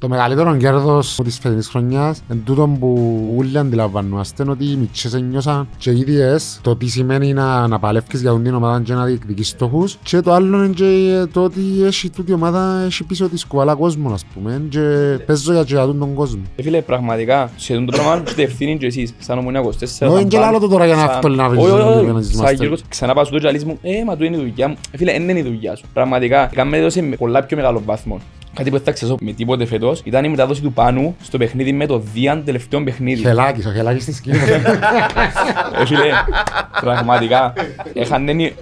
Το μεγαλύτερο κέρδος της φετινής χρονιάς είναι τούτο που όλοι αντιλαμβανόμαστε ότι οι μητσές ένιωσαν και οι ίδιες το τι σημαίνει να, να παλεύει για την ομάδα και να διεκδικείς στόχους. Και το άλλο είναι το ότι έχει τούτη ομάδα έχει πίσω τη κουβαλά κόσμο, ας πούμε. Και παίζω για τσιρατούν τον κόσμο. Ε, φίλε, πραγματικά, σε αυτό το πράγμα έχετε ευθύνη και εσείς, σαν ομονία 24. Όχι, και άλλο το τώρα για να αυτό να βρει. Ξανά πα στο τζαλί ε, μα του είναι η δουλειά μου. Ε, φίλε, δεν είναι η δουλειά σου. Πραγματικά, κάμε εδώ σε πολλά πιο μεγάλο βαθμό. Κάτι που θα ξεσώ με τίποτε φετό ήταν η μετάδοση του Πάνου στο παιχνίδι με το Δίαν τελευταίο παιχνίδι. Χελάκι, ο χελάκι τη σκηνή. Ε, λέει, πραγματικά. Έχανε.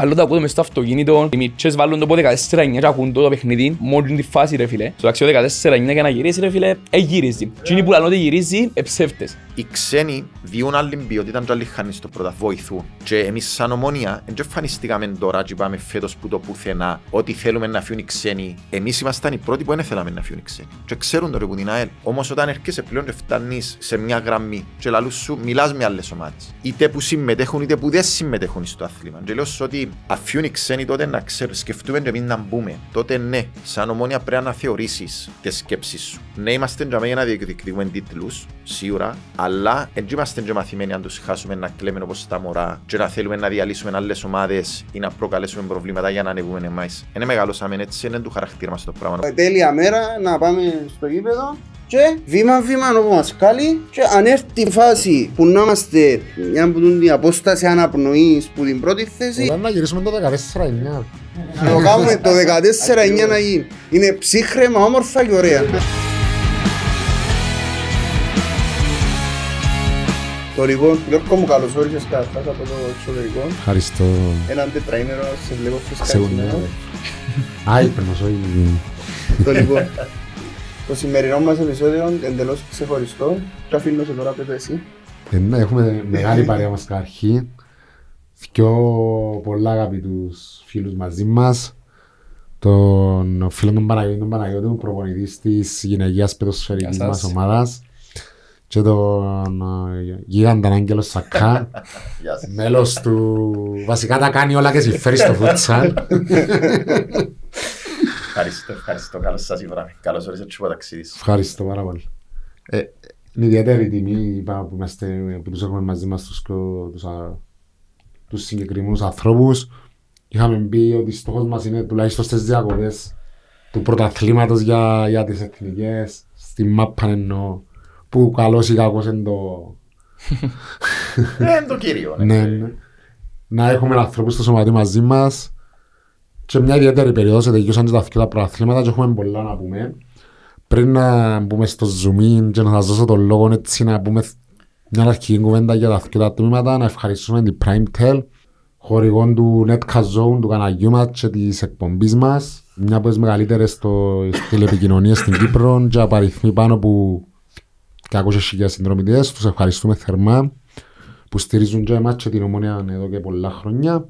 Άλλο το ακούω μες στο αυτοκίνητο, οι μητσές βάλουν το από 14-9 και ακούν το παιχνίδι μόλις τη φάση ρε φίλε. Στο αξιο 14 14-9 και να γυρίσει ρε φίλε, ε γυρίζει. Τι είναι που λαλούν ότι γυρίζει, ε ψεύτες. Οι ξένοι διούν άλλη ποιότητα και άλλη χάνη στο πρώτα βοηθού. Και εμείς σαν ομόνια, δεν εμφανιστήκαμε τώρα και πάμε φέτος που το πουθενά ότι θέλουμε να φύγουν οι ξένοι. Εμείς ήμασταν οι πρώτοι που δεν θέλαμε να φύγουν οι ξένοι. Και ξέρουν το ρε που την ΑΕΛ. Όμως όταν έρχεσαι πλέον και φτάνεις σε μια γραμμή και λαλούς σου μιλάς με άλλες ομάδες. Είτε που συμμετέχουν είτε που δεν συμμετέχουν στο αθλήμα. Και λέω ότι αφιούν οι ξένοι τότε να ξέρουν, σκεφτούμε εμείς να μπούμε. Τότε ναι, σαν ομόνια πρέπει να θεωρήσεις τις σκέψεις σου. Ναι, είμαστε για να διεκδικούμε τίτλους, σίγουρα, αλλά δεν είμαστε και μαθημένοι αν τους χάσουμε να κλαίμε όπως τα μωρά, και να θέλουμε να διαλύσουμε άλλες ομάδες ή να προκαλέσουμε προβλήματα για να ανεβούμε εμάς. Είναι μεγάλο έτσι, είναι του χαρακτήρα μας το πράγμα. Τέλεια μέρα να πάμε στο γήπεδο και βήμα-βήμα όπου μας κάλει και αν έρθει η φάση που να είμαστε μια από την απόσταση αναπνοής που την πρώτη θέση Όταν να γυρίσουμε το 14-9 το κάνουμε το 14-9 να γίνει Είναι ψύχρεμα, όμορφα και ωραία Το λοιπόν, Γιώργο μου καλώς όρισες καταρχάς από το εξωτερικό Ευχαριστώ Έναν τετραήμερο, σε βλέπω φυσικά Σε γονέα Α, είπε μας Το λοιπόν το σημερινό μας επεισόδιο εντελώς ξεχωριστό. Το αφήνω σε τώρα πέτω εσύ. Ε, ναι, έχουμε μεγάλη ναι. παρέα μας αρχή. Πιο πολλά αγαπητούς φίλους μαζί μας. Τον φίλο τον Παναγιώτη, τον Παναγιώτη, προπονητής της γυναικείας πετοσφαιρικής μας ομάδας και τον ε, γίγαντα Άγγελος Σακά, μέλος του... Βασικά τα κάνει όλα και συμφέρει στο φούτσαλ. Ευχαριστώ, ευχαριστώ. Καλώς σας βράδυ. Καλώς ορίσατε και ταξίδι σας. Ευχαριστώ πάρα πολύ. Ε, είναι ιδιαίτερη τιμή που, είμαστε, που τους έχουμε μαζί μας τους, τους, τους ανθρώπους. Είχαμε πει ότι στόχος μας είναι τουλάχιστον στις διακοπές του πρωταθλήματος για, για τις εθνικές, στη ΜΑΠΑ εννοώ, που καλώς ή κακώς είναι το... είναι το κύριο. Ναι, ναι. Να έχουμε ανθρώπους στο σωματείο μαζί μας, και μια ιδιαίτερη περίοδος σε και τα αυκέλα προαθλήματα και έχουμε πολλά να πούμε. Πριν να μπούμε στο zoom και να σας δώσω τον λόγο έτσι να πούμε μια αρχική κουβέντα για τα αυκέλα τμήματα, να ευχαριστούμε την PrimeTel, χορηγών του Netcast Zone, του καναγιού μας και της εκπομπής μας. Μια από τις μεγαλύτερες τηλεπικοινωνίες στην Κύπρο και απαριθμεί πάνω από 200.000 συνδρομητές. Τους ευχαριστούμε θερμά που στηρίζουν και εμάς και την ομόνια εδώ και πολλά χρόνια.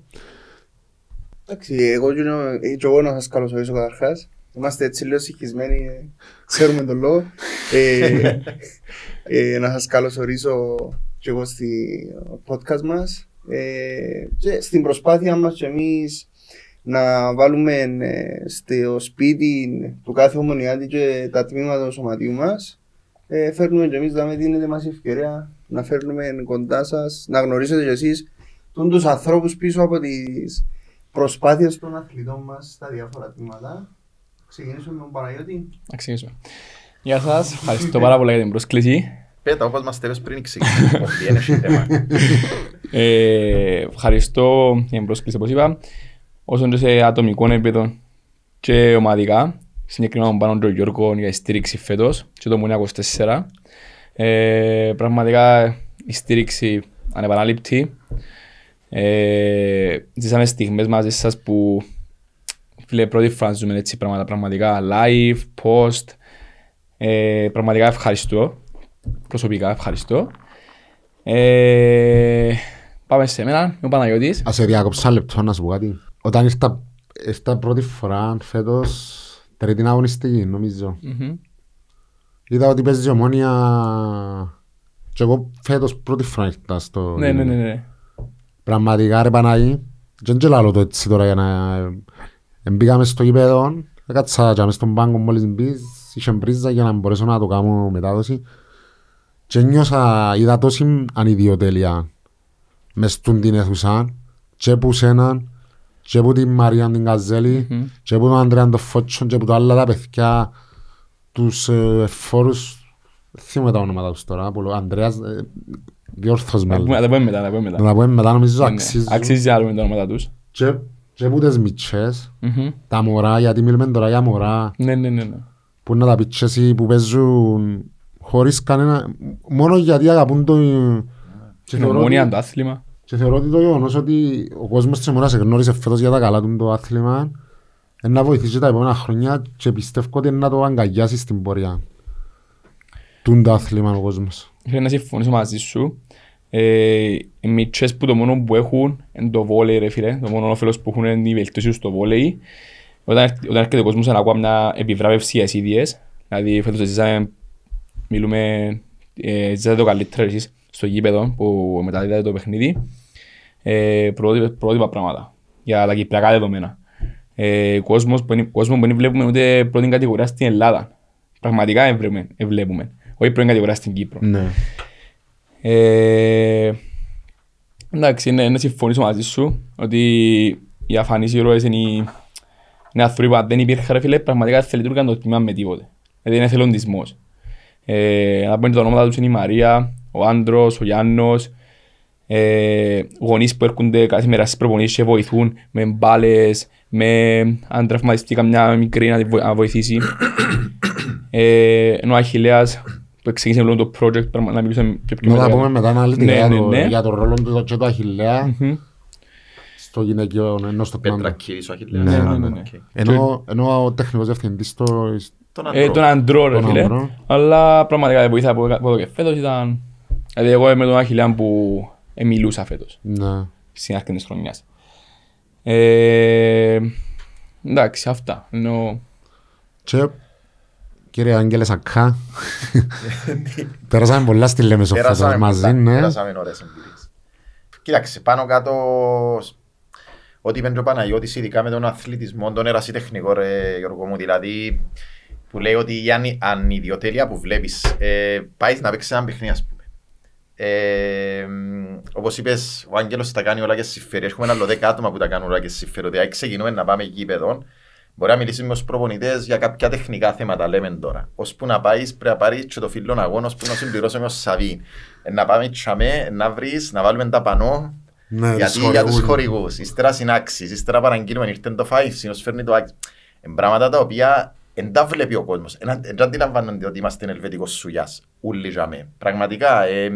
Εγώ και εγώ να σας καλωσορίσω καταρχάς. Είμαστε έτσι λίγο συγχυσμένοι, ε, ξέρουμε τον λόγο. Ε, ε, να σας καλωσορίσω και εγώ στη podcast μας. στην προσπάθεια μας και εμείς να βάλουμε στο σπίτι του κάθε ομονιάτη και τα τμήματα του σωματίου μας φέρνουμε και εμείς δηλαδή δίνετε μας ευκαιρία να φέρνουμε κοντά σας, να γνωρίσετε κι εσείς τους ανθρώπους πίσω από τις προσπάθειες των αθλητών μας στα διάφορα τμήματα. Ξεκινήσουμε με τον Παναγιώτη. Να ξεκινήσουμε. Γεια σας, ευχαριστώ πάρα πολύ για την πρόσκληση. Πέτα, όπως μας θέλει πριν ξεκινήσουμε, θέμα. Ε, ευχαριστώ για την πρόσκληση, όπως είπα. Όσον και σε ατομικό επίπεδο και ομαδικά, συγκεκριμένα τον τον Γιώργο για στήριξη φέτος και το Μουνιάκο 24. Ε, πραγματικά η στήριξη ανεπαναλήπτη. Ε, ζήσαμε στιγμές μαζί σας που φίλε πρώτη φορά ζούμε έτσι πράγματα πραγματικά live, post ε, πραγματικά ευχαριστώ προσωπικά ευχαριστώ ε, πάμε σε εμένα, είμαι ο Παναγιώτης Ας σε διακόψα λεπτό να σου πω κάτι όταν ήρθα, ήρθα πρώτη φορά φέτος τρίτη αγωνιστική νομίζω mm-hmm. είδα ότι παίζει η ομόνια και εγώ φέτος πρώτη φορά ήρθα στο... Ναι, ναι, ναι, ναι. Πραγματικά ρε Παναγή, δεν και λάλλω το έτσι τώρα για να... Ε, Μπήκαμε στο κηπέδο, έκατσα και μες στον πάγκο μόλις μπεις, είχε μπρίζα για να μπορέσω να το κάνω μετάδοση. Και νιώσα, είδα τόση ανιδιοτέλεια μες στον την αιθουσά, και που σέναν, και που την Μαρία την Καζέλη, mm-hmm. και που τον Αντρέα τον Φώτσον, και που τα άλλα τα παιδιά, τους ε, φόρους, τα ονόματα τους τώρα, Αντρέας, ε, Διόρθος με. Να τα πούμε μετά, νομίζω ναι. αξίζουν. Αξίζει άλλο με τα ονόματα τους. Και, που τις μητσές, τα μωρά, γιατί μιλούμε τώρα για μωρά. Ναι, ναι, ναι. ναι. Που είναι τα πιτσές ή που παίζουν χωρίς κανένα... Μόνο γιατί αγαπούν το... Την ομόνια, το άθλημα. Και θεωρώ ότι το γεγονός ότι ο κόσμος της ομόνας γνώρισε φέτος για τα καλά του το άθλημα είναι να βοηθήσει τα επόμενα χρόνια και πιστεύω ότι είναι να το αγκαλιάσεις στην πορεία. του το άθλημα ο κόσμος. Θέλω να συμφωνήσω μαζί σου. Ε, οι μητσές που το μόνο που έχουν είναι το βόλεϊ ρε φίλε, το μόνο όφελος που έχουν είναι η βελτίωση στο βόλεϊ. Όταν, όταν έρχεται ο κόσμος να ακούει μια επιβράβευση στις ίδιες, δηλαδή φέτος ζήσαμε, μιλούμε, ε, ζήσατε το καλύτερο εσείς στο γήπεδο που μεταδίδατε το παιχνίδι, ε, πρότυπα, πρότυπα πράγματα για τα κυπριακά δεδομένα. Ε, κόσμος, κόσμος που δεν βλέπουμε ούτε πρώτη κατηγορία στην Ελλάδα. Πραγματικά δεν βλέπουμε όχι πρώην κατηγορά στην Κύπρο. Ναι. Ε, εντάξει, ναι, να συμφωνήσω μαζί σου ότι οι αφανείς οι ροές είναι, είναι άνθρωποι που δεν υπήρχε ρε φίλε, πραγματικά δεν λειτουργούν το τμήμα με τίποτε. Δηλαδή είναι θελοντισμός. Ε, να πούμε τα ονόματα τους είναι η Μαρία, ο Άντρος, ο Γιάννος, ε, γονείς που έρχονται κάθε μέρα στις προπονήσεις και βοηθούν με μπάλες, με αν τραυματιστεί καμιά μικρή να, τη να βοηθήσει. ε, ενώ ο Αχιλέας που ξεκίνησε όλο το project να μιλήσουμε πιο πιο μετά. Να πούμε μετά να λέτε ναι, ναι, ναι. για τον ρόλο του και του Αχιλέα στο γυναικείο, ενώ στο Πέτρα κύρις ο Αχιλέας. Ναι, ναι, ναι. Ενώ ο τεχνικός διευθυντής το... Ε, τον αντρό, ρε φίλε. Αλλά πραγματικά βοήθα από εδώ και φέτος ήταν... Δηλαδή εγώ με τον Αχιλέα που μιλούσα φέτος. Ναι. Στην αρχή της χρονιάς. Ε, εντάξει, αυτά. Ενώ... Και Κύριε Άγγελε Σακά, πέρασαμε πολλά στη Λέμεσο μαζί. Ναι. Πέρασαμε ωραίες Κοίταξε, πάνω κάτω ό,τι είπε ο Παναγιώτης ειδικά με τον αθλητισμό, τον ερασιτεχνικό ρε Γιώργο μου, δηλαδή που λέει ότι η ανιδιοτέλεια που βλέπεις, ε, πάει να παίξει ένα παιχνίδι ας πούμε. Ε, όπως είπες, ο Άγγέλο τα κάνει όλα και συμφέρει. Έχουμε άλλο δέκα άτομα που τα κάνουν όλα και Δηλαδή, Ξεκινούμε να πάμε εκεί. Μπορεί να μιλήσει με του προπονητές για κάποια τεχνικά θέματα, λέμε τώρα. Ώσπου να πάεις, πρέπει να πάρεις και το φιλόν αγώνα που να συμπληρώσουμε ως σαβή. Ε, να πάμε τσαμέ, να βρεις, να βάλουμε τα πανό. Ναι, γιατί για τους χορηγούς, ύστερα συνάξεις, ύστερα παραγγείλουμε, ήρθε το φάι, συνοσφέρνει το Εν Πράγματα τα οποία δεν τα βλέπει ο κόσμος. Δεν αντιλαμβάνονται ότι είμαστε ελβετικό σουγιάς, Ούλοι τζαμέ. Πραγματικά. Ε,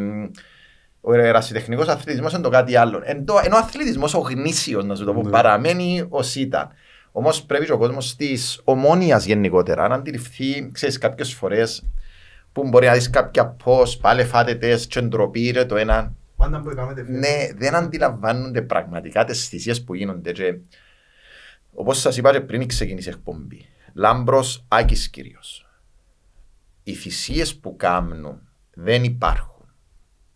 ο ερασιτεχνικός αθλητισμός είναι το κάτι άλλο. Ενώ ο αθλητισμός ο γνήσιος, να σου το πω, ναι. παραμένει ο ΣΥΤΑ. Όμως πρέπει και ο κόσμος της ομόνοιας γενικότερα να αντιληφθεί, ξέρεις, κάποιες φορές που μπορεί να δεις κάποια πώ πάλι τε, τσεντροπήρε το ένα. Πάντα που ναι, δεν αντιλαμβάνονται πραγματικά τις θυσίες που γίνονται. Και... Όπως σας είπα και πριν ξεκινήσει η εκπομπή, Λάμπρος Άκης κυρίως. Οι θυσίες που κάνουν δεν υπάρχουν.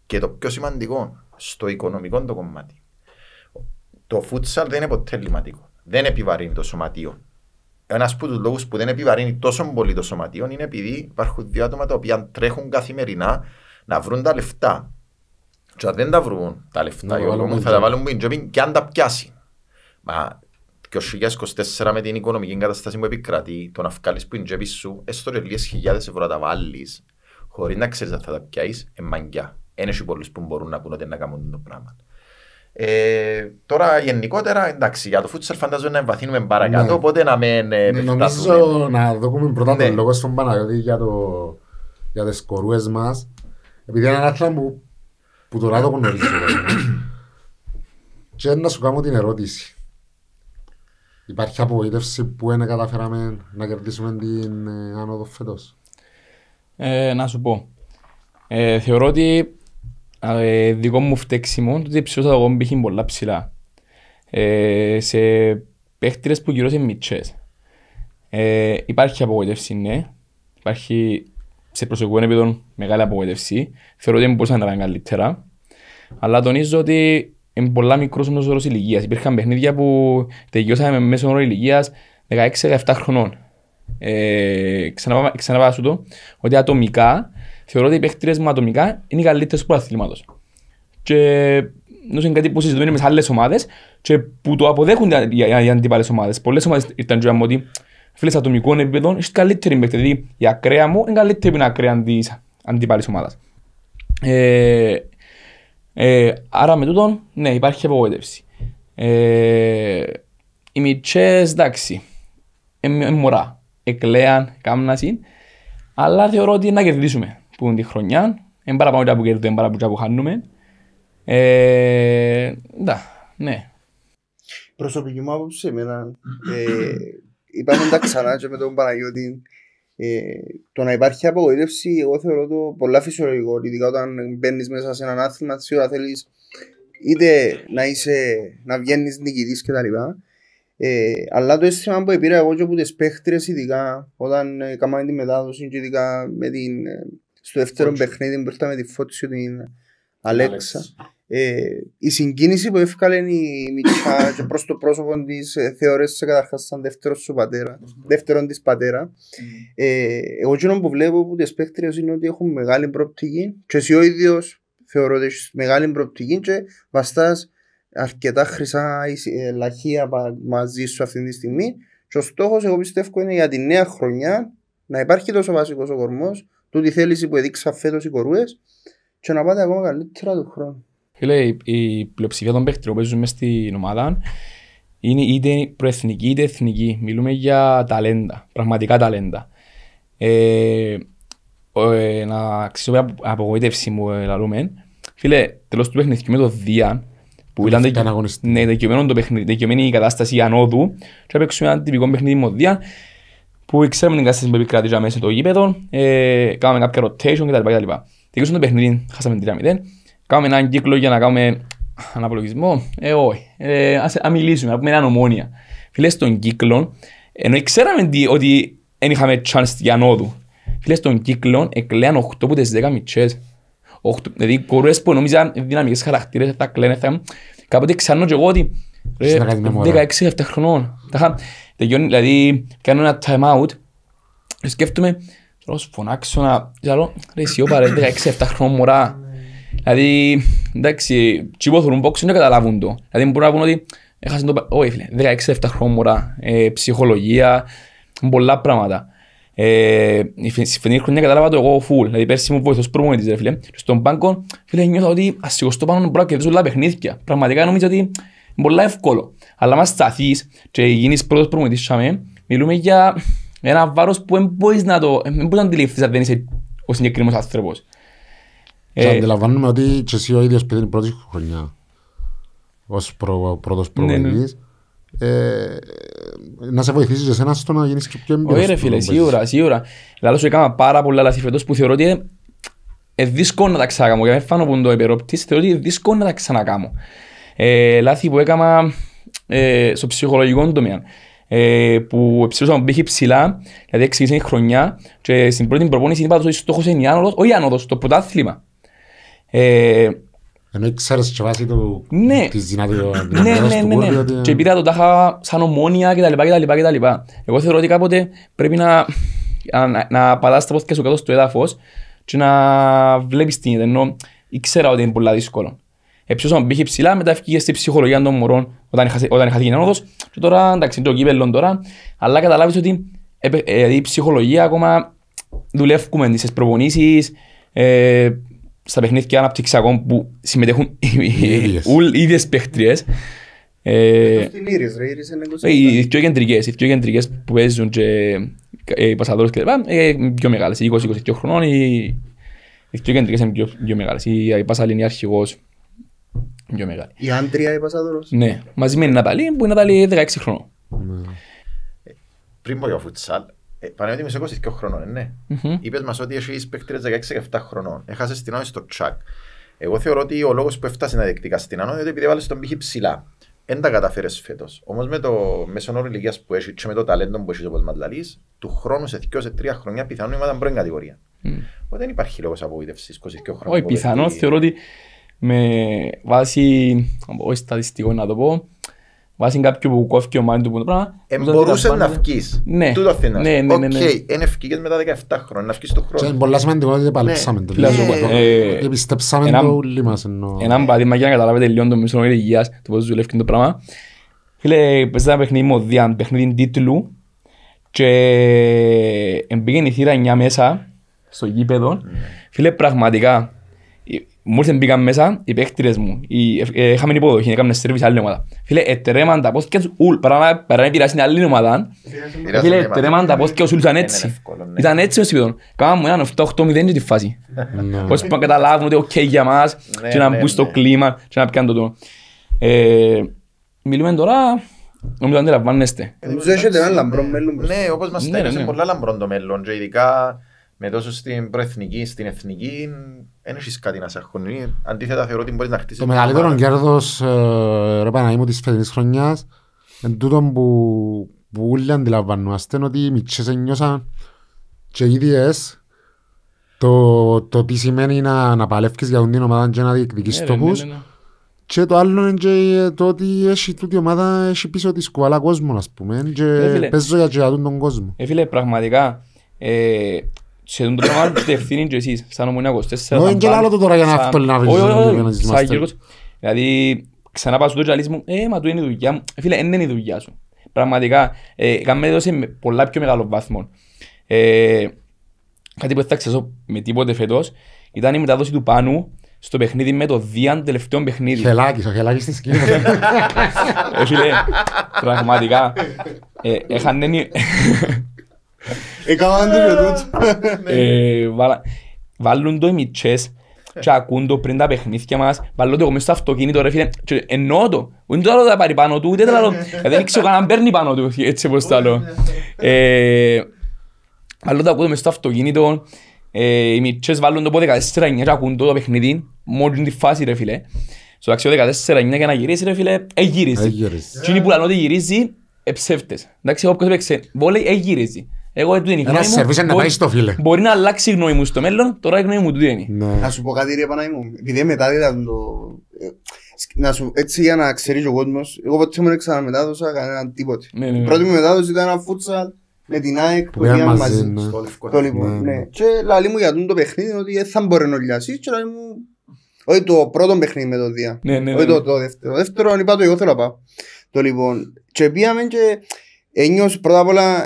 Και το πιο σημαντικό, στο οικονομικό το κομμάτι. Το φούτσαλ δεν είναι ποτέ λιματικό δεν επιβαρύνει το σωματείο. Ένας από τους λόγους που δεν επιβαρύνει τόσο πολύ το σωματείο είναι επειδή υπάρχουν δύο άτομα τα οποία τρέχουν καθημερινά να βρουν τα λεφτά. Και αν δεν τα βρουν τα λεφτά, no, μου, θα τα βάλουν και αν τα πιάσει. Μα και ο 2024 με την οικονομική κατάσταση που επικρατεί, το να βγάλεις που είναι τσέπη σου, έστω και λίγες χιλιάδες ευρώ τα βάλεις, χωρίς να ξέρεις αν θα τα πιάσεις, εμμαγκιά. Ένα ή πολλούς που μπορούν να πούνε ότι να κάνουν το πράγμα. Ε, τώρα γενικότερα εντάξει, για το φούτσερ φαντάζομαι να εμβαθύνουμε παρακάτω, ναι. οπότε να με... ε, ναι, Νομίζω να δούμε πρώτα ναι. τον λόγο στον Παναγιώτη για, το, για τις κορούες μας, επειδή είναι ένα άθλα που, που τώρα το γνωρίζω. και να σου κάνω την ερώτηση. Υπάρχει απογοήτευση που δεν καταφέραμε να κερδίσουμε την ε, άνοδο φέτος. Ε, να σου πω. Ε, θεωρώ ότι ε, δικό μου φταίξιμο, τότε ψηφίσα εγώ μπήχε πολλά ψηλά. Ε, σε παίχτηρες που γυρώσαν μητσές. Ε, υπάρχει απογοητεύση, ναι. Υπάρχει σε προσωπικό επίπεδο μεγάλη απογοητεύση. Θεωρώ ότι μπορούσα να τα καλύτερα. Αλλά τονίζω ότι είναι πολλά μικρός ο όρος όρο ηλικίας. Υπήρχαν παιχνίδια που τελειώσαμε με μέσο όρο ηλικίας 16-17 χρονών. Ε, ξαναπά, το ότι ατομικά θεωρώ ότι οι παίχτε μου ατομικά είναι οι καλύτερες του αθλήματο. Και είναι κάτι που συζητούμε με άλλες ομάδες, και που το αποδέχουν οι αντίπαλες ομάδες. Πολλές ομάδες ήταν και ότι φίλες ατομικών επίπεδων είσαι καλύτερη παίχτη, δηλαδή η ακραία μου είναι καλύτερη από την ακραία της αντίπαλης ομάδας. Ε, ε, άρα με τούτον, ναι, υπάρχει απογοήτευση. Ε, οι μητσέ, εντάξει, είναι μωρά. Εκλέαν, κάμνασιν. Αλλά θεωρώ ότι είναι να κερδίσουμε που είναι τη χρονιά. Εν παραπάνω που κερδούμε, είναι παραπάνω που χάνουμε. Ε, ναι. Προσωπική μου άποψη, εμένα, ε, είπαμε ξανά και με τον Παναγιώτη, ε, το να υπάρχει απογοήτευση, εγώ θεωρώ το πολλά φυσιολογικό, ειδικά όταν μπαίνεις μέσα σε έναν άθλημα, σίγουρα θέλεις είτε να, είσαι, να βγαίνεις νικητής κτλ. Ε, αλλά το αίσθημα που πήρα εγώ και από τις παίχτρες, ειδικά όταν ε, τη μετάδοση, και ειδικά με την ε, στο δεύτερο παιχνίδι που ήρθαμε τη φώτιση την Αλέξα. Ε, η συγκίνηση που έφυγε η Μιτσά και προς το πρόσωπο της ε, θεωρήσε καταρχάς σαν δεύτερος σου πατέρα, δεύτερον της πατέρα. Ε, εγώ που βλέπω από τις παίκτριες είναι ότι έχουν μεγάλη προοπτική και εσύ ο ίδιος θεωρώ ότι έχεις μεγάλη προοπτική και βαστάς αρκετά χρυσά ε, λαχεία μαζί σου αυτή τη στιγμή και ο στόχος εγώ πιστεύω είναι για τη νέα χρονιά να υπάρχει τόσο βασικός ο κορμός τούτη θέληση που έδειξα φέτος οι κορούες και να πάτε ακόμα καλύτερα του χρόνου. Φίλε, η πλειοψηφία των παίχτρων που παίζουν μέσα στην ομάδα είναι είτε προεθνική είτε εθνική. Μιλούμε για ταλέντα, πραγματικά ταλέντα. Ε, ε, να αξίσω μια απογοήτευση μου, ε, λαλούμε. Φίλε, τέλος του παιχνιδιού με το Δία, που ήταν δικαιωμένη ναι, η κατάσταση ανόδου, και παίξουμε ένα τυπικό παιχνίδι με το Δία, που ξέρουμε την κατάσταση που επικρατήσαμε μέσα στο γήπεδο, ε, κάναμε κάποια rotation κτλ. κτλ. Τελειώσαμε το παιχνίδι, χάσαμε 3-0. Κάναμε έναν κύκλο για να κάνουμε αναπολογισμό. Ε, όχι. Ε, ας, ας μιλήσουμε, να πούμε έναν ομόνια. Φίλες των κύκλων, ενώ ξέραμε ότι δεν είχαμε chance για νόδου. Φίλες των κύκλων, εκλέαν 8 από τις 10 μητσές. 8, δηλαδή κορές που νόμιζαν δυναμικές χαρακτήρες, αυτά κλαίνε, θα... κάποτε ξανώ και εγώ ότι 17 ε, χρονών. Δηλαδή, κάνω ένα time out, και σκέφτομαι, θέλω σου φωνάξω να... ζαλώ, ρε εσύ ο ρε, 16-7 χρόνια μωρά. Δηλαδή, εντάξει, τσι που θέλουν πόξι, δεν καταλάβουν το. Δηλαδή, μπορούν να πούν ότι έχασαν το... Όχι φίλε, 16-7 χρόνια μωρά, ε, ψυχολογία, πολλά πράγματα. Ε, η φετινή χρονιά κατάλαβα το εγώ φουλ. Δηλαδή, πέρσι μου βοηθός προμονητής ρε φίλε. στον πάγκο, φίλε, νιώθω ότι ασυγωστώ πάνω να μπορώ να κερδίσω όλα παιχνίδια. Πραγματικά νομίζω ότι είναι πολύ εύκολο. Αλλά μας σταθείς και γίνεις πρώτος προμονητής σάμε, μιλούμε για ένα βάρος που δεν μπορείς να το δεν μπορείς να αντιληφθείς αν δεν είσαι ο συγκεκριμένος άνθρωπος. Ε, αντιλαμβάνουμε ότι και εσύ ο ίδιος παιδί την πρώτη χρονιά ως προ, πρώτος ναι, ναι. προμονητής ε, να σε βοηθήσει και εσένα στο να γίνεις και πιο εμπειρός. Όχι ρε φίλε, σίγουρα, σίγουρα. Λάλο σου έκανα πάρα πολλά λάθη φέτος που θεωρώ ότι είναι ε, δύσκολο να τα ξανακάμω. Για να φάνω που είναι το επιρρόπτης, θεωρώ ότι είναι δύσκολο να τα ξανακάμω. Ε, λάθη που έκανα ε, στο ψυχολογικό τομέα. Ε, που ψηλούσαμε πύχη ψηλά, δηλαδή εξήγησε η χρονιά και στην πρώτη προπόνηση είπα ότι στόχος είναι η άνοδος, όχι η άνοδος, το πρωτάθλημα. Ε, ενώ ξέρεις και βάσει το, ναι, ναι της δυνατότητας ναι, ναι, ναι, ναι. Ότι... Και πήρα το τάχα σαν ομόνια κτλ. κτλ, κτλ. Εγώ θεωρώ ότι κάποτε πρέπει να, να, να πατάς τα πόθηκια σου κάτω στο έδαφος και να βλέπεις τι είναι. Ενώ ήξερα ότι είναι πολύ δύσκολο όταν πήγε ψηλά, μετά έφυγε στη ψυχολογία των μωρών όταν, είχα, όταν είχα την Και τώρα, εντάξει, το κύπελλο τώρα. Αλλά καταλάβεις ότι ε, ε, ε η ψυχολογία ακόμα δουλεύουμε στις προπονήσεις, ε, στα παιχνίδια αναπτυξιακών που συμμετέχουν οι ίδιες παίχτριες. Ε, ε, οι πιο κεντρικές, οι κεντρικές που παίζουν και οι πασαδόρες και λοιπά, πιο μεγάλες, 20-22 χρονών, οι πιο κεντρικές είναι πιο μεγάλες. οι Πασαλίνη αρχηγός Πιο μεγάλη. Η Άντρια η Πασαδόρος. Ναι, μαζί με την Ναταλή που η Ναταλή 16 χρονών. Ναι. Πριν πω για φουτσάλ, πανέμοντι με 22 χρονών, ναι. Είπες μας ότι παίκτηρες παίκτρες 16-17 χρονών. Έχασες την άνοιση στο τσακ. Εγώ θεωρώ ότι ο λόγος που έφτασε να διεκδικάς στην άνοιση είναι επειδή βάλες τον πύχη ψηλά. Δεν τα καταφέρες φέτος. Όμως με το μέσο όρο ηλικίας που έχεις και με το ταλέντο που έχεις όπως μαντλαλείς, του χρόνου σε 2-3 χρόνια πιθανόν ήμασταν πρώην κατηγορία. Mm. Οπότε δεν υπάρχει λόγος απογοήτευσης 22 χρόνια. Όχι, πιθανόν θεωρώ ότι με βάση, όχι στατιστικό να το πω, βάση κάποιου που κόφηκε ο Μάνι του που το πράγμα. Ε, μπορούσε να βγεις. Ναι. Τούτο Αθήνα. Ναι, ναι, ναι. Οκ, είναι ευκήκες μετά 17 χρόνια, να βγεις το χρόνο. Είναι πολλά σημαντικό ότι ναι. παλέψαμε το. Ναι. λίγο. Ναι. Επιστέψαμε ε, το όλοι μας εννοώ. Ένα παράδειγμα για να καταλάβετε λίγο το μισό νόημα υγείας, το πώς δουλεύει το πράγμα. Φίλε, παίζα ένα παιχνίδι μοδιά, παιχνίδι τίτλου και μπήκε η θύρα 9 μέσα στο γήπεδο. Φίλε, πραγματικά, Μόλις μπήκαν μέσα οι παίκτηρες μου, οι, είχαμε υποδοχή, έκαμε σε άλλη ομάδα. Φίλε, ετρέμαν τα πόσκια τους ούλ, παρά να πειράσουν άλλη ομάδα. Φίλε, ετρέμαν τα πόσκια τους ούλ ναι. ήταν έτσι. Ήταν έτσι ως επίπεδο. Κάναμε 7 8 8-8-0 τη φάση. Ναι. Πώς που να καταλάβουν ότι οκ για μας, ναι, και να μπουν στο κλίμα, και να πιάνε το τόνο. Ε, μιλούμε τώρα, νομίζω αντιλαμβάνεστε. Ε, νομίζω έχετε ένα λαμπρό μέλλον. Ναι, όπως μας τα είπες, πολλά λαμπρό το μέλλον, και ειδικά με τόσο στην προεθνική, στην εθνική, δεν έχεις κάτι να σε αγχωνεί. Αντίθετα, θεωρώ ότι μπορείς να χτίσεις. Το μεγαλύτερο κέρδος, ε, ρε μου, της φετινής χρονιάς, εν τούτο που, που όλοι αντιλαμβανόμαστε ότι οι μητσέ ένιωσαν και οι ίδιες το, το τι σημαίνει να, να παλεύει για την ομάδα και να διεκδικείς ναι, ε, στόχους. Ναι, ναι, ναι. Και το άλλο είναι και το ότι έχει τούτη η ομάδα έχει πίσω της κουβαλά κόσμο, ας πούμε. Και ε, για τον κόσμο. Ε, φίλε, πραγματικά. Ε, σε τον τρόπο έχετε ευθύνη και εσείς, σαν ομονία 24. Όχι και λάλλον το τώρα για να αυτό να βρεις. Δηλαδή, ξανά πάω στο τζαλίσι μου, ε, μα του είναι η δουλειά μου. Ε, φίλε, δεν είναι η δουλειά σου. Πραγματικά, ε, κάνουμε εδώ σε πολλά πιο μεγάλο βάθμο. Ε, κάτι που θα ξεσώ με τίποτε φέτος, ήταν η μετάδοση του Πάνου στο παιχνίδι με το Δίαν τελευταίο παιχνίδι. Χελάκι, ο χελάκι στη σκηνή. Φίλε, πραγματικά, έχανε... Έκαναν το και τούτο. Ε, ναι. ε, βάλουν το οι μητσές ε. και ακούν το πριν τα παιχνίδια μας. Βάλω το εγώ μέσα στο αυτοκίνητο ρε φίλε. εννοώ το. Ούτε το άλλο θα πάρει πάνω του, ούτε το ναι. δηλαδή, Δεν ξέρω καν αν παίρνει πάνω του, έτσι πώς τα λέω. Βάλω το ακούω μέσα στο αυτοκίνητο. Οι μητσές βάλουν το πότε 14-9 και ακούν το παιχνίδι. Μόλις τη φάση ρε φίλε. Στο ταξιό 14-9 και να γυρίσει ρε φίλε, εγύριζε. Τι είναι που λένε ότι γυρίζει, εψεύτες. Εντάξει, όποιος έπαιξε βόλεϊ, εγύριζει. Εγώ δεν είναι η γνώμη μου. Μπορεί, να φίλε. μπορεί να αλλάξει η γνώμη μου στο μέλλον, τώρα η γνώμη μου του είναι. Να σου πω κάτι ρε Παναή μου, επειδή μετά δεν το... Ε, να σου, έτσι για να ξέρεις ο κόσμος, εγώ ποτέ έξανα μετάδοσα κανέναν τίποτε. Ναι, ναι, ναι. Η πρώτη μου μετάδοση ήταν ένα φούτσαλ με την ΑΕΚ που ήταν μαζί. Ναι. Στο λευκό. Ναι. Το λοιπόν, ναι. ναι. Και λαλή μου για το παιχνίδι είναι ότι δεν θα μπορεί να λιάσει και λαλή μου... Όχι το πρώτο παιχνίδι με το Δία. Ναι, ναι, όχι το, το δεύτερο. Το δεύτερο είπα το εγώ θέλω να πάω. Το λοιπόν. Και πήγαμε και ένιωσε πρώτα απ' όλα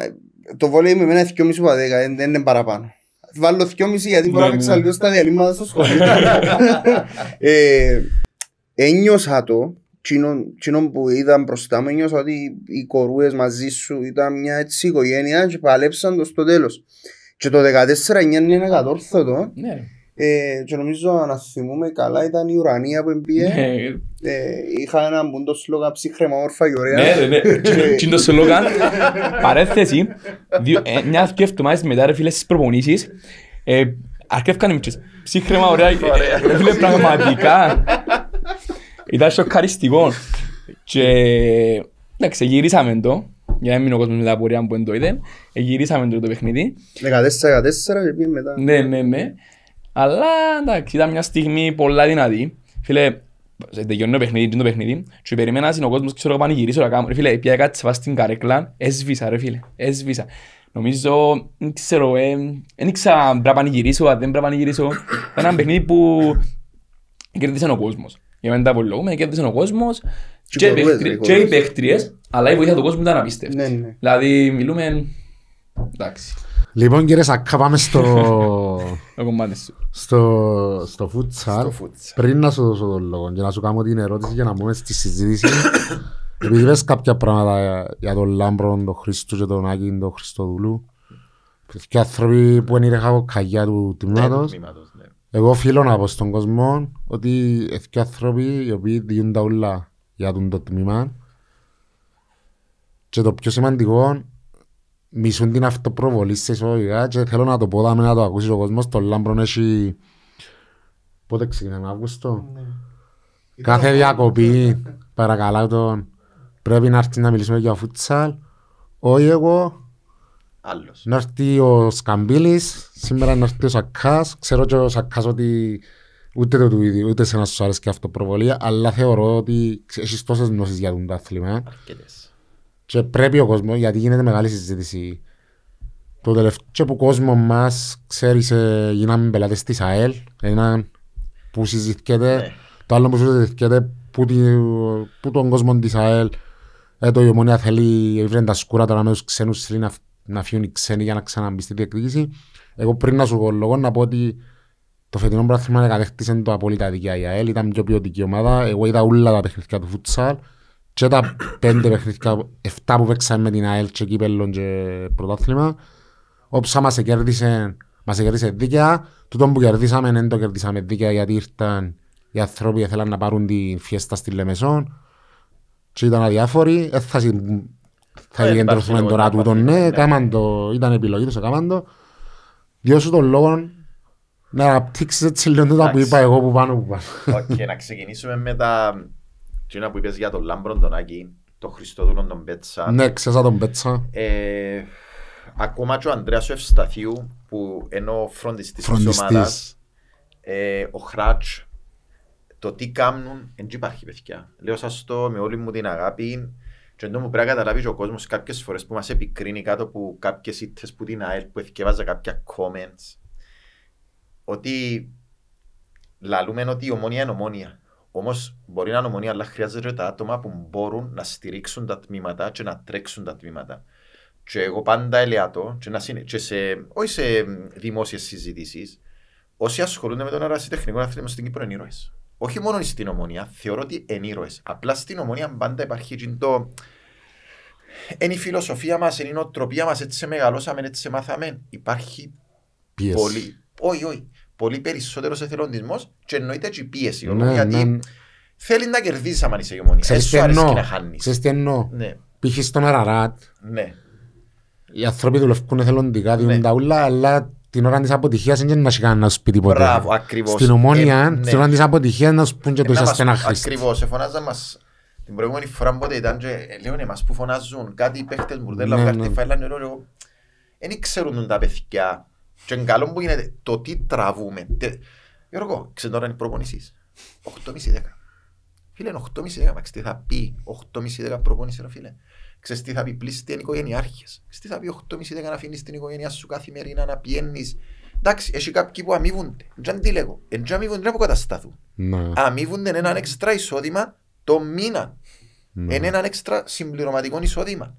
το βόλεϊ με εμένα 2,5 από δηλαδή, δεν είναι παραπάνω. Βάλω 2,5 γιατί μπορώ να παίξω ναι, ναι. αλλιώς τα διαλύματα στο σχολείο. Ε, ένιωσα το, Κοινό που είδα μπροστά μου ένιωσα ότι οι κορούες μαζί σου ήταν μια έτσι οικογένεια και παλέψαν το στο τέλος. Και το 14 είναι ένα κατόρθωτο. Ναι. Ε, και νομίζω να θυμούμε καλά ήταν η Ουρανία που εμπίε. Ναι. ε, είχα ένα μπουντό σλόγα ψύχρεμα όρφα και ωραία. Ναι, ναι, ναι. το σλόγα. Παρέθεση. Ε, μια και εβδομάδες μετά ρε φίλε στις προπονήσεις. Ε, Αρκεύκανε μικρές. Ψύχρεμα ωραία. Ρε ε, ε, φίλε πραγματικά. Ήταν σοκαριστικό. Και εντάξει ναι, γυρίσαμε το. Για να μην ο κόσμος με τα απορία που δεν το είδε. Γυρίσαμε το παιχνίδι. 14-14 και πήγε μετά. Ναι, ναι, ναι. Αλλά εντάξει, ήταν μια στιγμή πολλά δυνατή. Φίλε, τελειώνει το παιχνίδι, το παιχνίδι και περιμένας είναι ο κόσμος, ξέρω πάνε γυρίσω να κάνω. Ρε φίλε, πια κάτι σε στην καρέκλα, έσβησα ρε φίλε, έσβησα. Νομίζω, δεν ξέρω, ε, δεν ήξερα αν πρέπει να γυρίσω, αν δεν πρέπει να γυρίσω. Ένα παιχνίδι που κέρδισε ο κόσμος. Για μένα τα απολογούμε, κέρδισε ο κόσμος και οι παίχτριες, αλλά η βοήθεια του κόσμου ήταν απίστευτη. Ναι, ναι. Δηλαδή, μιλούμε, εντάξει. Λοιπόν κύριε Σακά πάμε στο... στο... στο φουτσάρ. Πριν να σου δώσω τον λόγο και να σου κάνω την ερώτηση για να μπούμε στη συζήτηση. Επειδή πες κάποια πράγματα για τον Λάμπρον, τον Χρήστο και τον Άγιν, τον Χριστοδουλού. Και άνθρωποι που είναι από καγιά του τμήματος. Ναι, ναι. Εγώ οφείλω να πω στον κόσμο ότι οι άνθρωποι οι οποίοι διούν τα ούλα για τον το τμήμα. Και το πιο σημαντικό μισούν την αυτοπροβολή σε εισοδικά και θέλω να το πω δάμε να το ακούσει ο κόσμος. Το Λάμπρον έχει... Πότε ξεκινάμε, Αύγουστο. Ναι. Κάθε διακοπή, παρακαλώ τον, πρέπει να έρθει να μιλήσουμε για φουτσάλ. Όχι εγώ, Άλλος. να έρθει ο Σκαμπίλης, σήμερα να έρθει ο Σακάς. Ξέρω και ο Σακάς ότι ούτε το του ίδιου, ούτε σε ένα σου αρέσει και αυτοπροβολία, αλλά θεωρώ ότι έχεις τόσες γνώσεις για τον τάθλημα. Ε. Αρκετές. Και πρέπει ο κόσμος, γιατί γίνεται μεγάλη συζήτηση. Το τελευταίο που ο κόσμος μας ξέρει, σε γίναμε πελάτες της ΑΕΛ. Ένα που συζητήκεται, ναι. το άλλο που συζητήκεται, που, που τον κόσμο της ΑΕΛ. Εδώ το η ομονία θέλει, τα σκούρα τώρα με τους ξένους, θέλει να, να φύγουν οι ξένοι για να ξαναμπεί στη διεκδίκηση. Εγώ πριν να σου λόγο, να πω ότι το φετινό πράγμα κατέχτησε το απόλυτα δικιά η ΑΕΛ. Ήταν πιο ποιοτική ομάδα. Εγώ είδα όλα τα παιχνίδια του φουτσάλ και τα πέντε παιχνίδια εφτά που παίξαμε με την ΑΕΛ και κύπελλον και πρωτάθλημα, όψα μας κέρδισε, μας κέρδισε δίκαια, τούτο που κερδίσαμε δεν το κερδίσαμε δίκαια γιατί ήρθαν οι άνθρωποι θέλαν να πάρουν τη φιέστα στη Λεμεσόν και ήταν αδιάφοροι, ε, θα, θα επικεντρωθούμε τώρα τούτο, ναι, ναι. το, ήταν επιλογή τους, έκαναν το. Δυο σου τον λόγο να αναπτύξεις έτσι λίγο που είπα εγώ που πάνω που πάνω. Όχι, να ξεκινήσουμε με τα τι είναι που είπες για τον Λάμπρον τον Άγκη, τον Χριστοδούλον τον Πέτσα. Ναι, ξέσα τον Πέτσα. Ε, ακόμα και ο Ανδρέας ο Ευσταθίου που ενώ φροντιστής, φροντιστής. της ομάδας, ε, ο Χράτς, το τι κάνουν, δεν υπάρχει παιδιά. Λέω σας το με όλη μου την αγάπη, και εντό μου πρέπει να καταλάβει ο κόσμος κάποιες φορές που μας επικρίνει κάτω από κάποιες ήττες που την ΑΕΛ που εθιέβαζα κάποια comments, ότι λαλούμε ότι η ομόνια είναι ομόνια. Όμως μπορεί να είναι ομονία, αλλά χρειάζεται τα άτομα που μπορούν να στηρίξουν τα τμήματα και να τρέξουν τα τμήματα. Και εγώ πάντα έλεγα το, και, να σε... όχι σε δημόσιες συζητήσεις, όσοι ασχολούνται με τον ερασιτεχνικό αθλητισμό στην Κύπρο είναι ήρωες. Όχι μόνο στην ομονία, θεωρώ ότι είναι ήρωες. Απλά στην ομονία πάντα υπάρχει το. Είναι η φιλοσοφία μας, είναι η νοοτροπία μας, έτσι σε μεγαλώσαμε, έτσι σε μάθαμε. Υπάρχει yes. πολύ. Όχι, όχι πολύ περισσότερος εθελοντισμός και εννοείται και η πίεση. Ναι, ναι. γιατί ναι. θέλει να κερδίσει άμα είσαι γεμονή. Σε τι εννοώ. Ξέρεις τι εννοώ. Ναι. Π.χ. στον Αραράτ. Ναι. Οι άνθρωποι δουλεύουν εθελοντικά, δίνουν ναι. τα ούλα, αλλά την ώρα της αποτυχίας δεν είναι να σου κάνει να σου πει τίποτα. Μπράβο, ακριβώς. Στην ομόνια, ε, ναι. την ώρα της αποτυχίας να σου πούν και το είσαι να χρήσεις. Ακριβώς, εφωνάζα μας. την προηγούμενη φορά που ήταν και ε, λέωνε ναι, μας που φωνάζουν κάτι οι παίχτες μπουρδέλα, ναι, κάτι, φάιλα νερό, δεν ξέρουν τα παιδιά και καλό που γίνεται το τι τραβούμε. Γιώργο, ξέρω τώρα προπονησής. 85 προπονήσεις. 8,5-10. Φίλε, 8,5-10, μα τι θα πει 8,5-10 προπονησή, φίλε. Ξέρεις τι θα πει πλήστη είναι οικογενειάρχες. Ξέρεις τι θα πει 8,5-10 να αφήνεις την οικογένειά σου καθημερινά να πιένεις. Εντάξει, έχει κάποιοι που αμείβονται. Δεν τι λέγω. Δεν αμείβονται, δεν αποκατασταθούν. Ναι. Αμείβονται έναν έξτρα εισόδημα το μήνα. Είναι έναν έξτρα συμπληρωματικό εισόδημα.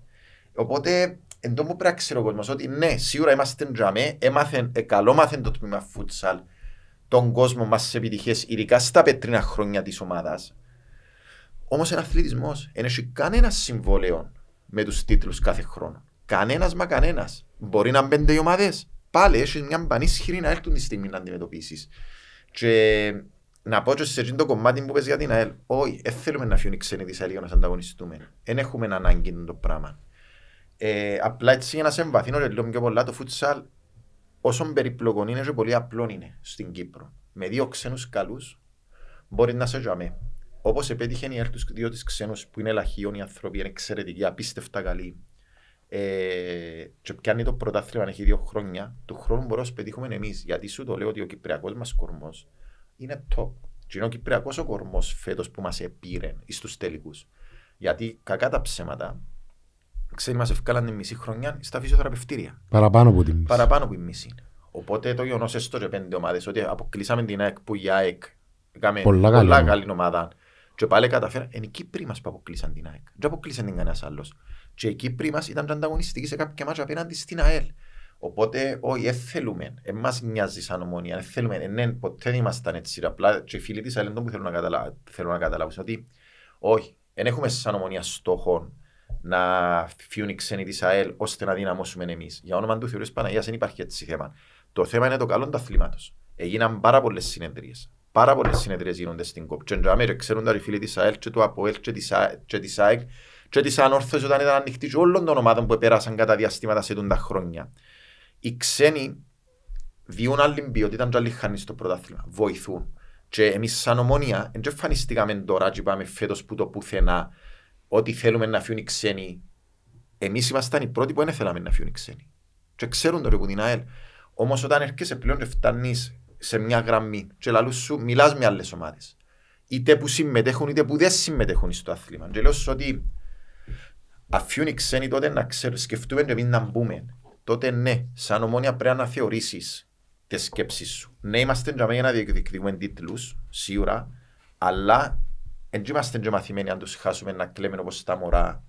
Οπότε εν τω πρέπει να ξέρει ο κόσμος ότι ναι, σίγουρα είμαστε τζαμέ, έμαθεν, ε, καλό μάθεν το τμήμα φούτσαλ τον κόσμο μας σε επιτυχίες, ειδικά στα πετρίνα χρόνια της ομάδας. Όμως ένα αθλητισμό δεν έχει κανένας συμβόλαιο με τους τίτλους κάθε χρόνο. Κανένας μα κανένας. Μπορεί να μπαίνει οι ομάδες. Πάλι έχει μια πανίσχυρη να έρθουν τη στιγμή να αντιμετωπίσεις. Και να πω και σε το κομμάτι που πες για την ΑΕΛ. Όχι, δεν θέλουμε να φύγουν οι ξένοι της ΑΕΛ για να ανταγωνιστούμε. Δεν έχουμε ανάγκη το πράγμα. Ε, απλά έτσι για να σε εμβαθύνω λίγο πιο πολλά, το φούτσαλ όσο περιπλοκόν είναι και πολύ απλό είναι στην Κύπρο. Με δύο ξένους καλούς μπορεί να σε ζωαμέ. Όπως επέτυχε η έρθους δύο της ξένους που είναι λαχείων, οι άνθρωποι είναι εξαιρετικοί, απίστευτα καλοί. Ε, και είναι το πρωτάθλημα, αν έχει δύο χρόνια, του χρόνου μπορούμε να πετύχουμε εμείς. Γιατί σου το λέω ότι ο Κυπριακός μας κορμός είναι top. Και είναι ο Κυπριακός ο κορμός φέτος που μας επήρε στου τελικούς. Γιατί κακά τα ψέματα, Ξέρει, μα ευκάλαν τη μισή χρονιά στα φυσιοθεραπευτήρια. Παραπάνω από τη μισή. Παραπάνω από τη μισή. Οπότε το γεγονός έστω για πέντε ομάδες ότι αποκλείσαμε την ΑΕΚ που η ΑΕΚ έκαμε πολλά, πολλά καλή, καλή ομάδα. Και πάλι καταφέραν. Είναι οι Κύπροι μας που αποκλείσαν την ΑΕΚ. Δεν αποκλείσαν την κανένας άλλος. Και οι Κύπροι μας ήταν ανταγωνιστικοί σε κάποια μάτια απέναντι στην ΑΕΛ. Οπότε, όχι, δεν θέλουμε. Εμά μοιάζει σαν ομονία. Δεν θέλουμε. Ναι, ποτέ δεν ήμασταν έτσι. Απλά και οι φίλοι της ΑΕΛ που θέλουν να, καταλάβουν, ότι όχι, δεν έχουμε σαν ομονία στόχων να φύγουν οι ξένοι της ΑΕΛ ώστε να δυναμώσουμε εμείς. Για όνομα του Θεωρή Παναγίας δεν υπάρχει έτσι θέμα. Το θέμα είναι το καλό του αθλήματος. Έγιναν πάρα πολλές συνεδρίες. Πάρα πολλές συνεδρίες γίνονται στην ΚΟΠ. Και εντράμε, ξέρουν τα φίλοι της ΑΕΛ, και του ΑΠΟΕΛ, και της ΑΕΚ, και της Ανόρθωση όταν ήταν ανοιχτή και όλων των ομάδων που πέρασαν κατά διαστήματα σε τούντα χρόνια. Οι ξένοι διούν άλλη ποιότητα και τζαλί χάνεις στο πρωτάθλημα. Βοηθούν. Και εμείς σαν ομόνια, δεν τώρα και πάμε φέτος που το πουθενά ό,τι θέλουμε να φύγουν οι ξένοι. Εμείς ήμασταν οι πρώτοι που δεν θέλαμε να φύγουν οι ξένοι. Και ξέρουν το που την Όμως όταν έρχεσαι πλέον και φτάνεις σε μια γραμμή, και λαλούς σου μιλάς με άλλες ομάδες. Είτε που συμμετέχουν είτε που δεν συμμετέχουν στο αθλήμα. Και λέω ότι αφιούν οι ξένοι τότε να ξέρουν, σκεφτούμε και εμείς να μπούμε. Τότε ναι, σαν ομόνια πρέπει να θεωρήσεις τις σκέψεις σου. Ναι, είμαστε για να διεκδικούμε τίτλους, σίγουρα, αλλά δεν είμαστε και μαθημένοι αν τους χάσουμε να κλαίμε όπως τα μωρά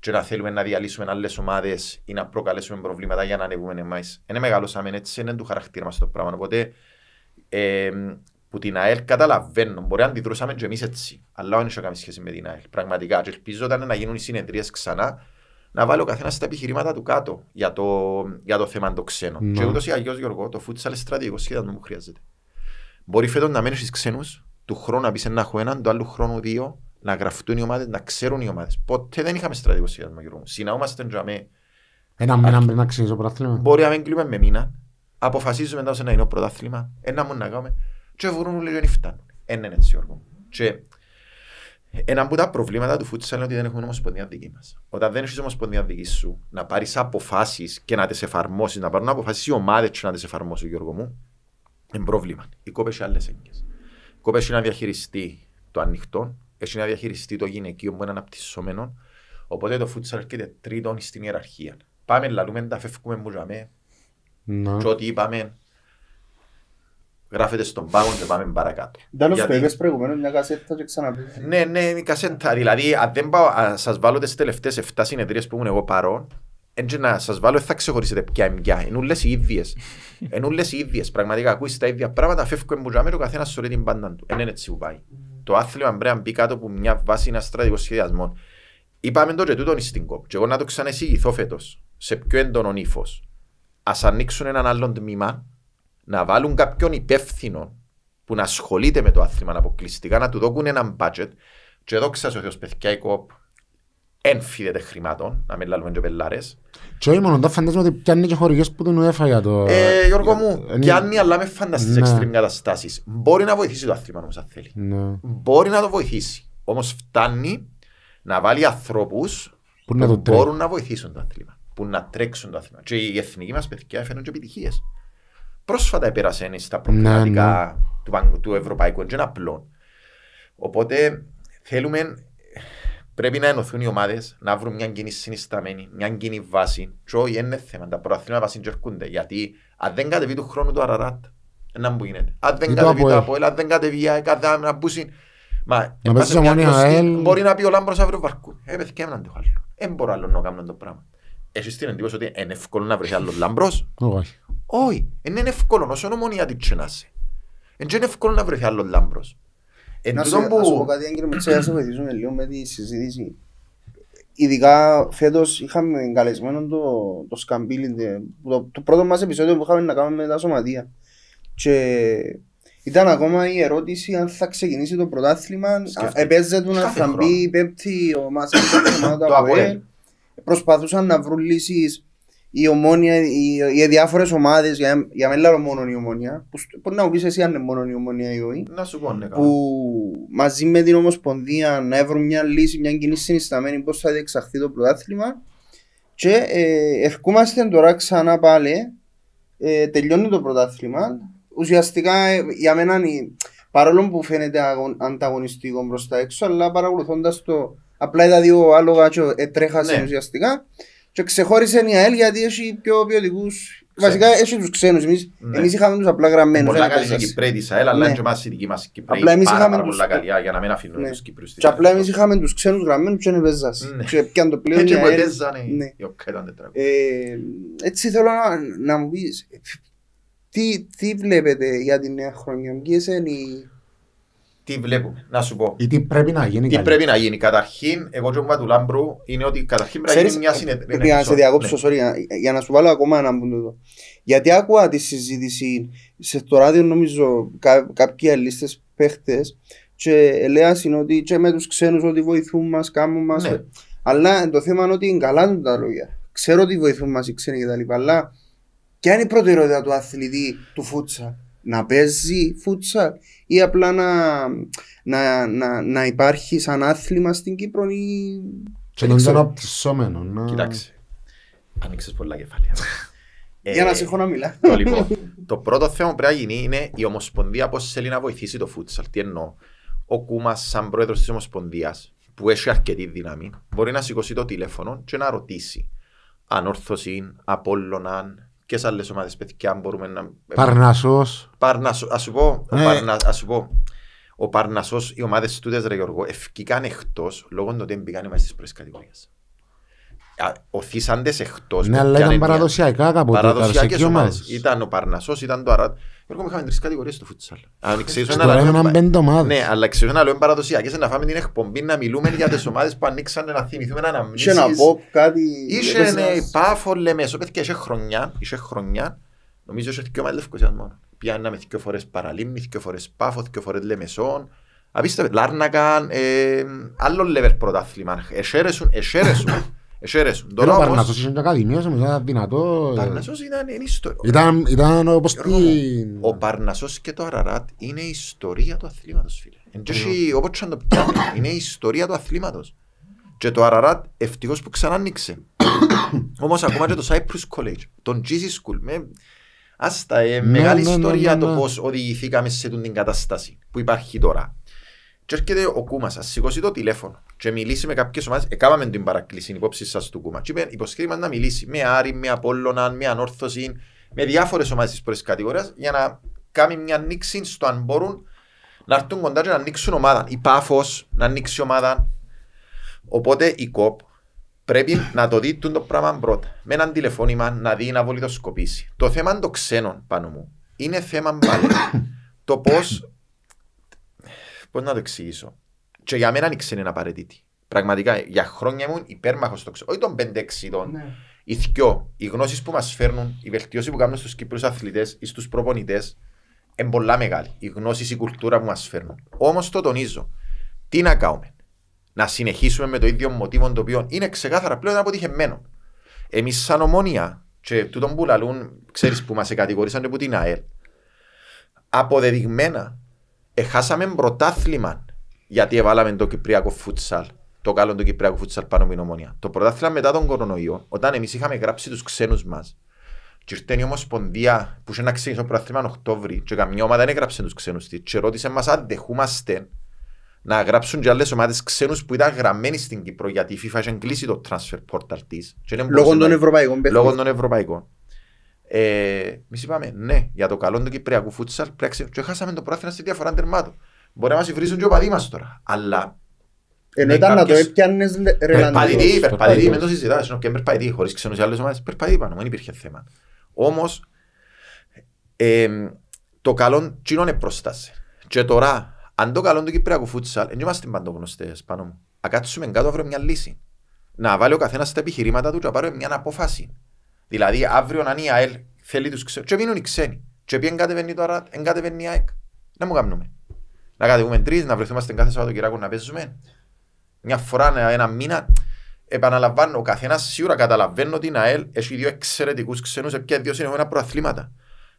και να θέλουμε να διαλύσουμε άλλες ομάδες ή να προκαλέσουμε προβλήματα για να ανεβούμε εμάς. Είναι μεγαλώσαμε έτσι, είναι του χαρακτήρα μας το πράγμα. Οπότε ε, που την ΑΕΛ καταλαβαίνω, μπορεί να αντιδρούσαμε και εμείς έτσι. Αλλά δεν είχε καμία σχέση με την ΑΕΛ. Πραγματικά. Και ελπίζω όταν να γίνουν οι συνεδρίες ξανά να βάλει ο καθένας τα επιχειρήματα του κάτω για το, για το θέμα των ξένων. Ναι. Mm. Και ούτως ή αλλιώς, Γιώργο, το φούτσαλε στρατηγικό σχεδόν μου χρειάζεται. Μπορεί φέτος να μένεις στους ξένους του χρόνου να πεις ένα χρόνο έναν, του άλλου χρόνου δύο, να γραφτούν οι ομάδες, να ξέρουν οι ομάδες. Ποτέ δεν είχαμε στρατηγικό σχεδιασμό, γύρω μου. Συναούμαστε τζαμέ. Ένα μήνα πριν να ξέρεις το πρωτάθλημα. Μπορεί να μην κλείνουμε με μήνα. Αποφασίζουμε μετά σε ένα είναι πρωτάθλημα. Ένα μόνο να κάνουμε. Και βγουν λίγο νύχτα. φτάνουν. Ένα είναι έτσι, όργο. Και ένα από τα προβλήματα του φούτσα είναι ότι δεν έχουμε ομοσπονδία δική μας. Όταν δεν έχεις ομοσπονδία δική σου, να πάρεις αποφάσεις και να τις εφαρμόσεις, να πάρουν αποφάσεις οι ομάδες σου να τις εφαρμόσεις, Γιώργο μου, είναι πρόβλημα. Οι κόπες άλλε έγκαιε κόπε έχει να διαχειριστεί το ανοιχτό, έχει να διαχειριστεί το γυναικείο που είναι αναπτυσσόμενο. Οπότε το φούτσαλ έρχεται τρίτον στην ιεραρχία. Πάμε, λαλούμε, τα φεύγουμε, μπουζαμε. ζαμε. Και ό,τι είπαμε, γράφεται στον πάγο και πάμε παρακάτω. Δεν Γιατί... το είπες προηγουμένως μια κασέτα και Ναι, ναι, μια κασέτα. Δηλαδή, αν δεν πάω, σας βάλω τις τελευταίες 7 συνεδρίες που ήμουν εγώ παρόν, έτσι να σας βάλω, θα ξεχωρίσετε ποια είναι ποια. Είναι όλε οι ίδιες. Είναι όλε οι ίδιες. Πραγματικά ακούει τα ίδια πράγματα, φεύγει που ο καθένα σωρεί την πάντα του. Είναι έτσι που πάει. Το άθλημα πρέπει να μπει κάτω από μια βάση, ένα στρατηγικό σχεδιασμό. Είπαμε το και τούτον στην κοπ. Και εγώ να το ξαναεισηγηθώ φέτος σε πιο έντονο ύφος. Ας ανοίξουν έναν άλλον τμήμα, να βάλουν κάποιον υπεύθυνο που να ασχολείται με το άθλημα αποκλειστικά, να του δώκουν έναν budget. Και εδώ ξέρω ότι ο παιδιά η κοπ εν χρημάτων, να μην λάβουμε και πελάρες. Και όχι μόνο, τα φαντάζομαι ότι πιάνει και χορηγές που τον UEFA για το... Ε, Γιώργο μου, πιάνει αλλά με φανταστείς εξτρέμ ναι. καταστάσεις. Μπορεί να βοηθήσει το αθλήμα όμως αν θέλει. Ναι. Μπορεί να το βοηθήσει. Όμως φτάνει να βάλει ανθρώπους που, να που μπορούν να βοηθήσουν το αθλήμα. Που να τρέξουν το αθλήμα. Και η εθνική μας παιδιά φέρνουν και επιτυχίες. Πρόσφατα επέρασαν στα ναι, προβληματικά του, του ευρωπαϊκού, είναι απλό. Οπότε θέλουμε Πρέπει να ενωθούν οι ομάδες, να βρουν μια κοινή συνισταμένη, μια κοινή βάση. Και όχι είναι θέμα. Τα προαθλήματα βασιλιορκούνται. Γιατί αν δεν κατεβεί του χρόνου του Αραράτ, να μου γίνεται. Αν δεν κατεβεί το ε? Αποέλ, αν δεν κατεβεί η ΑΕΚ, να πούσει. Μα μπορεί να πει ο Λάμπρος αύριο βαρκού. Έπεθε και έναν το άλλο. Δεν μπορώ άλλο να κάνω το πράγμα. Έχεις την εντύπωση ότι είναι εύκολο να βρει άλλο λαμπρό. Όχι. Όχι. Είναι εύκολο, όσο νομονία τη τσενάσαι. Είναι εύκολο να βρει άλλο λαμπρό. Να σου πω κάτι, κύριε σε βοηθήσουμε λίγο με τη συζήτηση. Ειδικά φέτος είχαμε εγκαλεσμένο το, το Σκαμπίλι, το, το πρώτο μας επεισόδιο που είχαμε να κάνουμε με τα σωματεία. Και ήταν ακόμα η ερώτηση αν θα ξεκινήσει το πρωτάθλημα. Επέζε του να θα μπει η πέμπτη ομάδα Προσπαθούσαν να βρουν λύσεις η ομόνια, οι, οι διάφορες ομάδες, για, για μένα μόνο η ομόνια, που μπορεί να μου πεις εσύ αν είναι μόνο η ομόνια ή όχι. Να σου πω, ναι, Που μαζί με την Ομοσπονδία να βρουν μια λύση, μια κοινή συνισταμένη πώς θα διεξαχθεί το πρωτάθλημα. Και ε, ευκούμαστε τώρα ξανά πάλι, ε, τελειώνει το πρωτάθλημα. Ουσιαστικά ε, για μένα, είναι παρόλο που φαίνεται ανταγωνιστικό μπροστά έξω, αλλά παρακολουθώντας το. Απλά είδα δύο άλογα και ε, τρέχασε ναι. ουσιαστικά. Και ξεχώρισε η ΑΕΛ γιατί έχει πιο ποιοτικούς. Βασικά έχει τους ξένους. Εμείς ναι. εμείς είχαμε τους απλά γραμμένους. Πολλά καλή είναι η Κυπρέη τη ΑΕΛ, αλλά ναι. και εμάς οι δικοί μα Κυπρέη. Απλά εμείς είχαμε. Τους... Πολλά καλιά για να μην αφήνουν ναι. τους Κύπρου. Και απλά εμείς είχαμε τους ξένους γραμμένους και ανεβέζα. Ναι. Και πιάνουν το πλέον. Έτσι, ναι. ε, έτσι θέλω να, να μου πεις. Τι, τι βλέπετε για την νέα χρονιά, ποιες είναι οι τι βλέπουμε, να σου πω. Ή τι πρέπει να γίνει. Τι πρέπει να γίνει. Καταρχήν, εγώ και του Λάμπρου είναι ότι καταρχήν πρέπει να γίνει μια συνεδρία. Ε, πρέπει να σε διακόψω, ναι. sorry, για να σου βάλω ακόμα ένα μπουντούτο. Γιατί άκουγα τη συζήτηση σε το ράδιο, νομίζω, κάποιοι αλίστες παίχτες και λέει ότι και με τους ξένους ότι βοηθούν μας, κάνουν μας. Ναι. Αλλά το θέμα είναι ότι είναι καλά τα λόγια. Ξέρω ότι βοηθούν μας οι ξένοι κτλ. Αλλά ποια είναι η προτεραιότητα του αθλητή του φούτσα, να παίζει φούτσα ή απλά να, να, να, να υπάρχει σαν άθλημα στην Κύπρο ή... Και να ξέρω Να... Κοιτάξτε, άνοιξες πολλά κεφάλια. Για να σε έχω να μιλά. Ε, λοιπόν, το, πρώτο θέμα που πρέπει να γίνει είναι η Ομοσπονδία πώς θέλει να βοηθήσει το φούτσαλ. Τι εννοώ. Ο Κούμας σαν πρόεδρος της Ομοσπονδίας που έχει αρκετή δύναμη μπορεί να σηκώσει το τηλέφωνο και να ρωτήσει αν όρθωση είναι, απόλλωναν, και σε άλλες ομάδες, παιδιά, αν μπορούμε να. Παρνασό. Παρνασό. Ας σου πω. Ναι. Ας σου πω. Ο Παρνασό, οι ομάδες του ρε Γιώργο, ευκήκαν εκτός λόγω του ότι δεν πήγαν μέσα στις πρώτες κατηγορίες. Οθήσαντε εκτός. Ναι, αλλά ήταν παραδοσιακά κάπου. Παραδοσιακέ ομάδε. Ήταν ο Παρνασό, ήταν το Αράτ. Γιώργο, είχαμε τρεις κατηγορίες στο φουτσάλ. Ναι, αλλά ξέρεις να λέμε παραδοσιακές, να φάμε την εκπομπή, να μιλούμε για τις ομάδες που ανοίξαν, να θυμηθούμε να αναμνήσεις. Είχε να πω κάτι... Είχε πάφολε μέσω, πέθηκε, είχε χρονιά, είχε χρονιά. Νομίζω είχε δυο μάλλον λευκοσιάς μόνο. Πιάνναμε δυο φορές παραλίμνη, δυο φορές πάφο, δυο φορές λεμεσόν. Απίστευε, Λάρνακαν, ε, άλλο λεβερ πρωτάθλημα. Εσέρεσουν, εσέρεσουν ήταν και ακαδημίος, όμως ήταν δυνατό. Ο Παρνασός και το Αραράτ είναι η ιστορία του αθλήματος, φίλε. όπως το είναι η ιστορία του αθλήματος. Και το Αραράτ ευτυχώς που ξανά άνοιξε. Όμως ακόμα και το Cyprus College, τον GC School, με... Άστα, ε, ναι, μεγάλη ναι, ναι, ιστορία το πώς οδηγηθήκαμε σε την κατάσταση που υπάρχει τώρα. Και έρχεται ο κούμας σας, σηκώσει το τηλέφωνο. Και μιλήσει με κάποιες ομάδες. Εκάμαμε την παρακλήση υπόψης σας του κούμας. Και είπε υποσχέμα να μιλήσει με Άρη, με Απόλλωνα, με Ανόρθωση, με διάφορες ομάδες της πρώτης κατηγορίας για να κάνει μια ανοίξη στο αν μπορούν να έρθουν κοντά και να ανοίξουν ομάδα. Η πάφος να ανοίξει ομάδα. Οπότε η κοπ πρέπει να το δει το πράγμα πρώτα. Με έναν τηλεφώνημα να δει να βολιδοσκοπήσει. Το θέμα των ξένων πάνω μου είναι θέμα πάλι. το πώς Πώς να το εξηγήσω. Και για μένα η είναι απαραίτητη. Πραγματικά για χρόνια ήμουν υπέρμαχος στο ξέρω. Όχι των 5-6 ναι. Οι θυκιό, οι γνώσεις που μας φέρνουν, η βελτιώση που κάνουν στους Κύπρους αθλητές ή στους προπονητές είναι πολλά μεγάλη. Οι γνώσεις, η κουλτούρα που μας φέρνουν. Όμως το τονίζω. Τι να κάνουμε. Να συνεχίσουμε με το ίδιο μοτίβο το οποίο είναι ξεκάθαρα πλέον αποτυχημένο. Εμείς, σαν ομόνια, και τούτον που λαλούν, ξέρεις που μας κατηγορήσαν από την ΑΕΛ, αποδεδειγμένα Εχάσαμε πρωτάθλημα γιατί έβαλαμε το Κυπριακό φούτσαλ, το καλό του Κυπριακού φούτσαλ πάνω από την ομονία. Το πρωτάθλημα μετά τον κορονοϊό, όταν εμείς είχαμε γράψει τους ξένους μας, και ήρθε η Ομοσπονδία που είχε να ξεκινήσει το πρωτάθλημα τον Οκτώβρη, και καμιά ομάδα δεν έγραψε τους ξένους της, και ρώτησε μας αν δεχούμαστε να γράψουν και άλλες ομάδες ξένους που ήταν γραμμένοι στην Κύπρο, γιατί η FIFA είχε κλείσει το transfer portal της. Λόγω των ευρωπαϊκών. Λόγω των ευρωπαϊκών. Ε, Εμείς είπαμε ναι, για το καλό του Κυπριακού φούτσαλ πρέπει να ξεχάσουμε το πρόθυμα στη διαφορά τερμάτων. Μπορεί να μας βρίζουν και ο παδί μας τώρα. Αλλά. Ενώ ήταν να το έπιανε ρελαντικό. περπατητή, με το συζητά. Ενώ και περπατητή, χωρίς ξένους ή άλλε ομάδες. Περπατητή πάνω, δεν υπήρχε θέμα. Όμως, ε, το καλό τσινώνε μπροστά σε. Και τώρα, αν το καλό του Κυπριακού φούτσαλ, δεν είμαστε παντογνωστές πάνω μου. Ακάτσουμε κάτω, βρούμε μια λύση. Να βάλει ο καθένας τα επιχειρήματα του και να πάρει μια απόφαση. Δηλαδή αύριο αν η ΑΕΛ θέλει τους ξένους και μείνουν οι ξένοι. Και ποιοι εγκατεβαίνει τώρα, εγκατεβαίνει η ΑΕΚ. Να μου κάνουμε. Να κατεβούμε τρεις, να βρεθούμε στην κάθε Σαββατοκυράκο να παίζουμε. Μια φορά, ένα μήνα. Επαναλαμβάνω, ο καθένας σίγουρα καταλαβαίνει ότι η ΑΕΛ έχει δύο εξαιρετικούς ξένους σε ποια δύο συνεχόμενα προαθλήματα.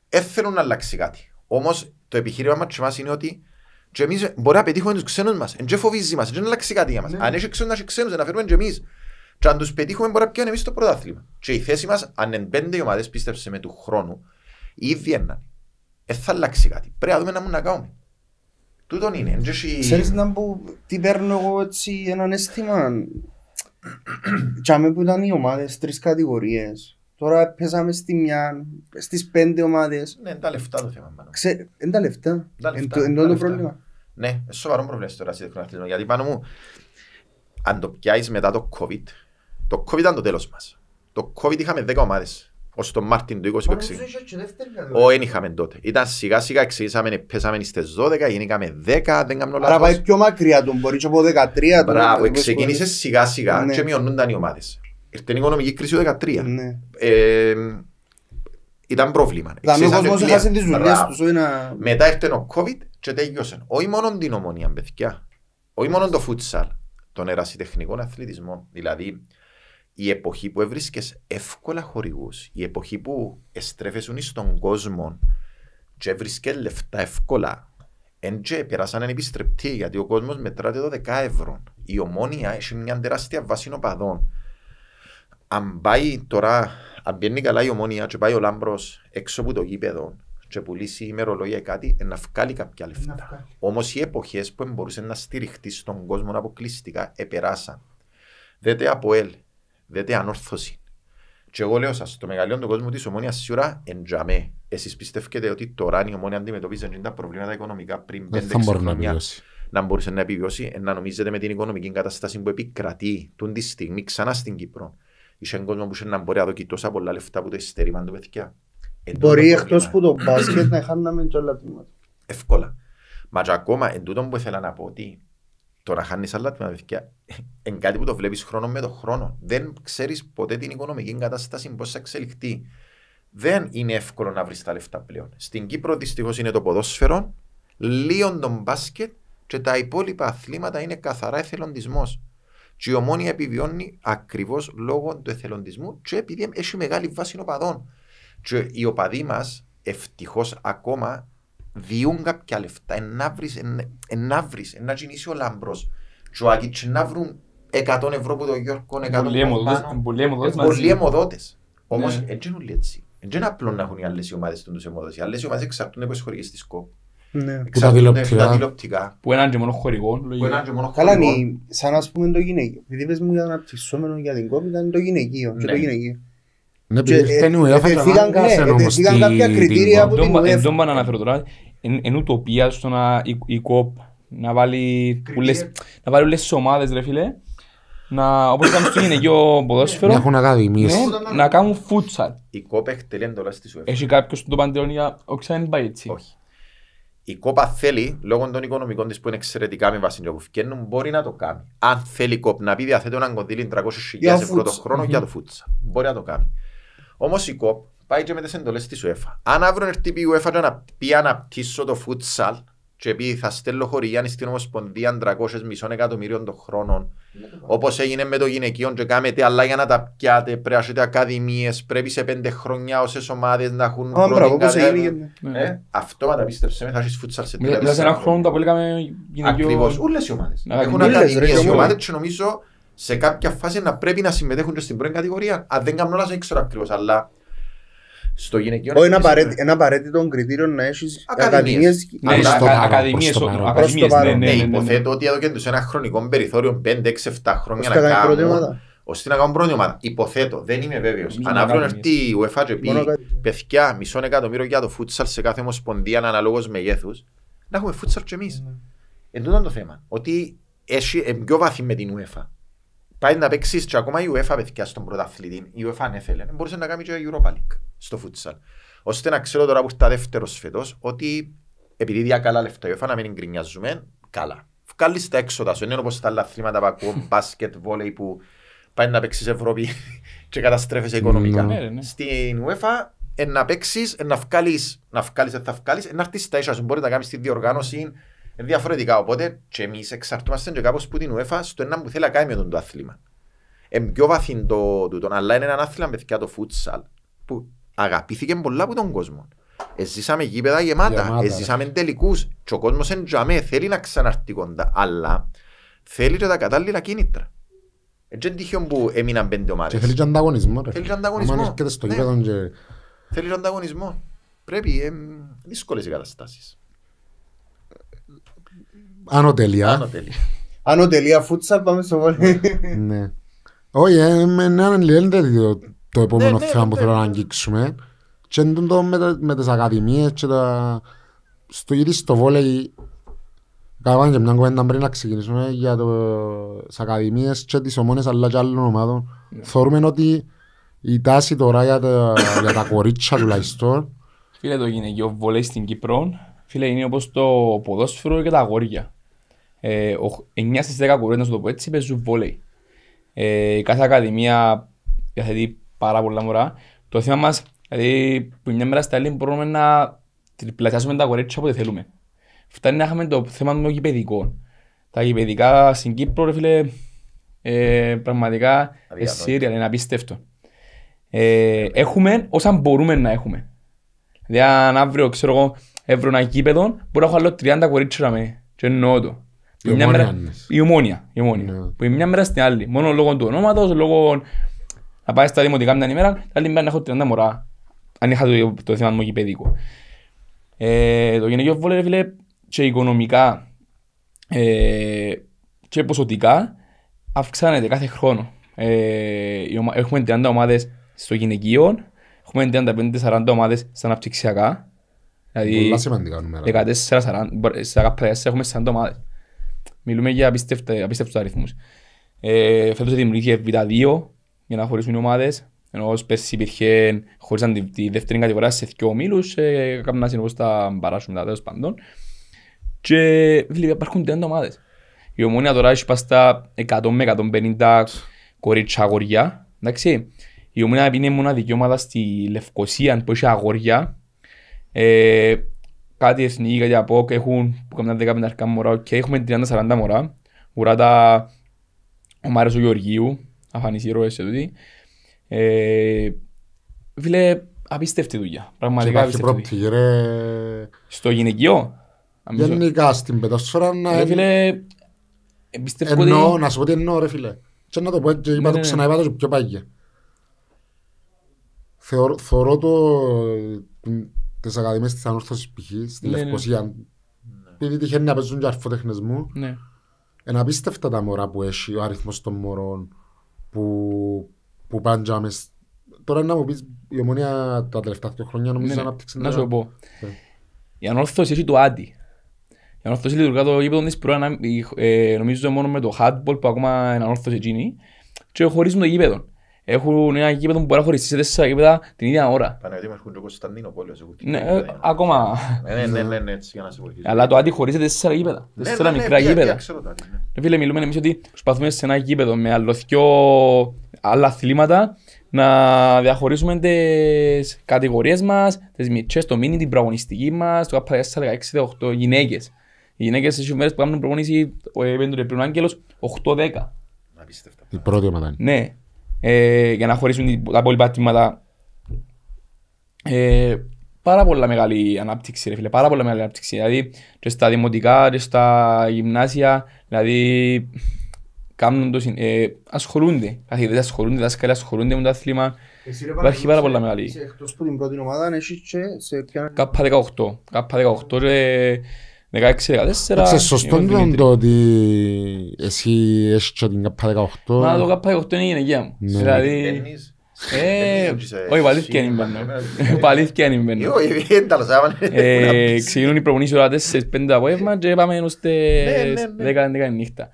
Έθελουν θέλουν να αλλάξει κάτι. Όμως το επιχείρημα μας μας είναι ότι και εμείς μπορεί να πετύχουμε τους ξένους μας. Δεν φοβίζει μας, δεν αλλάξει κάτι για μας. Ναι. Αν έχει ξένους, να έχει ξένους, να φέρουμε και εμείς. Και αν τους πετύχουμε, μπορεί να πιάνει εμείς το πρωτάθλημα. Και η θέση μας, αν εν πέντε ομάδες, πίστεψε με του χρόνου, ήδη ένα. Ε, θα αλλάξει κάτι. Πρέπει να δούμε να μου να κάνουμε. Τούτον είναι. Ξέρεις να πω τι παίρνω εγώ έτσι έναν αίσθημα. Τσάμε που ήταν οι ομάδες, τρεις κατηγορίες. Τώρα παίζαμε στη μια, στις πέντε ομάδες. Ναι, είναι τα λεφτά το θέμα. Ξε... Είναι τα λεφτά. Είναι το πρόβλημα. Ναι, σοβαρό πρόβλημα τώρα στη δεχνότητα. Γιατί πάνω μου, αν το πιάσεις μετά το COVID, το COVID ήταν το τέλος μας. Το COVID είχαμε 10 ομάδες. Ως τον Μάρτιν του 2020. Όχι, δεν είχαμε τότε. Ήταν σιγά σιγά εξήγησαμε, ναι, πέσαμε στι 12, γίνηκαμε 10, δεν κάνω λάθος. Άρα πάει πιο μακριά τον μπορείς από 13. Μπράβο, ξεκινήσε σιγά σιγά ναι. και μειωνούνταν οι ομάδες. Ήρθε η οικονομική κρίση του 2013. Ναι. Ε, ήταν πρόβλημα. Μετά ήρθε ο COVID και τέλειωσε. Όχι μόνο την ομονία, παιδιά. Όχι μόνο το φούτσαλ, τον ερασιτεχνικό αθλητισμό. Δηλαδή, η εποχή που έβρισκες εύκολα χορηγούς, η εποχή που εστρέφεσουν στον κόσμο και έβρισκες λεφτά εύκολα, εν και περάσαν επιστρεπτή γιατί ο κόσμος μετράται το 10 ευρώ. Η ομόνια έχει μια τεράστια βάση οπαδών. Αν πάει τώρα, αν πιένει καλά η ομόνια και πάει ο Λάμπρος έξω από το γήπεδο και πουλήσει ημερολόγια κάτι, να βγάλει κάποια λεφτά. Όμως οι εποχές που μπορούσε να στηριχτεί στον κόσμο αποκλειστικά επεράσαν. Δέτε από ελ, Δέτε ανόρθωση. Και εγώ λέω σας, το μεγαλύτερο του κόσμου της ομόνιας σίγουρα εντζαμέ. Εσείς πιστεύετε ότι τώρα η ομόνια αντιμετωπίζει τα προβλήματα οικονομικά πριν 5-6 χρόνια να μπορούσε να επιβιώσει, να νομίζετε με την οικονομική κατάσταση που επικρατεί τον τη στιγμή ξανά στην Κύπρο. Είσαι κόσμο που να μπορεί να δοκεί τόσα πολλά λεφτά που το ειστερήμαν μαντου παιδιά. Μπορεί εκτός που το μπάσκετ να χάναμε όλα τα Εύκολα. Μα και ακόμα εν τούτο που ήθελα να πω ότι το να χάνεις άλλα τμήματα είναι ε, κάτι που το βλέπεις χρόνο με το χρόνο. Δεν ξέρεις ποτέ την οικονομική κατάσταση πώς θα εξελιχθεί. Δεν είναι εύκολο να βρεις τα λεφτά πλέον. Στην Κύπρο δυστυχώς είναι το ποδόσφαιρο, λίον τον μπάσκετ και τα υπόλοιπα αθλήματα είναι καθαρά εθελοντισμός. Και η ομόνια επιβιώνει ακριβώς λόγω του εθελοντισμού και επειδή έχει μεγάλη βάση οπαδών. Και οι οπαδοί μας ευτυχώς ακόμα διούν κάποια λεφτά, να βρεις, να κινήσει ο λαμπρός και ο Άκητς να βρουν 100 ευρώ που το Γιώργο, 100 πάνω. Πολλοί Όμως ναι. έτσι είναι όλοι έτσι. Δεν είναι απλό να έχουν οι άλλες ομάδες τους αιμοδότες. Οι άλλες ομάδες από τις χωρίες της ΚΟΠ. Ναι. Που έναν και μόνο εν ουτοπία στο να η, η κοπ να βάλει ουλες, να βάλει όλες τις ομάδες ρε φίλε να, όπως κάνουν στο γυναικείο ποδόσφαιρο να έχουν ακαδημίες ναι, να κάνουν φούτσαλ η κοπ εκτελεί εντολά στη σου έχει κάποιος στον παντελόνι για οξάνι πάει έτσι όχι η κόπα θέλει, λόγω των οικονομικών της που είναι εξαιρετικά με βασίλειο που φτιάχνουν, μπορεί να το κάνει. Αν θέλει η κόπ να πει, διαθέτει έναν κονδύλι 300.000 ευρώ το χρόνο για το φούτσα. Μπορεί να το κάνει. Όμως η κόπ πάει και με τις εντολές της UEFA. Αν αύριο έρθει η UEFA και να πει αναπτύσσω το φουτσάλ και πει θα στέλνω χωριά στην Ομοσπονδία 300 μισών εκατομμυρίων των χρόνων Όπως έγινε με το γυναικείο και κάνετε αλλά για να τα πιάτε πρέπει να έχετε ακαδημίες πρέπει σε πέντε χρόνια όσες ομάδες να έχουν πρώτη κατεύθυνση τα πίστεψε με θα έχεις φουτσάλ σε τρία Μιλάς ένα χρόνο τα πολύ κάμε γυναικείο Ακριβώς όλες οι ομάδες έχουν ακαδημίες οι ομάδες και νομίζω σε κάποια φάση να πρέπει να συμμετέχουν και στην πρώτη κατηγορία αν δεν κάνω λάθος δεν ξέρω ακριβώς αλλά στο γυναικείο. Όχι, ένα απαραίτητο κριτήριο να έχεις ακαδημίες. Ακαδημίες, Ναι, υποθέτω ότι εδώ ένα χρονικό περιθώριο 5-6-7 χρόνια να Ώστε να κάνουν πρώτη Υποθέτω, δεν είμαι βέβαιος. Αν αύριο έρθει η UEFA και πει παιδιά, μισό εκατομμύριο για το φούτσαλ σε κάθε ομοσπονδία αναλόγως μεγέθους, να έχουμε φούτσαλ κι εμείς. Ναι, ναι. Εν το θέμα. Ότι έχει πιο βαθύ με την UEFA. Πάει να παίξεις και ακόμα η UEFA παιδιά στον πρωταθλητή, η UEFA αν έθελε, μπορούσε να κάνει και η Europa League στο futsal. Ώστε να ξέρω τώρα που ήρθα δεύτερος φετός ότι επειδή διά καλά λεφτά η UEFA να μην εγκρινιάζουμε, καλά. Βγάλεις τα έξοδα σου, είναι όπως τα άλλα αθλήματα που ακούω, μπάσκετ, βόλεϊ που πάει να παίξεις Ευρώπη και καταστρέφεσαι οικονομικά. Mm, Στην UEFA να παίξεις, να βγάλεις, να βγάλεις, να βγάλεις, να έρθεις στα ίσια σου, μπορείς να κάνεις τη διοργάνωση, διαφορετικά. Οπότε και εμείς εξαρτούμαστε και κάπως που την UEFA στο ένα που θέλει να κάνει με τον το άθλημα. Είναι πιο βαθύ το, το, αλλά είναι ένα άθλημα παιδιά το φούτσαλ που αγαπήθηκε πολλά από τον κόσμο. Εζήσαμε γήπεδα γεμάτα, εζήσαμε τελικούς. Και ο κόσμος εν τζαμέ θέλει να ξαναρθεί κοντά, αλλά θέλει και τα κατάλληλα κίνητρα. Έτσι είναι τυχόν που έμειναν πέντε ομάδες. Και θέλει και ανταγωνισμό. Ρε. Θέλει και ανταγωνισμό. Αν έρχεται στο ναι. και... Θέλει και ανταγωνισμό. Πρέπει, ε, δύσκολες οι καταστάσεις. Άνω τελεία. Άνω τελεία φούτσα, πάμε στο βόλιο. Ναι. ναι. Όχι, ε, ναι, ναι, είναι ανελιένεται το επόμενο θέμα που θέλω να αγγίξουμε. Και είναι το με τις ακαδημίες και τα... Στο ήδη στο βόλιο. Κάναμε και μια κουβέντα πριν να ξεκινήσουμε για τις ακαδημίες και τις ομόνες αλλά και άλλων ομάδων. Θεωρούμε ότι η τάση τώρα για τα, για τα κορίτσια τουλάχιστον. Φίλε το γυναικείο βολέ στην Κύπρο, φίλε είναι όπως το ποδόσφαιρο και τα αγόρια. 9 ε, στις 10 κορές, να σου το πω έτσι, παίζουν βόλεϊ. Ε, κάθε ακαδημία διαθέτει πάρα πολλά μωρά. Το θέμα μας, δηλαδή, που μια μέρα στα μπορούμε να τριπλασιάσουμε τα κορέτσια όποτε θέλουμε. Φτάνει να είχαμε το θέμα με το Τα γηπαιδικά στην Κύπρο, ρε φίλε, ε, πραγματικά, εσύρια, ε, είναι απίστευτο. Ε, έχουμε όσα μπορούμε να έχουμε. Δηλαδή, αν αύριο, ξέρω εγώ, ευρώ ένα γήπεδο, μπορώ να έχω άλλο 30 κορίτσια με, και εννοώ το. Η ομόνια. η ομόνια, η ομόνια. Yeah. Ναι. Που η μια μέρα στην άλλη. Μόνο λόγω του ονόματος, λόγω να πάει στα δημοτικά μια ημέρα, την άλλη μέρα να έχω 30 μωρά. Αν είχα το, το θέμα μου γηπαιδικό. Ε, το γυναικείο βόλερ, φίλε, και οικονομικά ε, και ποσοτικά αυξάνεται κάθε χρόνο. Ε, έχουμε 30 ομάδες στο γυναικείο, έχουμε 35-40 ομάδες στα αναπτυξιακά. Δηλαδή, 14-40, έχουμε 40 ομάδες. Μιλούμε για απίστευτους αριθμούς. Ε, φέτος δημιουργήθηκε Β2 για να χωρίσουν οι ομάδες. Ενώ πέρσι υπήρχε, χωρίσαν τη, τη δεύτερη κατηγορία σε δύο ομίλους, ε, να συνεχώς τα παράσουν τα τέλος πάντων. Και δηλαδή υπάρχουν 30 ομάδες. Η ομόνια τώρα έχει πάστα 100 με 150 κορίτσια αγοριά. Εντάξει. Η ομόνια είναι μόνο δικαιώματα στη Λευκοσία που έχει αγοριά. Ε, κάτι εθνική, κάτι από και έχουν που καμιά μωρά και έχουμε 30-40 μωρά. Μωρά τα ο Μάριος ο Γεωργίου, αφανίσει ροές σε Ε, φίλε, απίστευτη δουλειά. Πραγματικά απίστευτη πρόπτυγε, ρε... Στο γυναικείο. Γενικά στην να... Ρε φίλε, ότι... Εννοώ, να σου πω τι εννοώ ρε φίλε. να το πω, Θεωρώ το τις ακαδημίες της ανόρθωσης π.χ. στη ναι, ναι. Λευκοσία ναι. επειδή τυχαίνει να παίζουν και αρφοτεχνισμού είναι απίστευτα τα μωρά που έχει ο αριθμός των μωρών που, που πάνε Τώρα να μου πεις η ομονία τα τελευταία δύο χρόνια νομίζω ναι, ανάπτυξη. Να σου πω. Η ανόρθωση έχει το άντι. Η ανόρθωση λειτουργά το γήπεδο της πρώτα ε, νομίζω μόνο με το hardball που ακόμα είναι ανόρθωση εκείνη και χωρίζουν το γήπεδο έχουν ένα γήπεδο που μπορεί να χωριστεί σε τέσσερα γήπεδα την ίδια ώρα. Πανεπιστήμιο έχουν το Κωνσταντίνο πόλιο. Ναι, ε, ακόμα. Ναι, ναι, ναι, ναι, έτσι για να σε Αλλά το άντι χωρί σε τέσσερα γήπεδα. Τέσσερα μικρά γήπεδα. Φίλε, μιλούμε εμείς ότι προσπαθούμε σε ένα γήπεδο με αλλοθιό άλλα αθλήματα να διαχωρίσουμε τις κατηγορίες μας, τις μυτσές, το μήνυμα, την πραγωνιστική μας, το κάπα 4, 6, 8 γυναίκες. Οι γυναίκες σε μέρε που κάνουν προγόνιση, ο εβεντουρ Επρινάγκελο, 8-10. Απίστευτα. Η πρώτη ομάδα. Ναι, ε, για να χωρίσουν τα υπόλοιπα ατήματα. Ε, πάρα πολλά μεγάλη ανάπτυξη, ρε φίλε, πάρα πολλά μεγάλη ανάπτυξη. Δηλαδή, και στα δημοτικά, και στα γυμνάσια, δηλαδή, κάνουν το, ε, ασχολούνται. Καθηγητές ασχολούνται, δάσκαλοι ασχολούνται με το αθλήμα. Υπάρχει πάρα πολλά μεγάλη. Εκτός που την πρώτη ομάδα, και σε ποια... Κάπα 18, κάπα 18 και 16-14. Σωστό είναι το ότι εσύ έστω την ΚΑΠΑ 18. Μα το ΚΑΠΑ 18 είναι η γυναικεία μου. Ναι. Δηλαδή... Ε, ε, όχι, παλήθηκε αν είμαι. Παλήθηκε αν είμαι. Ξεκινούν οι προπονήσεις ώρα 4-5 απόγευμα και πάμε έως τις 10-11 νύχτα.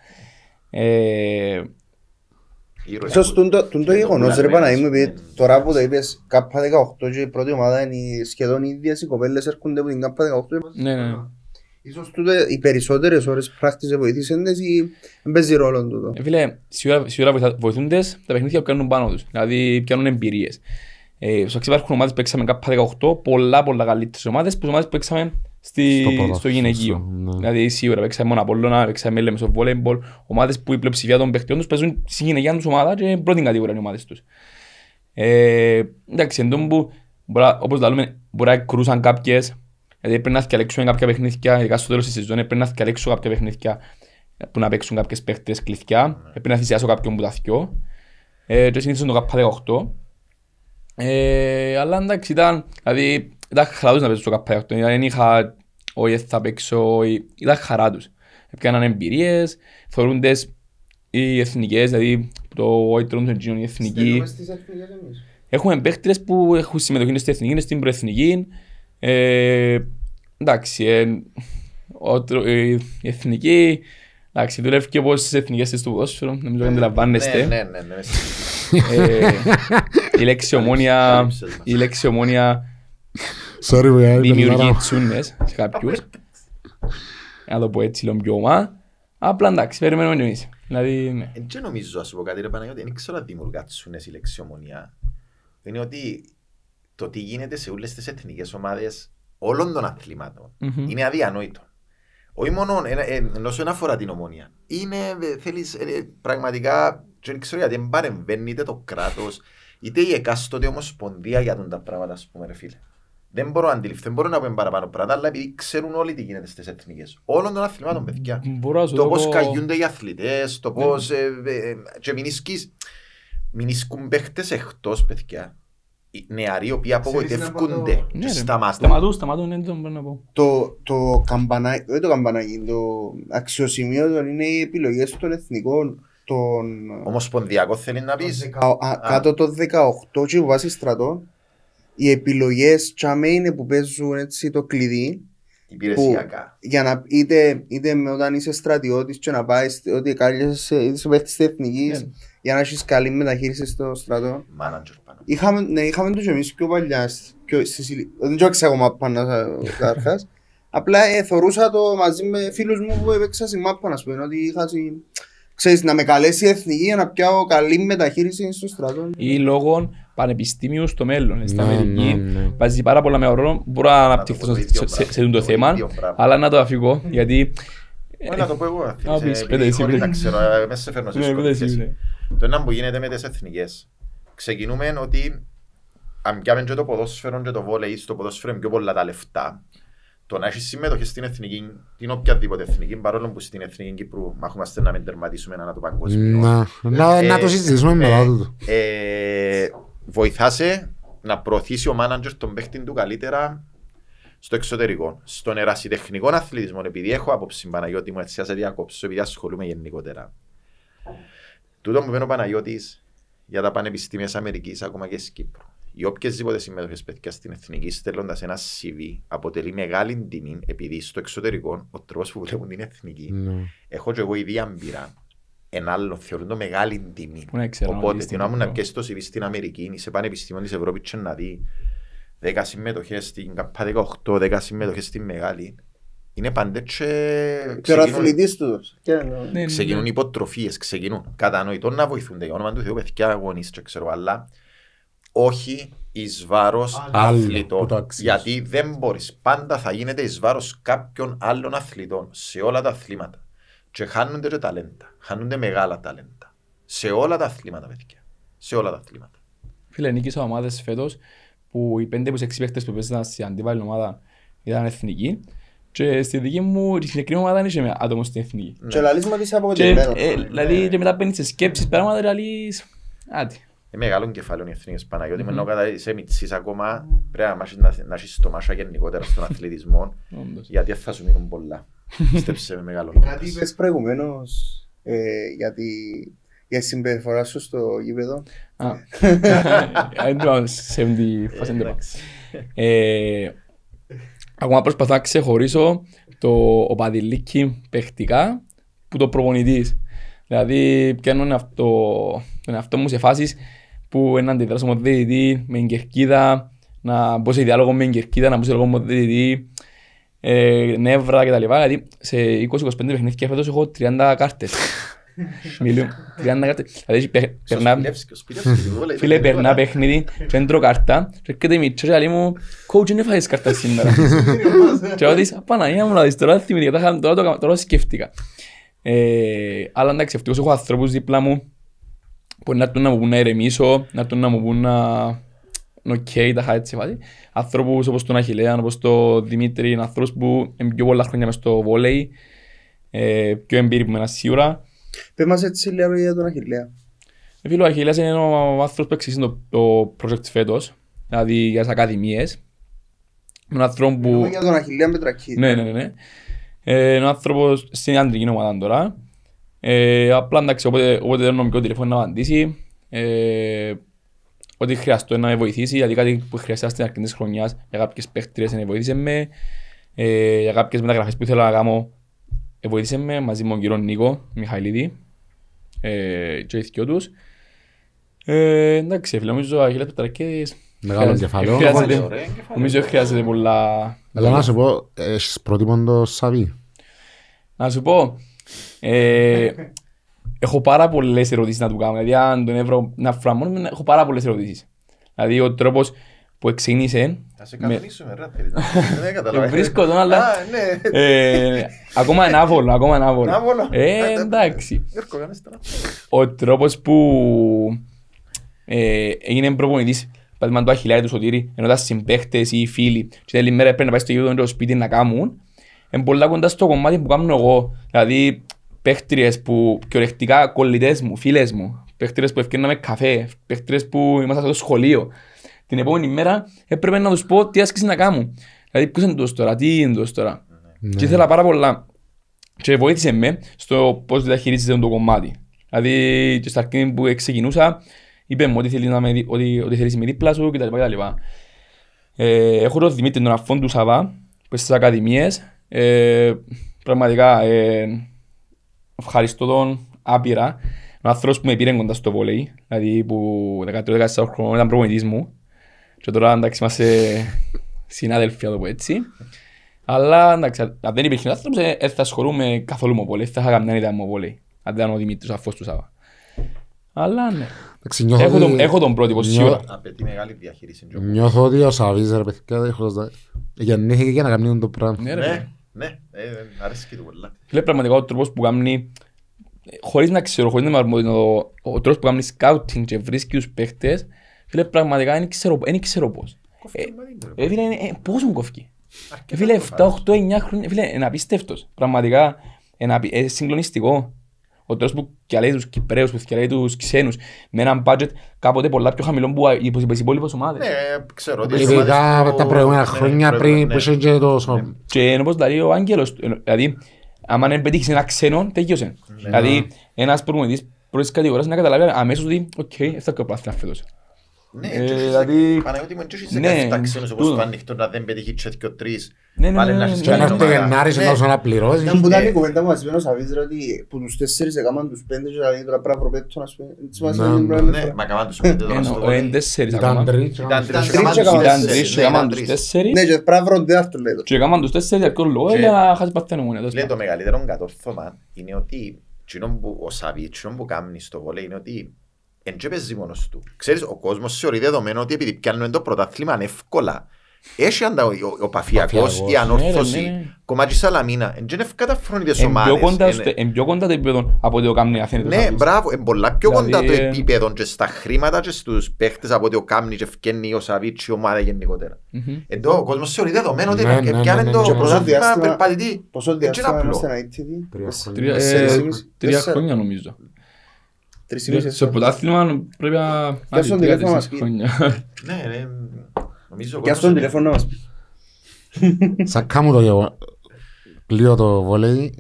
Ίσως ε, το γεγονός ρε Παναγή τώρα που το είπες ΚΑΠΑ 18 και η πρώτη ομάδα είναι σχεδόν ίδιες οι κοπέλες έρχονται από την ΚΑΠΑ 18. Ναι, ναι, Ίσως τούτε οι περισσότερες ώρες πράκτησε βοηθήσεντες ή παίζει ρόλο τούτο. Ε, φίλε, σίγουρα βοηθούνται τα παιχνίδια που κάνουν πάνω τους, δηλαδή πιάνουν εμπειρίες. Ε, στο υπάρχουν ομάδες που παίξαμε κάποια 18, πολλά πολλά καλύτερες ομάδες που ομάδες που παίξαμε στη, στο, στο γυναικείο. Ναι. Δηλαδή σίγουρα παίξαμε μόνο Απόλλωνα, παίξαμε λέμε στο βόλεμπολ, ομάδες που η πλειοψηφία των παιχτιών τους παίζουν στη γυναικεία τους ομάδα και πρώτη κατηγορία οι ομάδες τους. Ε, εντάξει, που, όπως λέμε, μπορεί να κρούσαν κάποιες Δηλαδή πρέπει να θυκαλέξω κάποια παιχνίδια, ειδικά στο τέλος της σεζόν, πρέπει να θυκαλέξω κάποια παιχνίδια που να παίξουν κάποιες παίχτες κλειθιά, πρέπει να θυσιάσω κάποιον που τα θυκιώ. Ε, και συνήθως το καπά 18. Ε, αλλά εντάξει ήταν, δηλαδή ήταν χαρά τους να παίξω το καπά 18, δηλαδή είχα όχι θα παίξω, ήταν χαρά τους. Έπιαναν εμπειρίες, θεωρούντες οι εθνικές, δηλαδή το White Room, το Gino, η εθνική. Έχουμε παίχτες που έχουν συμμετοχή στην εθνική, στην προεθνική, ε, εντάξει, ε, ο, η εθνική. Εντάξει, δουλεύει και όπως στι εθνικές της του ποδόσφαιρου, νομίζω αντιλαμβάνεστε. Ναι, ναι, ναι. ναι ε, η λέξη ομόνια. Η λέξη ομόνια. Δημιουργεί τσούνες σε κάποιους. Να το πω έτσι λέω πιο ομά. Απλά εντάξει, περιμένουμε εμείς. Δηλαδή, ναι. Δεν νομίζω, ας πω κάτι, ρε Παναγιώτη, δεν ξέρω αν δημιουργεί τσούνες η λέξη ομόνια. Είναι ότι το τι γίνεται σε όλες τις εθνικές ομάδες όλων των αθλημάτων mm-hmm. είναι αδιανόητο. Όχι μόνο ε, ενώ σου αφορά την ομόνια. Είναι, ε, θέλεις, ε, πραγματικά, δεν ξέρω γιατί δεν παρεμβαίνεται το κράτος, είτε η εκάστοτε ομοσπονδία για τον τα πράγματα, ας πούμε, ρε φίλε. Δεν μπορώ να αντιληφθώ, δεν μπορώ να πούμε παραπάνω πράγματα, αλλά επειδή ξέρουν όλοι τι γίνεται στις εθνικές. Όλων των αθλημάτων, παιδιά. το πώ καγιούνται οι αθλητές, το ναι. πώς. ε, ε, και μην, ισκείς. μην ισκούν παίχτες εκτός, παιδιά νεαροί οι οποίοι απογοητεύκονται και ναι, σταματούν. Σταματούν, σταματούν, δεν το μπορώ να πω. Το, καμπανάκι, όχι το καμπανάκι, το αξιοσημείο είναι οι επιλογές των εθνικών. Τον... Ομοσπονδιακό θέλει να πεις. κάτω το 18 και βάσει στρατό, οι επιλογές τσάμε είναι που παίζουν έτσι το κλειδί. Που, για να, είτε, είτε όταν είσαι στρατιώτης και να πάει ότι κάλεσαι είτε σε της Εθνικής. yeah ναι για να έχεις καλή μεταχείριση στο στρατό. πάνω. Είχαμε, ναι, είχαμε το και πιο παλιά. Δεν το δεν ξέρω ακόμα πάνω Απλά ε, θεωρούσα το μαζί με φίλους μου που έπαιξα στη μάπα να σου ότι είχα ξέρεις, να με καλέσει η εθνική για να πιάω καλή μεταχείριση στο στρατό. Ή λόγω πανεπιστήμιους στο μέλλον. Ε, ναι, Αμερική ναι, ναι. βάζει πάρα πολλά με ορό. Μπορώ να αναπτύξω σε, το θέμα, αλλά να το αφηγώ γιατί. να το πω εγώ. Ε, μέσα σε φέρνω ναι, σε το ένα που γίνεται με τις εθνικές. Ξεκινούμε ότι αν πιάμε και το ποδόσφαιρο και το βόλεϊ, στο ποδόσφαιρο είναι πιο πολλά τα λεφτά. Το να έχεις συμμετοχή στην εθνική, την οποιαδήποτε εθνική, παρόλο που στην εθνική Κύπρου μάχομαστε να μην τερματίσουμε ένα το παγκόσμιο. Να, να, ε, να το συζητήσουμε μετά Ε, ε, βοηθάσε να προωθήσει ο μάνατζερ τον παίχτη του καλύτερα στο εξωτερικό. Στον ερασιτεχνικό αθλητισμό, επειδή έχω άποψη Παναγιώτη μου, έτσι θα σε διακόψω, επειδή ασχολούμαι γενικότερα. Τούτο μου πένω ο Παναγιώτης για τα πανεπιστήμια της Αμερικής, ακόμα και τη Κύπρου. Οι οποιασδήποτε συμμετοχές παιδιάς στην εθνική, στέλνοντας ένα CV, αποτελεί μεγάλη τιμή επειδή στο εξωτερικό ο τρόπος που βλέπουν την εθνική. Mm. Ναι. Έχω και εγώ ήδη αμπειρά. Ένα άλλο θεωρούν το μεγάλη τιμή. Οπότε, την να μου να πιέσεις το CV στην Αμερική ή σε πανεπιστήμιο της Ευρώπης, και να δεις 10 συμμετοχές στην ΚΑΠΑ 18, 10 συμμετοχές στην Μεγάλη είναι πάντα Και του. Ναι, ναι. Ξεκινούν υποτροφίες, ξεκινούν. Κατανοητό να βοηθούνται για όνομα του Θεού, παιδιά, αγωνίστε, ξέρω, αλλά όχι εις βάρος αθλητών. Γιατί δεν μπορείς. Πάντα θα γίνεται εις βάρος κάποιων άλλων αθλητών σε όλα τα αθλήματα. Και χάνονται και ταλέντα. Χάνονται μεγάλα ταλέντα. Σε όλα τα αθλήματα, παιδιά. Σε όλα τα αθλήματα. Φίλε, νίκησα ομάδες φέτος που οι πέντε που σε που παίζαν στην αντίβαλη ομάδα ήταν εθνική. Και στη δική μου τη συγκεκριμένη ομάδα είναι και άτομος στην εθνική. Ναι. Και λαλείς είσαι αποτελμένο. Ε, δηλαδή ναι. και μετά παίρνεις σε σκέψεις, πράγματα και λαλείς... Άντε. Είναι μεγάλο κεφάλαιο οι εθνικές Παναγιώτη. Μενό δηλαδή, κατά σε μητσής ακόμα πρέπει να έχεις το μάσο γενικότερα στον αθλητισμό γιατί θα σου μείνουν πολλά. Πιστέψε με μεγάλο. Κάτι είπες προηγουμένως ε, για τη συμπεριφορά σου στο γήπεδο. Α, ε, δεν το 70% Ακόμα προσπαθώ να ξεχωρίσω το οπαδηλίκι παιχτικά που το προπονητής. Δηλαδή, πιάνω αυτό, τον εαυτό μου σε φάσεις που έναν αντιδράσω με διαιτητή, με εγκερκίδα, να μπω σε διάλογο με εγκερκίδα, να μπω σε διάλογο με διαιτητή, ε, νεύρα κτλ. Δηλαδή, σε 20-25 παιχνίδια φέτος έχω 30 κάρτες. Μιλούν, 30 κάρτες. Δηλαδή, περνά, φίλε, περνά παιχνίδι, κέντρο κάρτα, έρχεται η Μίτσο και λέει μου, δεν κάρτα σήμερα». Και εγώ δεις, «Παναγία να τώρα θυμηθήκα, τώρα σκέφτηκα». Ε, αλλά εντάξει, ευτυχώς έχω ανθρώπους δίπλα μου, που να να μου πούν να ηρεμήσω, να να μου να... Οκ, Πες μας έτσι λίγο για τον Αχιλέα. Ε, Φίλο, ο Αχιλέας είναι ο άνθρωπος που εξήσει το project φέτος, δηλαδή για τις ακαδημίες. Ένα άνθρωπος που... Για τον Αχιλέα Πετρακίδη. Ναι, ναι, ναι, ναι. Ε, ένα άνθρωπος στην αντρική ομάδα τώρα. Ε, απλά εντάξει, όποτε, όποτε δεν νομικό τηλέφωνο να απαντήσει, ε, ό,τι χρειαστώ να με βοηθήσει, γιατί κάτι που χρειαστεί στην αρκετή χρονιάς για κάποιες παίχτριες να βοηθήσει με, ε, για κάποιες μεταγραφές που ήθελα να κάνω ε, βοήθησε με μαζί με τον κύριος Νίκο Μιχαηλίδη ε, και οι δυο τους. Ε, εντάξει, φίλε, νομίζω αγίλες πετρακές Μεγάλο κεφαλαίο. Νομίζω χρειάζεται πολλά... Αλλά να σου πω, έχεις προτιμόν το Σαβί. Να σου πω, ε, έχω πάρα πολλές ερωτήσεις να του κάνω. Δηλαδή αν τον έβρω να φραμώνω, έχω πάρα πολλές ερωτήσεις. Δηλαδή ο τρόπος που εξήγησε. Θα σε κανονίσουμε, ρε. Ε, βρίσκω τον, αλλά. Ναι. Ε, ακόμα ανάβολο, ακόμα ανάβολο. Ε, εντάξει. Ο τρόπος που ε, έγινε προπονητής παράδειγμα του Αχιλιά του Σωτήρη, ενώ τα συμπαίχτες ή οι φίλοι και τέλει μέρα πρέπει να πάει στο γύρο το σπίτι να κάνουν, είναι πολλά κοντά στο κομμάτι που κάνω εγώ. Δηλαδή, παίχτριες που κυριολεκτικά κολλητές μου, φίλες μου, παίχτριες που ευκαιρνάμε καφέ, παίχτριες που είμαστε στο σχολείο την επόμενη μέρα έπρεπε να τους πω τι άσκηση να κάνω. Δηλαδή, πού είναι το τώρα, τι είναι το τώρα. Ναι. Και ήθελα πάρα πολλά. Και βοήθησε με στο πώς διαχειρίζεται το κομμάτι. Δηλαδή, και στα αρχή που ξεκινούσα, είπε μου ότι θέλεις να με, δει, ότι, ότι με δίπλα σου κτλ. κτλ. Ε, έχω τον Δημήτρη τον Αφών του Σαβά, που στις ακαδημίες. Ε, πραγματικά ε, ευχαριστώ τον άπειρα. Ο άνθρωπος που με πήρε κοντά στο βολέι, δηλαδή που 13-14 χρόνια ήταν μου, και τώρα εντάξει είμαστε συνάδελφοι, εδώ έτσι. Αλλά εντάξει, αν δεν υπήρχε άνθρωπος, δεν ε, θα ασχολούμαι καθόλου με πολύς. Θα είχα καμιά ιδέα με πολύς. Αν δεν ήταν ο Δημήτρης, αφού του Σάβα. Αλλά ναι. Νιώθω έχω, τον, έχω τον πρότυπο σίγουρα. Απαιτεί μεγάλη διαχείριση. Νιώθω ότι ο Σαββής ρε παιδιά δεν χρωστά. Γεννήθηκε για να κάνει το πράγμα. Ναι, ναι, ναι, ναι, αρέσει και του πολλά. Λέει πραγματικά ο τρόπος που κάνει, χωρίς να ξέρω, χωρίς να είμαι αρμόδινο, ο τρόπος που κάνει σκάουτινγκ και βρίσκει τους παίχτες, Φίλε, πραγματικά δεν ξέρω, δεν ξέρω πώς. Ε, ε, φίλε, ε, πόσο κοφκεί. Ε, φίλε, 7, 8, 9 χρόνια, φίλε, είναι απίστευτος. Πραγματικά, είναι ε, συγκλονιστικό. Ο τρόπος που κυαλέει τους Κυπρέους, που κυαλέει τους ξένους, με έναν budget κάποτε πολλά πιο χαμηλό που οι υπόλοιπες ομάδες. Ναι, ξέρω. Ειδικά τα ναι, προηγούμενα ναι, χρόνια πριν, ναι. που είσαι και το... Και είναι όπως λέει δηλαδή ο Άγγελος, δηλαδή, άμα δεν πετύχεις ένα ξένο, τελείωσε. Δηλαδή, ένας προμονητής πρώτης κατηγορίας να καταλάβει αμέσως ότι, οκ, έφτασε και ο πλάθυνα φέτος. Ναι, ε, δηλαδή... Παναγιώτη μου, έτσι ναι, πάνε να δεν πετύχει και ο τρεις. Ναι, ναι, ναι, ναι, ναι. Και να όσο ναι. να πληρώσεις. η ε. μας είπε ο Σαββίτς, που τους τέσσερις έκαναν τους πέντε και δηλαδή τώρα να σου Ναι, μα έκαναν τους πέντε Εν Ήταν τρεις έκαναν Ναι, Και είναι εν και μόνος του. Ξέρεις, ο κόσμος θεωρεί δεδομένο ότι επειδή πιάνουμε το πρωτάθλημα εύκολα, έχει αντα ο, ο, παφιακός, η ναι, ανόρθωση, ναι, κομμάτι σαλαμίνα. Εν είναι καταφρόνει τις ομάδες. Εν πιο κοντά το επίπεδο από ό,τι ο Κάμνη Αθήνα. Ναι, μπράβο, εν πολλά πιο δηλαδή, κοντά το ε, επίπεδο και στα χρήματα και στους παίχτες από ότι ο Κάμνη και Φκέννη, ο Σαβίτσι, η ομάδα γενικότερα. Εδώ ο κόσμος θεωρεί δεδομένο ότι ναι, πιάνε ναι, το πρωτάθλημα περπατητή. Πόσο διάστημα είναι να ήρθε. Τρία χρόνια ε, νομίζω. Ναι, σε ποτάθλημα πρέπει να... πάρει τρία τηλέφωνο Ναι, Ναι, ναι. Ποιος τον τηλέφωνο μας πει. Σαν κάμω το γεγονό. Κλείω το βόλεϊ.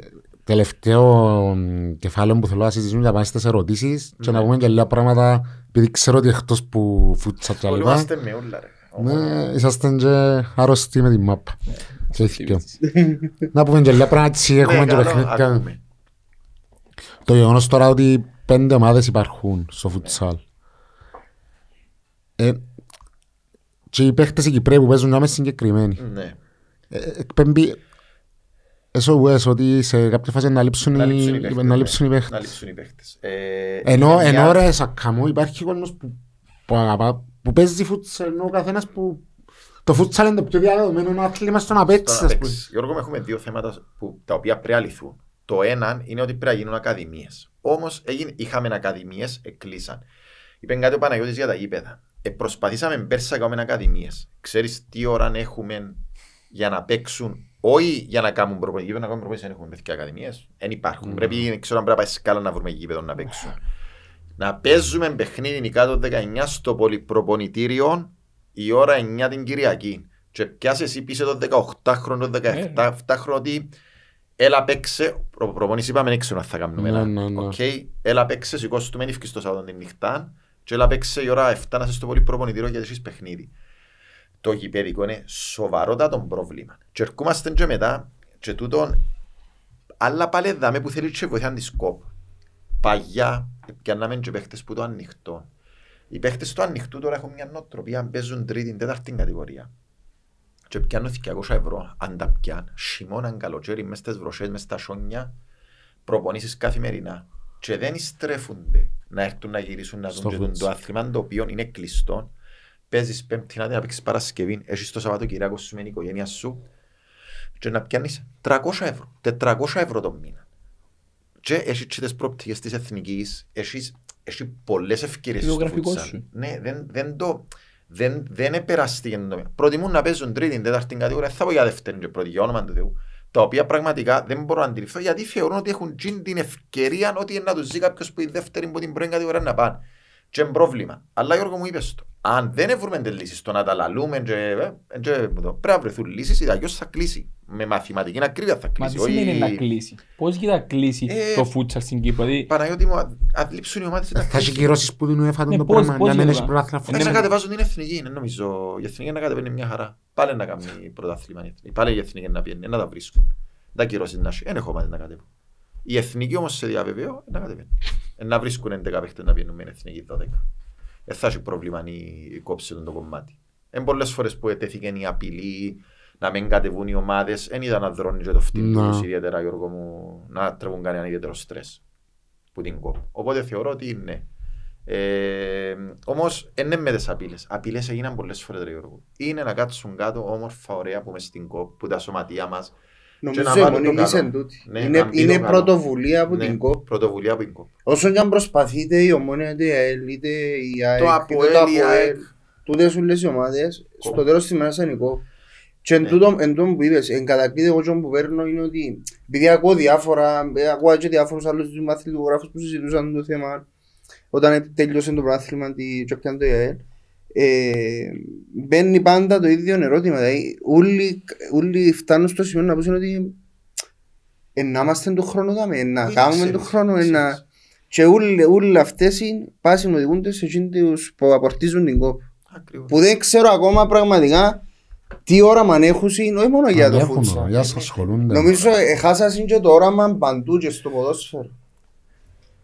Τελευταίο κεφάλαιο που θέλω να συζητήσουμε για πάνω στις ερωτήσεις και να ναι. πούμε και λίγα πράγματα επειδή ξέρω ότι εκτός που φούτσα τα λοιπά. Είμαστε με όλα ρε. Ναι, είσαστε και άρρωστοι με την μάπα. Ναι, να πούμε και λίγα πράγματα έχουμε και παιχνίδια. Το γεγονός τώρα ότι πέντε ομάδες υπάρχουν στο φουτσάλ. Ε, και οι παίχτες οι Κυπρέοι που παίζουν να είμαι συγκεκριμένοι. Ναι. Εκπέμπει ε, έσω έσω ότι σε κάποια φάση να λείψουν οι παίχτες. Ενώ ενώ ρε σακαμό υπάρχει κόσμος που αγαπά, που παίζει φουτσάλ, ενώ ο καθένας που το φούτσαλ είναι το πιο διαδεδομένο άθλημα στο να παίξει. Γιώργο, έχουμε δύο θέματα που, τα οποία πρέπει να λυθούν. Το ένα είναι ότι πρέπει να γίνουν ακαδημίες. Όμως είχαμε ακαδημίες, εκκλείσαν. Είπε κάτι ο Παναγιώτης για τα γήπεδα. Ε, προσπαθήσαμε πέρσι να κάνουμε ακαδημίες. Ξέρεις τι ώρα έχουμε για να παίξουν, όχι για να κάνουμε προπονητή. για να κάνουμε προπονητή, δεν έχουμε ακαδημίες. Δεν υπάρχουν. Ναι. Πρέπει ξέρω, να πρέπει να πάει σκάλα να βρούμε γήπεδο να παίξουν. Να παίζουμε παιχνίδι κάτω 19 στο πολυπροπονητήριο η ώρα 9 την Κυριακή. Και πιάσει εσύ πίσω το 18χρονο, 17χρονο, ναι, ναι έλα παίξε, προ, προπονείς είπαμε δεν ξέρω αν θα κάνουμε ναι, ένα. Ναι, ναι, okay, έλα παίξε, σηκώσου του, μένει ευκείς το την νυχτά και έλα παίξε η ώρα 7 να είσαι στο πολύ προπονητήριο γιατί έχεις παιχνίδι. Το γηπέδικο είναι σοβαρότατο πρόβλημα. Και ερχόμαστε και μετά και τούτον αλλά πάλι δάμε που θέλει και βοηθάνε τη σκόπ. Παγιά, πιάνναμε και παίχτες που το ανοιχτό. Οι παίχτες του ανοιχτού τώρα έχουν μια νοτροπία, παίζουν τρίτη, τέταρτη κατηγορία και πιάνω 200 ευρώ. Αν τα πιάνω, χειμώναν καλοκαίρι, μες στις βροχές, μες στα σόνια, προπονήσεις καθημερινά. Και δεν στρέφονται να έρθουν να γυρίσουν να δουν το, το άθλημα το οποίο είναι κλειστό. Παίζεις πέμπτη να παίξεις Παρασκευή, έχεις το Σαββατοκυριακό σου με την οικογένεια σου και να πιάνεις 300 ευρώ, 400 ευρώ το μήνα. Και έχεις και τις πρόπτυχες της εθνικής, έχεις, έχεις πολλές ευκαιρίες. στο σου. Ναι, δεν, δεν το δεν, δεν επεραστεί Προτιμούν να παίζουν τρίτη, τέταρτη κατηγορία, θα πω για δεύτερη και πρώτη, για όνομα του Θεού. Τα οποία πραγματικά δεν μπορώ να αντιληφθώ γιατί θεωρούν ότι έχουν την ευκαιρία ότι να τους ζει κάποιος που η δεύτερη που την πρώτη κατηγορία να πάνε και πρόβλημα. Αλλά Γιώργο μου είπες το. Αν δεν βρούμε λύσεις στο να τα λαλούμε και, ε, ε, και, πρέπει να βρεθούν λύσεις ή αλλιώς θα κλείσει. Με μαθηματική ακρίβεια θα κλείσει. Μα τι σημαίνει να κλείσει. Πώς και θα κλείσει ε, το φούτσαλ στην Κύπρο. Δηλαδή- Παναγιώτη μου, αν λείψουν οι ομάδες... Θα έχει κυρώσεις που την UEFA τον το πράγμα, να μην έχεις πρωτάθλημα φούτσαλ. Να κατεβάζουν την εθνική, δεν νομίζω. Η εθνική να κατεβαίνει μια χαρά. Πάλι να κάνει πρωτάθλημα. Πάλι η εθνική να πιένει, να τα βρίσκουν. Τα κυρώσεις να έχει. Δεν έχω μάθει να κατεβαίνει. Η εθνική όμως σε διαβεβαίω να κατεβαίνει. Ε, να βρίσκουν 11 παίχτες να πηγαίνουν με εθνική 12. Δεν θα έχει πρόβλημα αν κόψουν το κομμάτι. Είναι πολλές φορές που ετέθηκε η απειλή να μην κατεβούν οι ομάδες. Δεν είδα να δρώνει και το φτύνο no. ιδιαίτερα Γιώργο μου να τραβούν κανένα ιδιαίτερο στρες που την κόπ. Οπότε θεωρώ ότι είναι. Ε, Όμως δεν είναι με τις απειλές. Απειλές έγιναν πολλές φορές, Γιώργο. Είναι να κάτσουν κάτω όμορφα, ωραία που μες στην κόπ, που τα σωματεία μας Νομίζω ότι τούτη. Ναι, είναι, είναι πρωτοβουλία από την ναι, ΚΟΠ. Πρωτοβουλία από την ΚΟΠ. Όσο και αν προσπαθείτε η ομόνια, είτε η ΑΕΛ, είτε η ΑΕΚ, το ΑΠΟΕΛ, η ΑΕΚ, τούτες όλες οι ομάδες, στο τέλος της μέρας είναι η ΚΟΠ. Και εν ναι. τούτο, που είπες, εν κατακλείδη εγώ που παίρνω είναι ότι επειδή ακούω διάφορα, ακούω και διάφορους άλλους μαθητικογράφους που συζητούσαν το θέμα όταν τελειώσε το πράθλημα και πιάνε το ΙΑΕΛ, ε, μπαίνει πάντα το ίδιο ερώτημα. Δηλαδή, όλοι, όλοι φτάνουν στο σημείο να πω ότι ενάμαστεν να είμαστε του χρόνου, δάμε, ε, να κάνουμε του χρόνου ένα ε, Και όλοι αυτές οι πάση μου οδηγούνται σε εκείνους που απορτίζουν την κόπη. Που δεν ξέρω ακόμα πραγματικά τι όραμα έχουν, όχι μόνο για το φούτσο. Νομίζω ε, χάσασαν και το όραμα παντού και στο ποδόσφαιρο.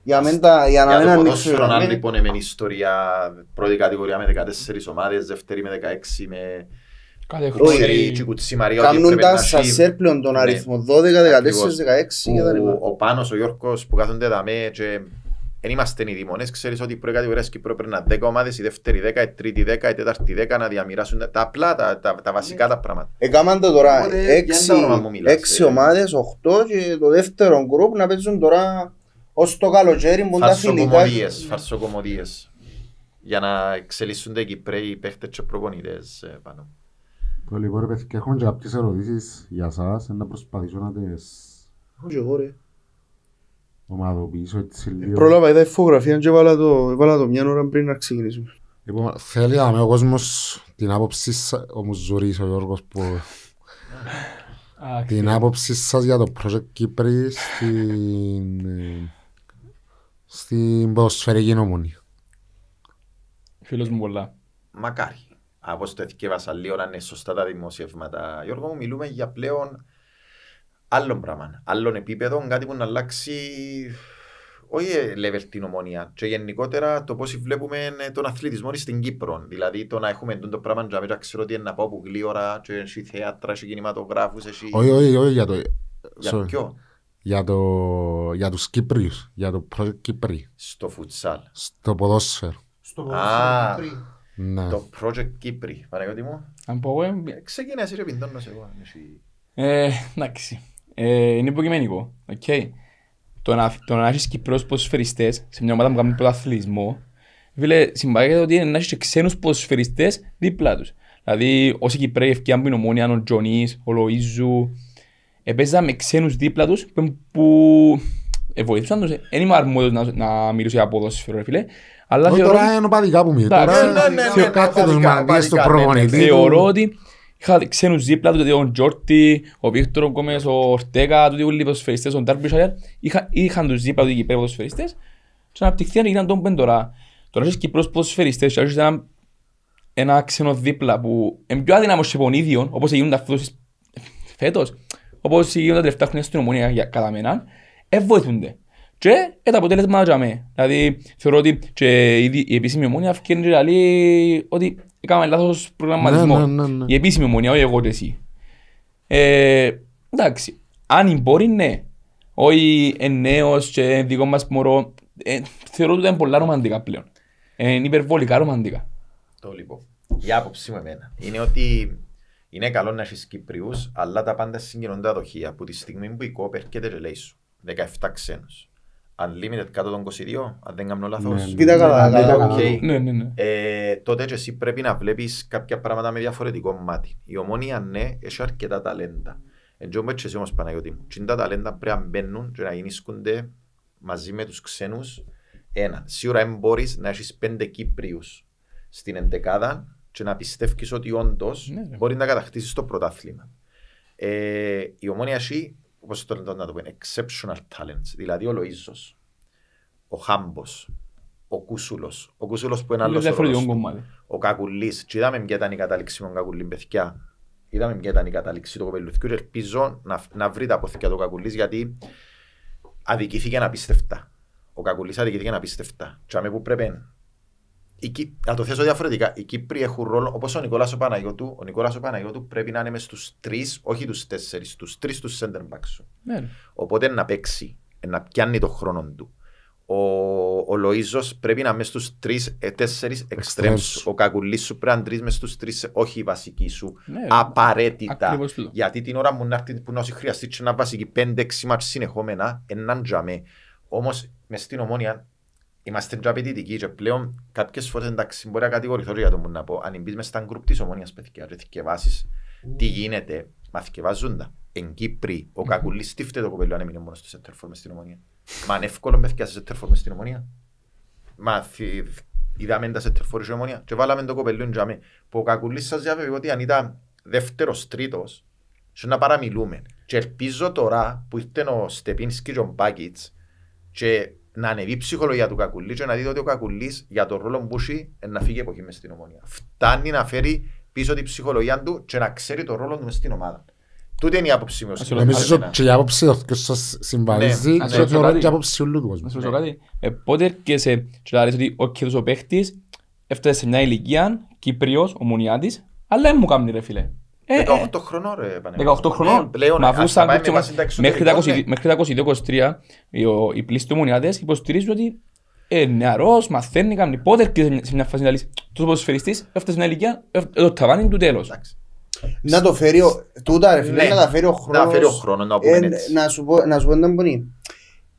Για, να μην ανοίξουν. αν λοιπόν ιστορία πρώτη κατηγορία με 14 ομάδες, δεύτερη με 16 με... Κάνουν τα σασέρ πλέον τον ναι, αριθμό 12, 14, 16 Ο Πάνος, ο Γιώργος που κάθονται τα με και δεν είμαστε οι δημονές, ξέρεις ότι η πρώτη κατηγορία στην Κύπρο πρέπει να 10 ομάδες, η δεύτερη 10, η τρίτη 10, η τέταρτη 10 να διαμοιράσουν τα απλά, τα, βασικά ναι. τα πράγματα. Έκαναν ε, το τώρα 6 ε. ομάδες, 8 και το δεύτερο γκρουπ να παίζουν τώρα ως το καλοκαίρι μου τα φιλικά... Φαρσοκομωδίες, για να εξελίσσονται οι Κυπρέοι παίχτες και προπονητές ε, πάνω. Λοιπόν, ρε και έχουμε και κάποιες ερωτήσεις για σας, να προσπαθήσω να τις... Όχι εγώ ρε. Ομαδοποιήσω έτσι ε, λίγο. Προλάβα, είδα infografία και έβαλα το, έβαλα το μια ώρα πριν να ξεκινήσουμε. Λοιπόν, θέλει να με ο κόσμος την άποψη σας, όμως ζουρίζει ο Γιώργος που... την άποψη σας για το project Κύπρη στην στην ποδοσφαιρική νομονία. Φίλος μου πολλά. Μακάρι. εθνικό βασαλείο να είναι σωστά τα δημοσιεύματα. Γιώργο μου, μιλούμε για πλέον άλλο πράγμα, άλλον επίπεδο, κάτι που να αλλάξει όχι ε, level την ομονία, και γενικότερα το πώς βλέπουμε ε, τον αθλητισμό στην Κύπρο. Δηλαδή το να έχουμε το πράγμα, να ξέρω τι, είναι να πάω που γλύωρα, και θέατρα, και κινηματογράφου. Όχι, όχι, όχι για το. Για ποιο για, το, για τους Κύπριους, για το project Κύπρι. Στο φουτσάλ. Στο ποδόσφαιρο. Στο ποδόσφαιρο Κύπρι. Ναι. Το project Κύπρι, παραγωγή μου. Αν πω εγώ... Ξεκινάς ρε πιντώνος εγώ. Ε, εντάξει. Ε, είναι υποκειμενικό. Okay. Το να, το να έχεις Κυπρός ποδοσφαιριστές σε μια ομάδα που κάνει πρωταθλητισμό, φίλε, συμπαγεται ότι είναι να έχεις ξένους ποδοσφαιριστές δίπλα τους. Δηλαδή, όσοι Κυπρέοι ευκαιάμπουν μπουν ομόνια, ο Τζονής, ο Λοΐζου, Επέζα με ξένους δίπλα τους που ε, βοήθησαν τους. Δεν είμαι αρμόδιος να, να μιλήσω για απόδοση, φίλε. Αλλά Όχι, θεωρώ... Τώρα είναι οπαδικά που μιλήσω. Τώρα είναι κάτι τους μαντίες στο ναι, ναι, προπονητή. Ναι, θεωρώ ότι είχα ξένους δίπλα τους, δηλαδή ο Τζόρτι, ο Βίκτορο Γκόμες, ο Ορτέγα, τούτοι όλοι οι ποδοσφαιριστές, ο Ντάρμπι Ντάρμπισαρ, είχαν τους δίπλα τους εκεί ποδοσφαιριστές και αναπτυχθήκαν και γίναν τον πέντορα. τώρα. Τώρα έχεις Κυπρός ποδοσφαιριστές και έχεις ένα, ένα ξένο δίπλα που είναι πιο αδυναμός σε πονίδιον, όπως έγινε αυτούς φέτος. Ε, όπως γίνονται τα τελευταία χρόνια στην ομονία για κατά μένα, ευβοηθούνται. Και ε, τα αποτέλεσμα για Δηλαδή θεωρώ ότι και η, επίσημη ομονία αυκένει και λέει ότι έκαμε λάθος προγραμματισμό. Ναι, ναι, ναι, ναι. η επίσημη ομονία, όχι εγώ και εσύ. Ε, εντάξει, αν μπορεί ναι. Όχι νέος και δικό μας μωρό. Ε, θεωρώ ότι ήταν πολλά ρομαντικά πλέον. Ε, είναι υπερβολικά ρομαντικά. Το λοιπόν. Η άποψη με εμένα είναι ότι είναι καλό να έχεις Κυπριούς, αλλά τα πάντα συγκινούνται αδοχή δοχεία. Από τη στιγμή που η και δεν λέει σου 17 ξένους. Unlimited κάτω των 22, αν δεν κάνω λάθος. Ναι, ναι. Ναι, ναι, καλά, ε, Τότε και εσύ πρέπει να βλέπεις κάποια πράγματα με διαφορετικό μάτι. Η ομόνια ναι, έχει αρκετά ταλέντα. Έτσι όμως εσύ όμως, Παναγιώτη μου. Τι τα ταλέντα πρέπει να μπαίνουν και να γεννήσκονται μαζί με τους ξένους. Ένα, σίγουρα δεν μπορείς να έχεις πέντε Κύπριους στην εντεκάδα και να πιστεύεις ότι όντως ναι, μπορεί να κατακτήσεις το πρωτάθλημα. Ε, η ομόνια σου, όπω το λέω να το πούμε, exceptional talents. Δηλαδή ο Λοίζο, ο Χάμπος, ο Κούσουλος. Ο Κούσουλος που είναι άλλο. Ο Κακουλής. Και είδαμε ποια ήταν η κατάληξη με τον Κακουλή, παιδιά. Είδαμε ποια ήταν η κατάληξη του κοπελουθιού. Ελπίζω να, να βρει τα αποθήκια του Κακουλής γιατί αδικήθηκε πιστευτά. Ο Κακουλής αδικήθηκε πιστευτά. Τι που πρέπει να το θέσω διαφορετικά. Οι Κύπροι έχουν ρόλο, όπως ο Νικόλας ο Παναγιώτου, ο Νικόλας ο Παναγιώτου πρέπει να είναι μες στους τρεις, όχι τους τέσσερις, τους τρεις του center back σου. Ναι. Οπότε να παίξει, να πιάνει τον χρόνο του. Ο, ο Λοίζο πρέπει να είναι στους τρεις, τέσσερι εξτρέμ Ο Κακουλής σου πρέπει να είναι μες στους τρεις, όχι η βασική σου. Ναι. Απαραίτητα. Γιατί την ώρα μου να που να σου χρειαστεί να βασικη βασικό πέντε-έξι μάτ συνεχόμενα, έναν τζαμέ. Όμως μες στην ομόνια Είμαστε πιο απαιτητικοί και πλέον κάποιες φορές εντάξει μπορεί να κατηγορηθώ για το μου να πω αν μπεις μέσα στα γκρουπ της ομόνιας παιδιά και θυκευάσεις τι γίνεται μαθηκευάζουν τα. Εν Κύπρη ο Κακουλής στήφτε το κοπελίο αν έμεινε μόνος στο σεντερφόρ μες στην ομόνια. Μα αν εύκολο παιδιά σε σεντερφόρ μες στην ομόνια. Μα είδαμε τα σεντερφόρ στην ομόνια και βάλαμε το κοπελίο και Που ο Κακουλής σας διάβευε ότι αν ήταν δεύτερος τρίτος σε να παραμιλούμε. Και ελπίζω τώρα που ήρθε ο Στεπίνσκι και ο Μπάκητς και να ανεβεί η ψυχολογία του Κακουλής και να δείτε ότι ο Κακουλής για τον ρόλο που έχει να φύγει εκεί μες στην ομονία. Φτάνει να φέρει πίσω την ψυχολογία του και να ξέρει τον ρόλο του μες στην ομάδα. Τούτη είναι η άποψή μου. Νομίζω ότι η άποψη ναι, και σας ναι, ναι. συμβαλίζει και ότι είναι η άποψη όλου του κόσμου. Να ε, Πότε και να τσουλάρι ότι ο κύριος ο παίχτης έφτασε σε μια ηλικία, Κύπριος, ομονιάτης, αλλά δεν μου κάνει ρε φίλε. 18 ε, ε, χρονών ρε Παναγιώτη. 18 ναι, χρονών. Πλέον, Μα αφού μέχρι τα 22-23 οι πλήστοι μονιάτες υποστηρίζουν ότι ε, νεαρός, μαθαίνει, κάνει πότε έρχεται σε μια φάση να λύσει. Τους ποδοσφαιριστής έφτασε μια ηλικία, ε, το ταβάνι του τέλος. Να το φέρει, τούτα ρε φίλε, ναι. να τα φέρει ο χρόνος. Να φέρει ο χρόνος, να πούμε έτσι. Να σου πω, να σου πω έναν πονή.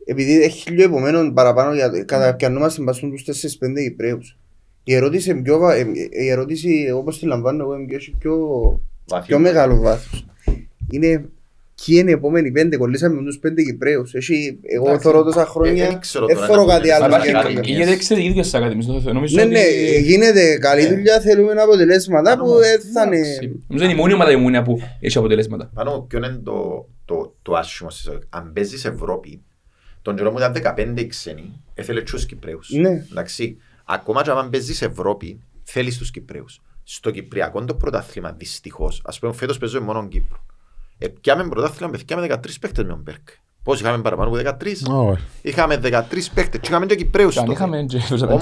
Επειδή έχει χιλιο επομένων παραπάνω για καταπιανόμαστε μπασούν τους 4-5 Κυπρέους. Η ερώτηση, πιο, η ερώτηση όπως τη λαμβάνω εγώ είναι πιο Βαφή. Πιο μεγάλο βάθος. Είναι και είναι οι επόμενοι πέντε. Κολλήσαμε με τους πέντε εσύ Εγώ θεωρώ τόσα ε, χρόνια. Δεν θεωρώ κάτι άλλο. Γίνεται εξαιρετική στα κάτι. Ναι, ναι, γίνεται καλή ναι. δουλειά. Θέλουμε αποτελέσματα που ναι, θα είναι. Νομίζω είναι η μόνη ομάδα η μόνη που έχει αποτελέσματα. Πάνω, ποιο είναι το άσχημο Αν παίζει Ευρώπη, τον καιρό μου ήταν 15 ξένοι, έθελε του Κυπραίου. Ναι. Ακόμα και αν παίζει Ευρώπη, θέλεις τους Κυπραίου στο Κυπριακό το πρωτάθλημα δυστυχώς. Ας πούμε, φέτος παίζω μόνο Κύπρο. Ε, πιάμε πρωτάθλημα παιδιά 13 παίχτες με τον Μπέρκ. Πώς είχαμε παραπάνω από 13. Oh. Είχαμε 13 παίχτες. Και είχαμε και Κυπρέου. Όμω,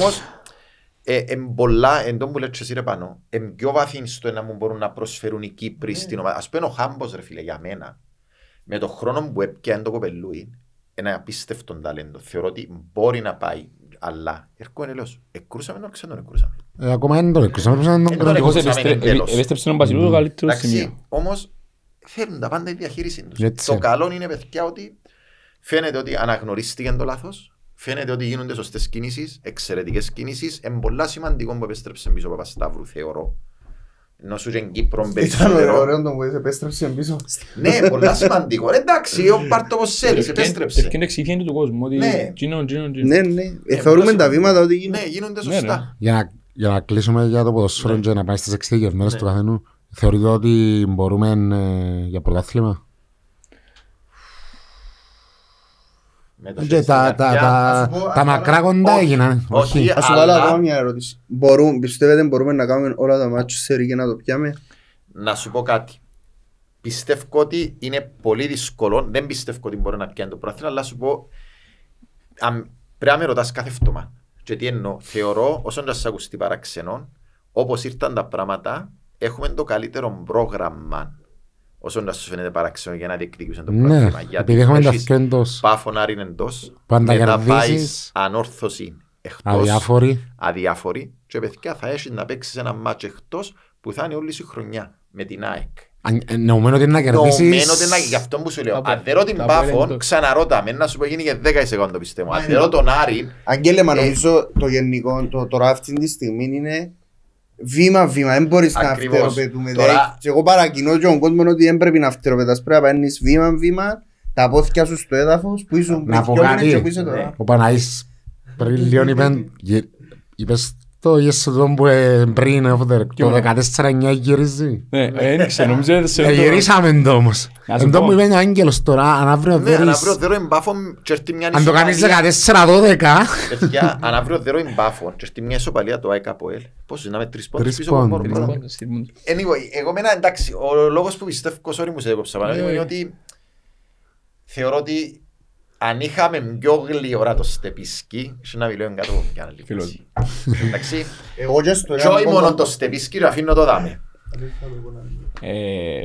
ε, εν πολλά, εν που λέτε εσύ πάνω, εν πιο βαθύν στο να μου μπορούν να προσφέρουν οι Κύπροι ναι. στην ομάδα. Ας πούμε, ο Χάμπος ρε φίλε για μένα, με τον χρόνο που έπιανε το κοπελούι, ένα απίστευτο ταλέντο. Θεωρώ ότι μπορεί να πάει αλλά έρχομαι ελαιός. Εκκρούσαμε τον ξένο, εκκρούσαμε. Ε, ακόμα δεν τον εκκρούσαμε. Ε, επέστρεψε τον Βασιλού το καλύτερο σημείο. Όμως φέρνουν τα πάντα η διαχείριση τους. Το καλό είναι παιδιά ότι φαίνεται ότι αναγνωρίστηκε το λάθος. Φαίνεται ότι γίνονται σωστές κινήσεις, εξαιρετικές κινήσεις. Είναι πολύ σημαντικό που επέστρεψε πίσω από Παπασταύρου, θεωρώ ενώ σου είχε Κύπρο περισσότερο. Ήταν ωραίο τον είσαι, επέστρεψε πίσω. Ναι, πολλά σημαντικό. Εντάξει, ο ναι. Πάρτοπος θέλεις, επέστρεψε. Και είναι εξηγέντη του κόσμου, ότι γίνον, γίνον, γίνον. Ναι, ναι, ε, ε, θεωρούμε τα βήματα ότι ναι, γίνονται. Ναι, γίνονται σωστά. Ναι. Για να κλείσουμε για το ποδοσφαίρο και να πάει στις εξήγες του καθενού, θεωρείτε ότι μπορούμε ε, για πρωτάθλημα. Ε, τα μακρά κοντά έγιναν. Όχι. Ας σου βάλω ακόμα μια ερώτηση. Πιστεύετε μπορούμε να κάνουμε όλα τα μάτια σε και να το πιάμε. Να σου πω κάτι. Πιστεύω ότι είναι πολύ δύσκολο. Δεν πιστεύω ότι μπορεί να πιάνει το πρόθυμα, αλλά σου πω πρέπει να με ρωτάς κάθε φτωμά. Και τι εννοώ. Θεωρώ, όσον να σας ακουστεί παραξενών, όπως ήρθαν τα πράγματα, έχουμε το καλύτερο πρόγραμμα όσο να σου φαίνεται παραξενό για να διεκδικήσουν το ναι, πρόβλημα. Γιατί έχουμε τα φκέντος. Πάφωνάρι εντός, πάντα κερδίζεις. ανόρθωση εκτός, αδιάφορη και παιδιά θα έχεις να παίξεις ένα μάτσο εκτός που θα είναι όλη η χρονιά με την ΑΕΚ. Ε, Νομμένο ότι να κερδίσεις... Νομμένο ότι να... Γι' αυτό που σου λέω. Αν δεν την Πάφων, ξαναρώτα να σου πω γίνει για 10 το πιστεύω. Αν δεν ναι. τον Άρη... Αγγέλε, μα ε, νομίζω το γενικό, το ράφτιν τη στιγμή είναι βήμα-βήμα, δεν μπορείς να αυτεροπετούμε. Τώρα... Δηλαδή, και εγώ παρακοινώ τον κόσμο ότι δεν πρέπει να αυτεροπετάς, πρέπει να παίρνεις βήμα-βήμα τα πόθηκια σου στο έδαφος που είσαι πριν Να πω είσαι τώρα. Ο Παναής πριν ναι. λίγο είπες το Yes που ε, πριν από το 14-9 γυρίζει. Ναι, ένιξε, ε, νομίζω ότι ε, Γυρίσαμε το όμως. Εν το μου είπε ο Άγγελος τώρα, αν αύριο ναι, δέρεις... αν αύριο και έρθει μια Αν το κάνεις 14-12... Αν αύριο δέρω εμπάφων και έρθει μια ισοπαλία το ΑΕΚ από ελ. Πώς είναι, τρεις πόντες πίσω από μόνο. Anyway, εγώ μένα εντάξει, ο λόγος που πιστεύω, sorry μου σε έκοψα, ναι, είναι ναι. ότι θεωρώ ότι αν είχαμε πιο γλυόρα το στεπίσκι, είχε να μιλώ κάτω από μια άλλη Εντάξει, εγώ και στο μόνο το στεπίσκι, αφήνω το δάμε. Ε,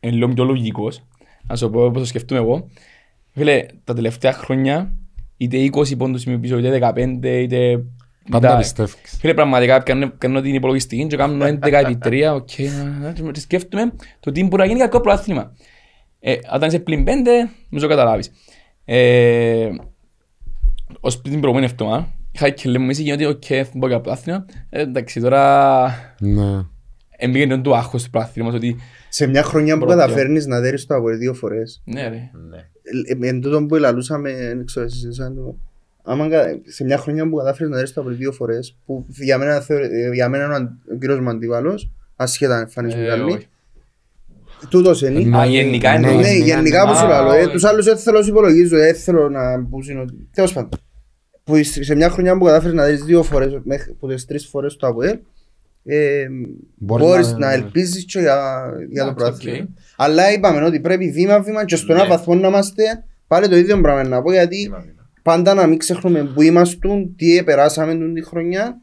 εν λόγω πιο λογικός, να σου πω όπως το σκεφτούμε εγώ. Φίλε, τα τελευταία χρόνια, είτε 20 πόντους είμαι πίσω, είτε 15, είτε... Πάντα πιστεύεις. Φίλε, πραγματικά, κάνω την υπολογιστική και κάνω 11 επί 3, οκ, σκέφτομαι το τι μπορεί να γίνει κακό προάθλημα. Ε, αν είσαι πλην 5, μην το καταλάβεις. Ε, ως πριν την προηγούμενη εβδομάδα, είχα και λέμε εμείς ότι «ΟΚ, θα μπω κάποια πράθυνα». Ε, εντάξει, τώρα... Ναι. Εμπήγαινε τον του άγχος του πράθυνα μας ότι... Ναι, ναι. Ε, σε μια χρονιά που καταφέρνεις να δέρεις το αγόρι δύο φορές. Ναι, ρε. Ναι. Εν τούτο που ελαλούσαμε, δεν ξέρω εσείς, εσάς, Άμα σε μια χρονιά που κατάφερε να δέρεις το αγόρι δύο φορές, που για μένα, ε, για μένα ο κύριος μου αντιβάλλος, ασχέτα μου ε, Τούτος είναι. Α, γενικά είναι. Ναι, ναι, γενικά ναι. που είπα. λέω. Ε, τους άλλους δεν θέλω να υπολογίζω, δεν θέλω να πούσουν. Τέλος πάντων. Που σε μια χρονιά που κατάφερες να δεις δύο φορές, που τις τρεις φορές το ΑΠΟΕΛ, ε, μπορείς να ελπίζεις και για το πρόθυμα. Αλλά είπαμε ότι πρέπει βήμα-βήμα και στον βαθμό ναι. να είμαστε πάλι το ίδιο πράγμα να πω γιατί πάντα να μην ξεχνούμε που είμαστε, τι περάσαμε την χρονιά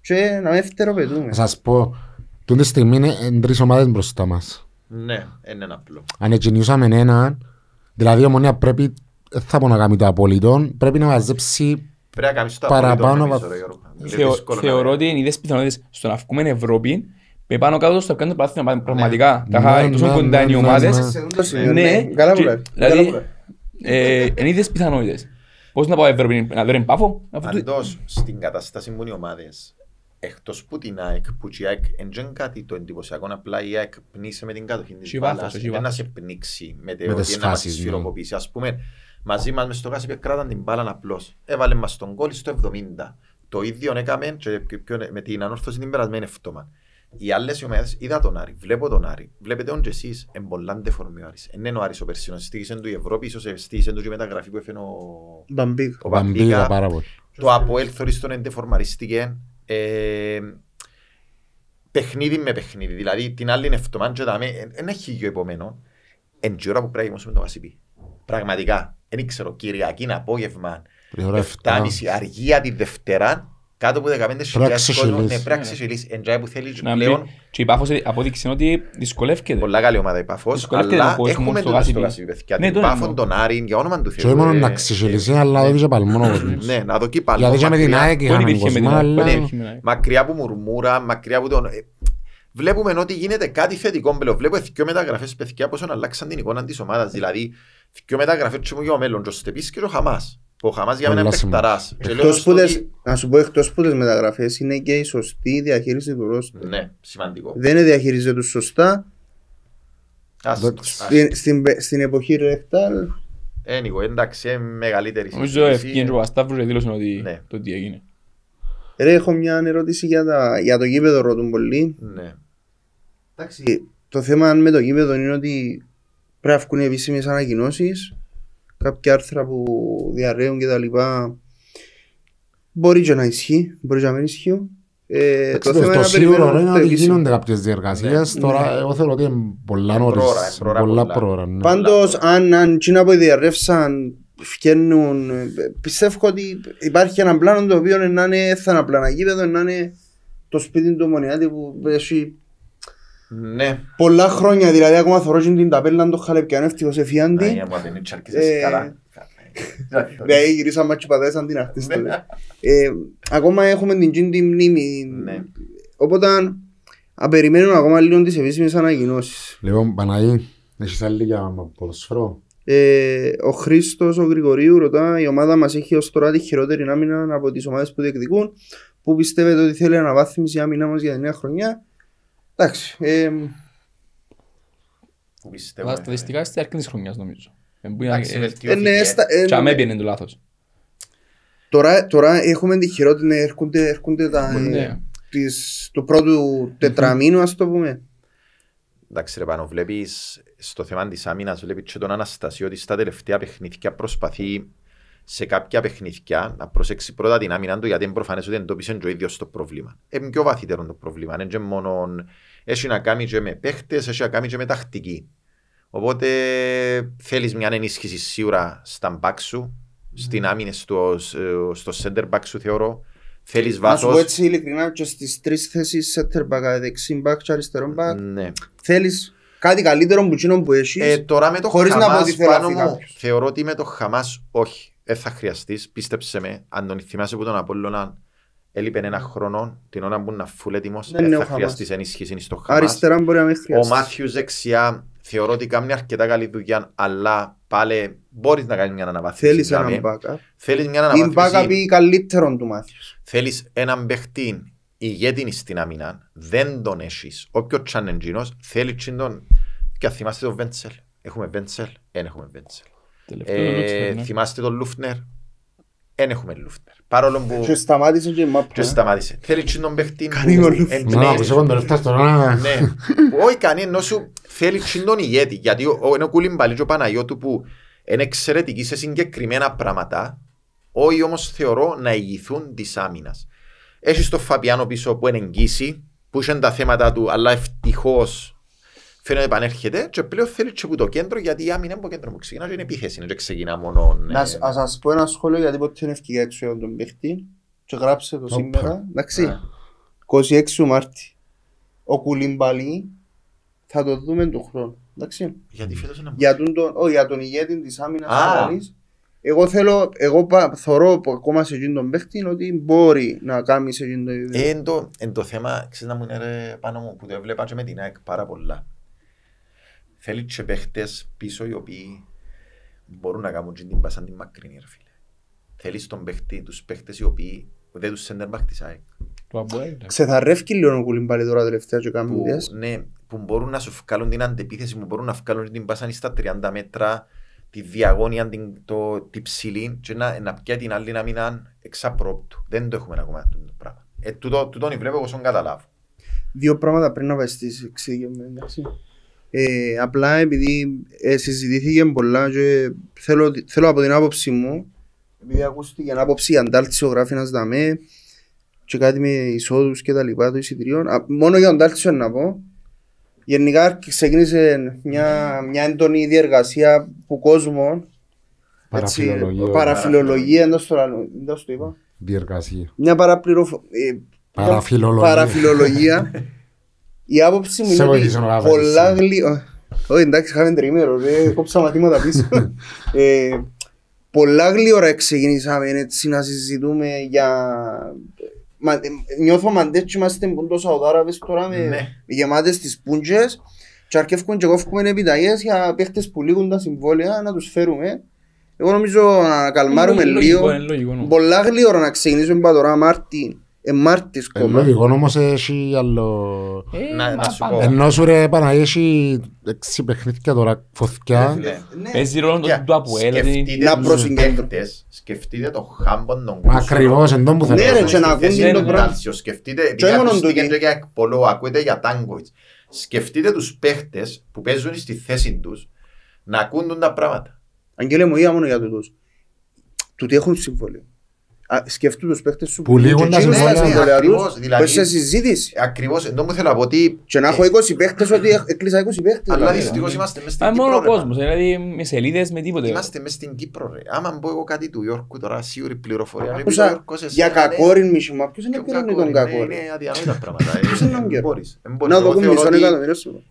και να μην φτεροπετούμε. Σας πω, τούτη στιγμή είναι ε, τρεις ομάδες μπροστά μας. Ναι, είναι απλό. Αν εγκαινιούσαμε έναν, δηλαδή η ομονία πρέπει, δεν θα πω να κάνει το απόλυτο, πρέπει να μαζέψει πρέπει να το παραπάνω. Απολύτων, νομίζω, ρε, Θεω, θεωρώ ότι είναι ιδέες πιθανότητες στο να βγούμε Ευρώπη, με πάνω κάτω στο το πάθημα ναι. πραγματικά. χάρη ναι, τόσο ναι, κοντά είναι οι ομάδες. Ναι, καλά που λέει. Δηλαδή, ε, είναι ίδιες πιθανότητες. Πώς να πάω Ευρώπη, να δω πάφο. Αντός, στην κατάσταση που είναι οι ομάδες, Εκτός που την ΑΕΚ, που η ΑΕΚ δεν κάτι το εντυπωσιακό, απλά η ΑΕΚ πνίσε με την κατοχή της Βάλα. Δεν να σε πνίξει με τη να μας σφυροκοπήσει. Ναι. Ας πούμε, μαζί μας μες στο Κάσιπε κράταν την μπάλα απλώς. Έβαλε μας τον κόλλη στο 70. Το ίδιο έκαμε με την ανόρθωση την περασμένη εφτώμα. Οι άλλες ομάδες είδα τον Άρη, βλέπω τον Άρη. Βλέπετε όντως εσείς, εμπολάντε φορμή ο Άρης. είναι ο Άρης ο Περσίνος, στήριξε του Ευρώπη, ίσως στήριξε του και μεταγραφή που έφερε ο Μπαμπίγα. Ο πάρα πολύ. Το Αποέλ θεωρεί ε, παιχνίδι με παιχνίδι. Δηλαδή την άλλη είναι φτωμάν και δεν έχει επόμενο. Εν που πρέπει να το πει Πραγματικά, δεν ξέρω, Κυριακή απόγευμα, 7.30 αργία τη Δευτέρα, κάτω από χιλιάδες κόσμο είναι πράξη ναι. σου λύση. Εντζάει που θέλει πλέον. Και η Πάφος απόδειξε ότι δυσκολεύεται. Πολλά καλή ομάδα η Πάφος, αλλά έχουμε το στο ναι, Πάφον, τον Άρη, για όνομα του Θεού. Και μόνο να ε, ε, αλλά δεν είχε πάλι Ναι, να δω και πάλι. Δηλαδή με την ΑΕΚ Μακριά από μουρμούρα, μακριά από ε, Βλέπουμε ότι γίνεται κάτι ο Χαμά για μένα είναι παιχταρά. Να σου πω, εκτός που τι μεταγραφές είναι και η σωστή διαχείριση του ρόστου. Ναι, σημαντικό. Δεν είναι διαχειρίζεται τους σωστά. Στην εποχή Ρεκτάλ. Ένικο, εντάξει, μεγαλύτερη συζήτηση. Νομίζω ευκαιρία του Ασταύρου δήλωσε ότι ναι. το τι έγινε. Ρε, έχω μια ερώτηση για, το γήπεδο ρωτούν πολύ. Ναι. Εντάξει, το θέμα με το γήπεδο είναι ότι πρέπει να βγουν επίσημες ανακοινώσεις κάποια άρθρα που διαρρέουν και τα λοιπά μπορεί και να ισχύει, μπορεί και να μην ισχύει. Ε, το, το, σίγουρο είναι ότι γίνονται κάποιες διεργασίες. Ναι, Τώρα, ναι. εγώ θεωρώ ότι είναι πολλά νωρί. Πολλά πρόωρα. Ναι. Πάντως, αν, αν που διαρρεύσαν φτιάχνουν. Ε, πιστεύω ότι υπάρχει ένα πλάνο το οποίο να είναι ένα να είναι το σπίτι του Μονιάτη που έχει ναι. Πολλά χρόνια, δηλαδή ακόμα θωρώ την ταπέλα το Χαλεπιανού, ευτυχώς εφιάντη. Ναι, γυρίσαμε και πατέρα σαν την αρτίστα. Ε, ακόμα έχουμε την κίνητη μνήμη. Ναι. Οπότε απεριμένουμε ακόμα λίγο τις επίσημες ανακοινώσεις. Λοιπόν, Παναγή, έχεις άλλη για ποδοσφαιρό. Ε, ο Χρήστος, ο Γρηγορίου ρωτά, η ομάδα μας έχει ως τώρα τη χειρότερη άμυνα από τις ομάδες που διεκδικούν. Πού πιστεύετε ότι θέλει αναβάθμιση άμυνα μας για τη νέα χρονιά. Εντάξει. Τα ε, στατιστικά είστε αρκετή χρονιάς, νομίζω. Ε, και ε, ναι, έπαιρνε το λάθος. Τώρα έχουμε τη να έρχονται τα. Ναι. του πρώτου τετραμήνου, ας το πούμε. Εντάξει, ρε πάνω, στο θέμα της άμυνας, βλέπεις και τον Αναστασίο ότι στα τελευταία παιχνίδια προσπαθεί σε κάποια παιχνίδια να προσέξει πρώτα την άμυνα του γιατί είναι προφανές ότι εντόπισε το ο ίδιος το πρόβλημα. Είναι πιο βαθύτερο το πρόβλημα. Είναι και μόνο έχει να κάνει και με παίχτες, έχει να κάνει και με τακτική. Οπότε θέλεις μια ενίσχυση σίγουρα στα μπακ σου, ναι. στην άμυνα στο, στο center back σου θεωρώ. Θέλεις βάθο. Να σου πω έτσι ειλικρινά και στις τρεις θέσεις center back, δηλαδή δεξί back και αριστερό back. Ναι. Θέλεις κάτι καλύτερο που εκείνο που έχεις. Ε, με το χωρίς χαμάς, να πω πάνω θεωρώ ότι με το χαμάς όχι. δεν θα χρειαστείς, πίστεψε με, αν τον θυμάσαι που τον Απόλλωνα Έλειπε ένα χρόνο την ώρα που να φουλ έτοιμος, δεν θα χρειαστείς ενίσχυσης στο Χαμάς. Ο Μάθιους δεξιά θεωρώ ότι κάνει αρκετά καλή δουλειά, αλλά πάλι μπορείς να κάνεις μια αναβάθμιση. Θέλεις έναν δηλαδή. backup. Θέλεις μια αναβάθμιση. Η backup ή καλύτερον του Μάθιους. Θέλεις έναν παιχτή ηγέτην στην αμυνά. Δεν τον έχεις. Όποιος τσανεντζίνο θέλει τσιντον. Και θυμάστε τον Βέντσελ. Έχουμε Βέντσελ, δεν έχουμε Βέντσελ. Ε, ναι. θυμάστε τον Λούφνερ, δεν έχουμε λούφτερ. Παρόλο που. Και σταμάτησε και η ΜΑΠ. Και σταμάτησε. Θέλει και τον παίχτη. Κανεί ο λούφτερ. Να, πως σε τον λεφτά στον Ναι. Όχι κανεί, ενώ σου θέλει και τον ηγέτη. Γιατί ο Κουλιμπαλί και ο Παναγιώτου που είναι εξαιρετικοί σε συγκεκριμένα πράγματα, όχι όμως θεωρώ να ηγηθούν της άμυνας. Έχεις τον Φαπιάνο πίσω που είναι εγγύση, που είχε τα θέματα του, αλλά ευτυχώς φαίνεται επανέρχεται και πλέον θέλει και που το κέντρο γιατί η άμυνα από κέντρο μου ξεκινά και είναι επίθεση, δεν ξεκινά μόνο... Ναι. Να σας πω ένα σχόλιο γιατί ποτέ δεν έφυγε έξω για τον παίχτη και γράψε το σήμερα, εντάξει, 26 Μάρτη, ο Κουλυμπαλή θα το δούμε του χρόνο, εντάξει. Γιατί φέτος είναι... Για τον, ό, για τον ηγέτη της άμυνας της εγώ θέλω, εγώ πα, θωρώ ακόμα σε εκείνον τον παίχτη ότι μπορεί να κάνει σε εκείνον τον ίδιο. Ε, το, θέμα, ξέρεις να μου είναι πάνω μου που το με την ΑΕΚ πάρα πολλά. Θέλει και παίχτες πίσω οι οποίοι μπορούν να κάνουν την πασάν την μακρινή ρε φίλε. Θέλεις τον παίχτη, τους παίχτες οι οποίοι δεν τους σέντερ μπαχ της ΑΕΚ. Ξεθαρρεύκει λίγο ο Κουλιμπάλη τώρα τελευταία και κάνουν ιδέες. Ναι, που μπορούν να σου βγάλουν την αντεπίθεση, που μπορούν να βγάλουν την πασάν στα 30 μέτρα, τη διαγώνια, την, το, τη ψηλή και να, να πιάει την άλλη να μην είναι εξαπρόπτου. Δεν το έχουμε ακόμα αυτό το πράγμα. Ε, τον βλέπω εγώ σαν καταλάβω. Δύο πράγματα πριν να βαστείς εξήγημα, εντάξει. Ε, απλά επειδή ε, συζητήθηκε πολλά και θέλω, θέλω από την άποψη μου, επειδή ακούστηκε την άποψη αντάλτιση ο γράφινας δαμέ και κάτι με εισόδους και τα λοιπά των εισιτηρίων, μόνο για αντάλτιση να πω, γενικά ξεκίνησε μια, μια έντονη διεργασία που κόσμος παραφιλολογία, παραφιλολογία εντός εντός το είπα. Διεργασία. Μια παραπληροφο... Ε, παραφιλολογία. παραφιλολογία Η άποψη μου είναι ότι πολλά γλυκά... Όχι εντάξει, είχαμε τρίμερο, ρε, κόψα μαθήματα πίσω. ε, πολλά γλυόρα ξεκινήσαμε έτσι να συζητούμε για... Μα, ε, νιώθω μαντέτσι είμαστε ποντός Σαουδάραβες τώρα με ναι. γεμάτες τις πούντζες και αρκεύκουν και κόφκουμε επιταγές για παίχτες που λήγουν τα συμβόλαια να τους φέρουμε. Εγώ νομίζω να καλμάρουμε λίγο. Ναι. Πολλά γλυόρα να ξεκινήσουμε τώρα Μάρτιν Εμάρτης ε, κόμμα. Εγώ όμως έχει άλλο... Ε, Ενώ σου ρε παιχνίδια τώρα, φωτιά, ε, ναι. Ναι. Παίζει ρόλο το Να Σκεφτείτε το χάμπον τον Ακριβώς, που Ναι να ναι, Σκεφτείτε, Σκεφτείτε τους παίχτες που παίζουν στη θέση τους να ακούν τα πράγματα. Αγγέλε μόνο για τούτους. έχουν σκεφτούν τους παίχτες σου που λίγουν να συμβάλλουν σε ναι, ναι, δηλαδή- συζήτηση. Ακριβώς, ενώ μου ήθελα να πω ότι... Και να ε, έχω 20 παίχτες ότι έκλεισα 20 παίχτες. Αλλά δηλαδή. δυστυχώς είμαστε μέσα στην Κύπρο. Μόνο ο κόσμος, δηλαδή με σελίδες, με τίποτε. Είμαστε μέσα στην Κύπρο Άμα πω εγώ κάτι του Ιόρκου τώρα, σίγουρη πληροφορία. Άκουσα για κακόριν μισήμα, ποιος είναι πληρώνει τον ναι, κακόριν. Είναι αδιανόητα πράγματα. Ε. Ποιος είναι τον καιρό.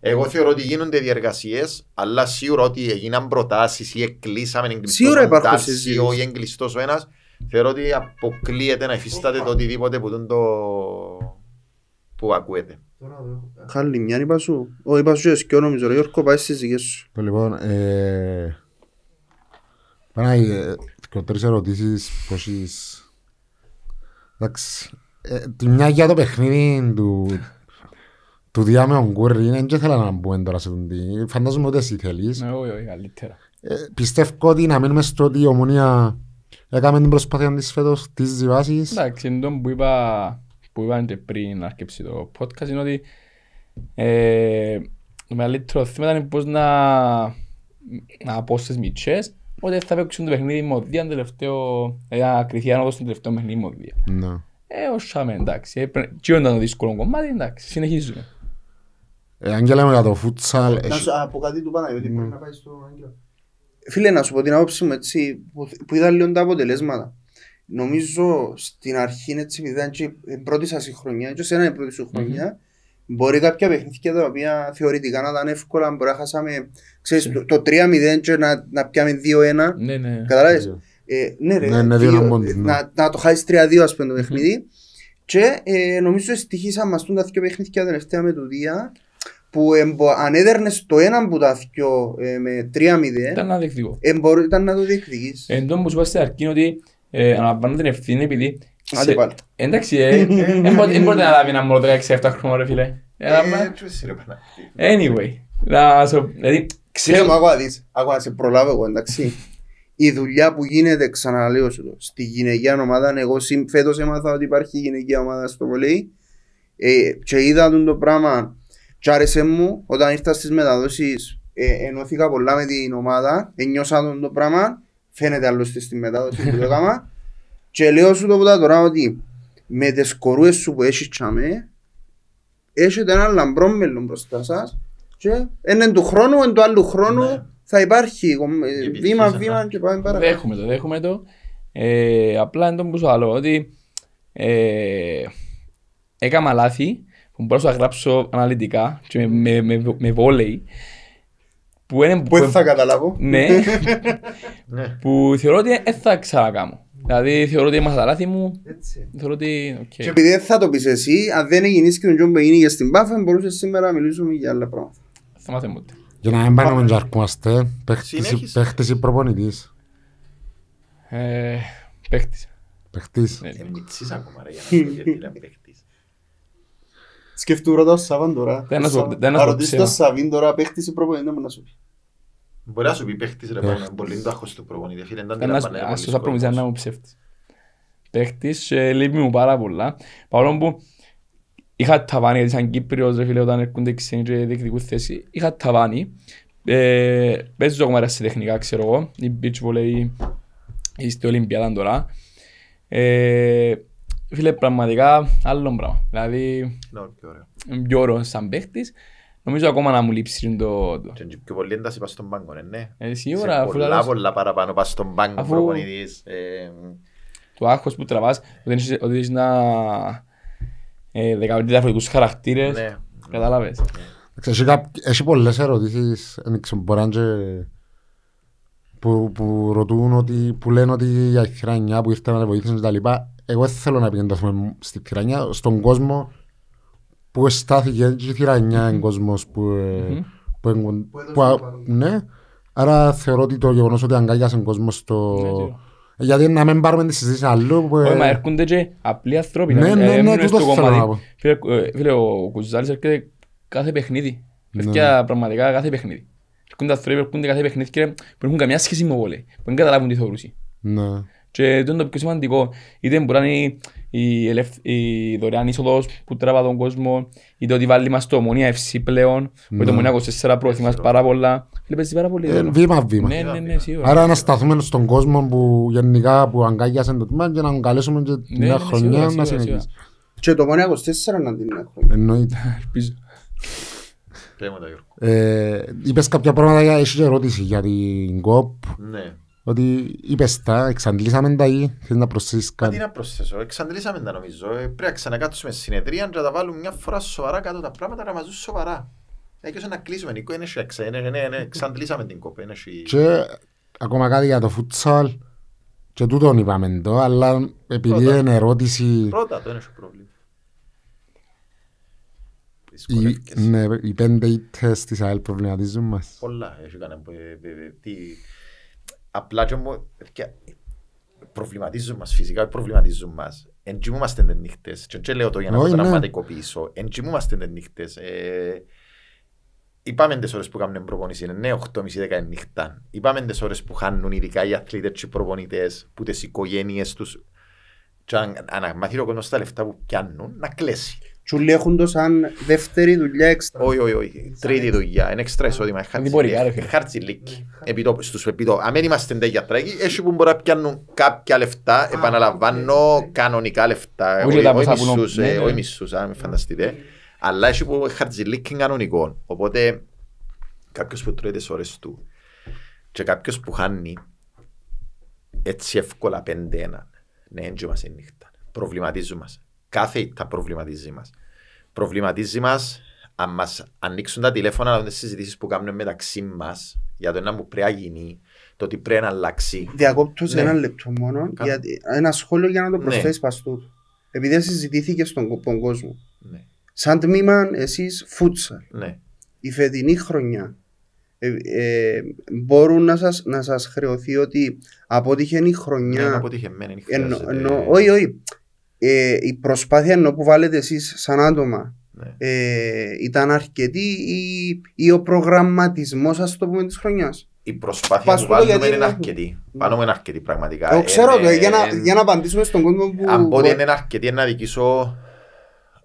Εγώ θεωρώ ότι γίνονται διεργασίες, αλλά σίγουρα ότι έγιναν προτάσεις ή εκλείσαμε εγκλειστός ο Ντάρσιο ή εγκλειστός ο ένας θεωρώ ότι αποκλείεται να υφιστάται το οτιδήποτε που, το... που ακούεται. Χάλι μια είπα σου. Ο είπα σου εσκιό νομίζω. Γιώργο, πάεις στις δικές σου. Λοιπόν, λοιπόν ε... Πανάγι, ε, και τρεις ερωτήσεις πως είσαι... Εντάξει, ε, τη μια για το παιχνίδι του... Του διάμεων κούρι είναι και θέλω να μπούμε τώρα σε τον Φαντάζομαι ότι εσύ θέλεις. Ναι, όχι, όχι, καλύτερα. Ε, πιστεύω ότι να μείνουμε στο ότι η ομονία Έκαμε την προσπάθεια της φέτος, τις βάσεις. Εντάξει, είναι το που είπα, που είπα και πριν να αρκεψει το podcast, είναι ότι ε, το μεγαλύτερο θέμα ήταν πώς να, να πω στις μητσές ότι θα παίξουν το παιχνίδι μοδία, τελευταίο, ε, να κρυθεί άνοδος στο τελευταίο παιχνίδι μοδία. Ναι. Ε, οσάμε, εντάξει. Τι ε, ήταν το δύσκολο κομμάτι, εντάξει, συνεχίζουμε. Ε, Άγγελα, για το φούτσαλ... Να σου πω κάτι του Παναγιώτη, ναι. πρέπει να πάει στο Άγγελα. Φίλε, να σου πω την άποψη μου έτσι, που είδα λίγο τα αποτελέσματα. Νομίζω στην αρχή, έτσι, επειδή ήταν και η πρώτη σας χρονιά, και σε ένα η πρώτη σου χρονιά, mm-hmm. μπορεί κάποια παιχνίδια τα οποία θεωρητικά να ήταν εύκολα, μπορεί να χάσαμε ξέρεις, ναι. το, το 3-0 και να, να πιάμε 2-1. Ναι ναι. ναι, ναι. Ε, ναι, ρε, ναι, ναι, ναι. Να, να το χάσεις 3-2, ας πούμε, το παιχνίδι. Mm-hmm. Και ε, νομίζω μα τα δύο παιχνίδια τελευταία με το Δία που εμπο, αν έδερνες το ένα που τα δυο ε, με 3-0, ήταν να ε, ήταν να το διεκδικείς. Εν τω που σου είπα ότι ε, αναλαμβάνω την ευθύνη επειδή. Άντε σε... πάλι. Εντάξει, δεν ε, μπορεί να λάβει ένα μόνο 16-7 χρόνο, ρε φίλε. Anyway, να σου. Δηλαδή, ξέρω. Ακόμα σε προλάβω εγώ, εντάξει. Η δουλειά που γίνεται, ξαναλέω σου το, στη γυναικεία ομάδα, εγώ φέτος έμαθα ότι υπάρχει γυναικεία ομάδα στο βολέι ε, και είδα το πράγμα και άρεσε μου όταν ήρθα στις μεταδόσεις ε, ενώθηκα πολλά με την ομάδα, ένιωσα τον το πράγμα, φαίνεται άλλωστε στην μετάδοση που το έκανα και λέω σου το πω τώρα ότι με τις κορούες σου που έχεις τσάμε έχετε ένα λαμπρό μέλλον μπροστά σας και εν του χρόνου, εν του άλλου χρόνου ναι. θα υπάρχει ε, βήμα βήμα και πάμε παρακάτω. Δέχομαι το, δέχομαι το. Ε, απλά είναι το που σου άλλο ότι ε, έκανα λάθη που μπορώ να γράψω αναλυτικά και με, με, με, με βόλεϊ που είναι που, που θα καταλάβω ναι. ναι, που θεωρώ ότι δεν θα ξανακάμω Δηλαδή θεωρώ ότι είμαστε τα λάθη μου. Έτσι. Θεωρώ ότι. Okay. Και επειδή θα το πεις εσύ, αν δεν έγινε και τον Τζον Μπέινι για στην Πάφα, μπορούσες σήμερα να μιλήσουμε για άλλα πράγματα. Θα μάθουμε ούτε. Για να μην πάμε να αρκούμαστε, παίχτη ή προπονητής. Ε, παίχτης. Παίχτης. Δεν ναι. μιτσί ακόμα, ρε, για να σου γιατί λέμε παίχτη. Σκεφτού ρώτα ο Σαβάν τώρα. Θα ρωτήσει το Σαβίν τώρα παίχτης ή προπονητή μου να σου πει. Μπορεί να σου πει παίχτης ρε πάνω, πολύ το άχος του προπονητή. Φίλε, ήταν τεραπανά. Ας το προμηθιά να μου ψεύτης. Παίχτης, λείπει μου πάρα πολλά. Παρόλο που είχα ταβάνι, γιατί σαν Κύπριος ρε φίλε όταν έρχονται ξένοι και διεκδικούν θέση, είχα ταβάνι. Παίζω ακόμα σε τεχνικά ξέρω εγώ, η beach volley, είστε Ολυμπιάδαν τώρα. Φίλε, πραγματικά άλλο πράγμα. Δηλαδή, είμαι πιο ωραίος σαν παίχτης. Νομίζω ακόμα να μου λείψει το... το... Και πιο πολύ ένταση πας στον πάγκο, ναι. ναι. Ε, σίγουρα. Σε πολλά, πολλά παραπάνω πας στον πάγκο αφού... προπονητής. Ε... Το άγχος που τραβάς, ότι είσαι να... Ε, δεκαετία διαφορετικούς χαρακτήρες. Ναι. Κατάλαβες. Ναι. Έχει πολλές ερωτήσεις, μπορεί να που, που ρωτούν ότι, που λένε ότι για χρονιά που ήρθαμε να βοηθήσουν και τα λοιπά, εγώ δεν θέλω να επικεντρωθούμε στη τυραννιά, στον κόσμο που στάθηκε και η τυραννιά είναι κόσμος που... Mm-hmm. που, που, που ναι, άρα θεωρώ ότι το γεγονός ότι αγκάλιασε τον κόσμο στο... Ναι, γιατί να μην πάρουμε τη συζήτηση αλλού που... Ε, Όχι, μα έρχονται και απλοί ανθρώποι. Ναι, ναι, ναι, ναι, ναι, το θέλω ε, Φίλε, ο Κουζάλης έρχεται κάθε παιχνίδι. Ναι. Έρχεται πραγματικά κάθε παιχνίδι. Έρχονται άνθρωποι που έρχονται κάθε παιχνίδι και δεν έχουν καμιά σχέση με όλοι. Που δεν καταλάβουν τι θεωρούσαν. Ναι. Και αυτό είναι το πιο σημαντικό. Είτε μπορεί να είναι η, η, η δωρεάν είσοδος που τραβά τον κόσμο, είτε ότι βάλει μας το ομονία FC πλέον, που το ναι. ομονία 24 ναι, προωθεί πάρα πολλά. Βλέπεις πάρα πολύ. Ε, βήμα, βήμα. Ναι, ναι, ναι, σίγουρα. Άρα να σταθούμε στον κόσμο που γενικά που αγκάλιασε το τμήμα και να τον καλέσουμε και την ναι, ναι, χρονιά να συνεχίσει. Και το ομονία 24 να την έχουμε. Εννοείται. Ελπίζω. Ε, κάποια πράγματα, έχεις ερώτηση για την ΚΟΠ. Ναι. Ότι είπες τα, εξαντλήσαμε τα ή θέλεις να προσθέσεις κάτι. Τι να προσθέσω, εξαντλήσαμε τα νομίζω. Ε, πρέπει να ξανακάτσουμε συνεδρία να τα βάλουμε μια φορά σοβαρά κάτω τα πράγματα να μας σοβαρά. Έχει να κλείσουμε, Νίκο, είναι ναι, ναι, ναι, εξαντλήσαμε την κόπη. Και ακόμα κάτι για το φουτσάλ. Και τούτον είπαμε το, αλλά επειδή πρώτα, είναι ερώτηση... Πρώτα, το είναι σου πρόβλημα. Οι, ναι, οι πέντε ήττες της ΑΕΛ προβληματίζουν μας. Πολλά, έχει κάνει... Ε, ε, Απλά και όμως προβληματίζουν μας φυσικά, προβληματίζουν μας. Εν κοιμούμαστε εν νύχτες, και δεν λέω το για να το δραματικοποιήσω, ναι. εν κοιμούμαστε εν νύχτες. Ε, είπαμε τις ώρες που κάνουν προπονήσεις, είναι 8.30-10 ναι, νύχτα. Είπαμε τις ώρες που χάνουν ειδικά οι αθλητές και οι προπονητές, που τις οικογένειες τους, και αν, αν ο κόσμος λεφτά που πιάνουν, να κλέσει. Τσουλί έχουν το σαν δεύτερη δουλειά έξτρα. Όχι, όχι, όχι. Τρίτη δουλειά. Είναι έξτρα εισόδημα. Χαρτζιλίκι. Στους επίτοπους. Αν δεν είμαστε για τρέγγι, έτσι που μπορεί να πιάνουν κάποια λεφτά, επαναλαμβάνω κανονικά λεφτά. Όχι μισούς, ε, ναι, ναι. αν φανταστείτε. Αλλά έτσι που λίκ είναι κανονικό. Οπότε κάποιος που τρώει τις ώρες του και κάποιος που χάνει έτσι εύκολα 5-1. Ναι, έτσι μα είναι νύχτα. Προβληματίζουμε κάθε τα προβληματίζει μας. Προβληματίζει μας αν μας ανοίξουν τα τηλέφωνα να δουν συζητήσεις που κάνουμε μεταξύ μας για το ένα που πρέπει να γίνει, το ότι πρέπει να αλλάξει. Διακόπτω ναι. σε ένα λεπτό μόνο. Κα... Για, ένα σχόλιο για να το προσθέσει ναι. παστού. Επειδή δεν συζητήθηκε στον, κόσμο. Ναι. Σαν τμήμα εσείς φούτσα. Ναι. Η φετινή χρονιά. Ε, ε, μπορούν να σας, να σας χρεωθεί ότι αποτύχει η χρονιά. Ναι, αποτύχει εμένα, όχι, όχι ε, η προσπάθεια ενώ που βάλετε εσείς σαν άτομα ναι. ε, ήταν αρκετή ή, ή ο προγραμματισμός, σας, το πούμε, της χρονιάς. Η προσπάθεια Πας που βάλουμε είναι αρκετή. Πάνω μου είναι αρκετή πραγματικά. Το ξέρω το, για, να, για να απαντήσουμε στον κόσμο που. Αν πω ότι είναι αρκετή, να δικήσω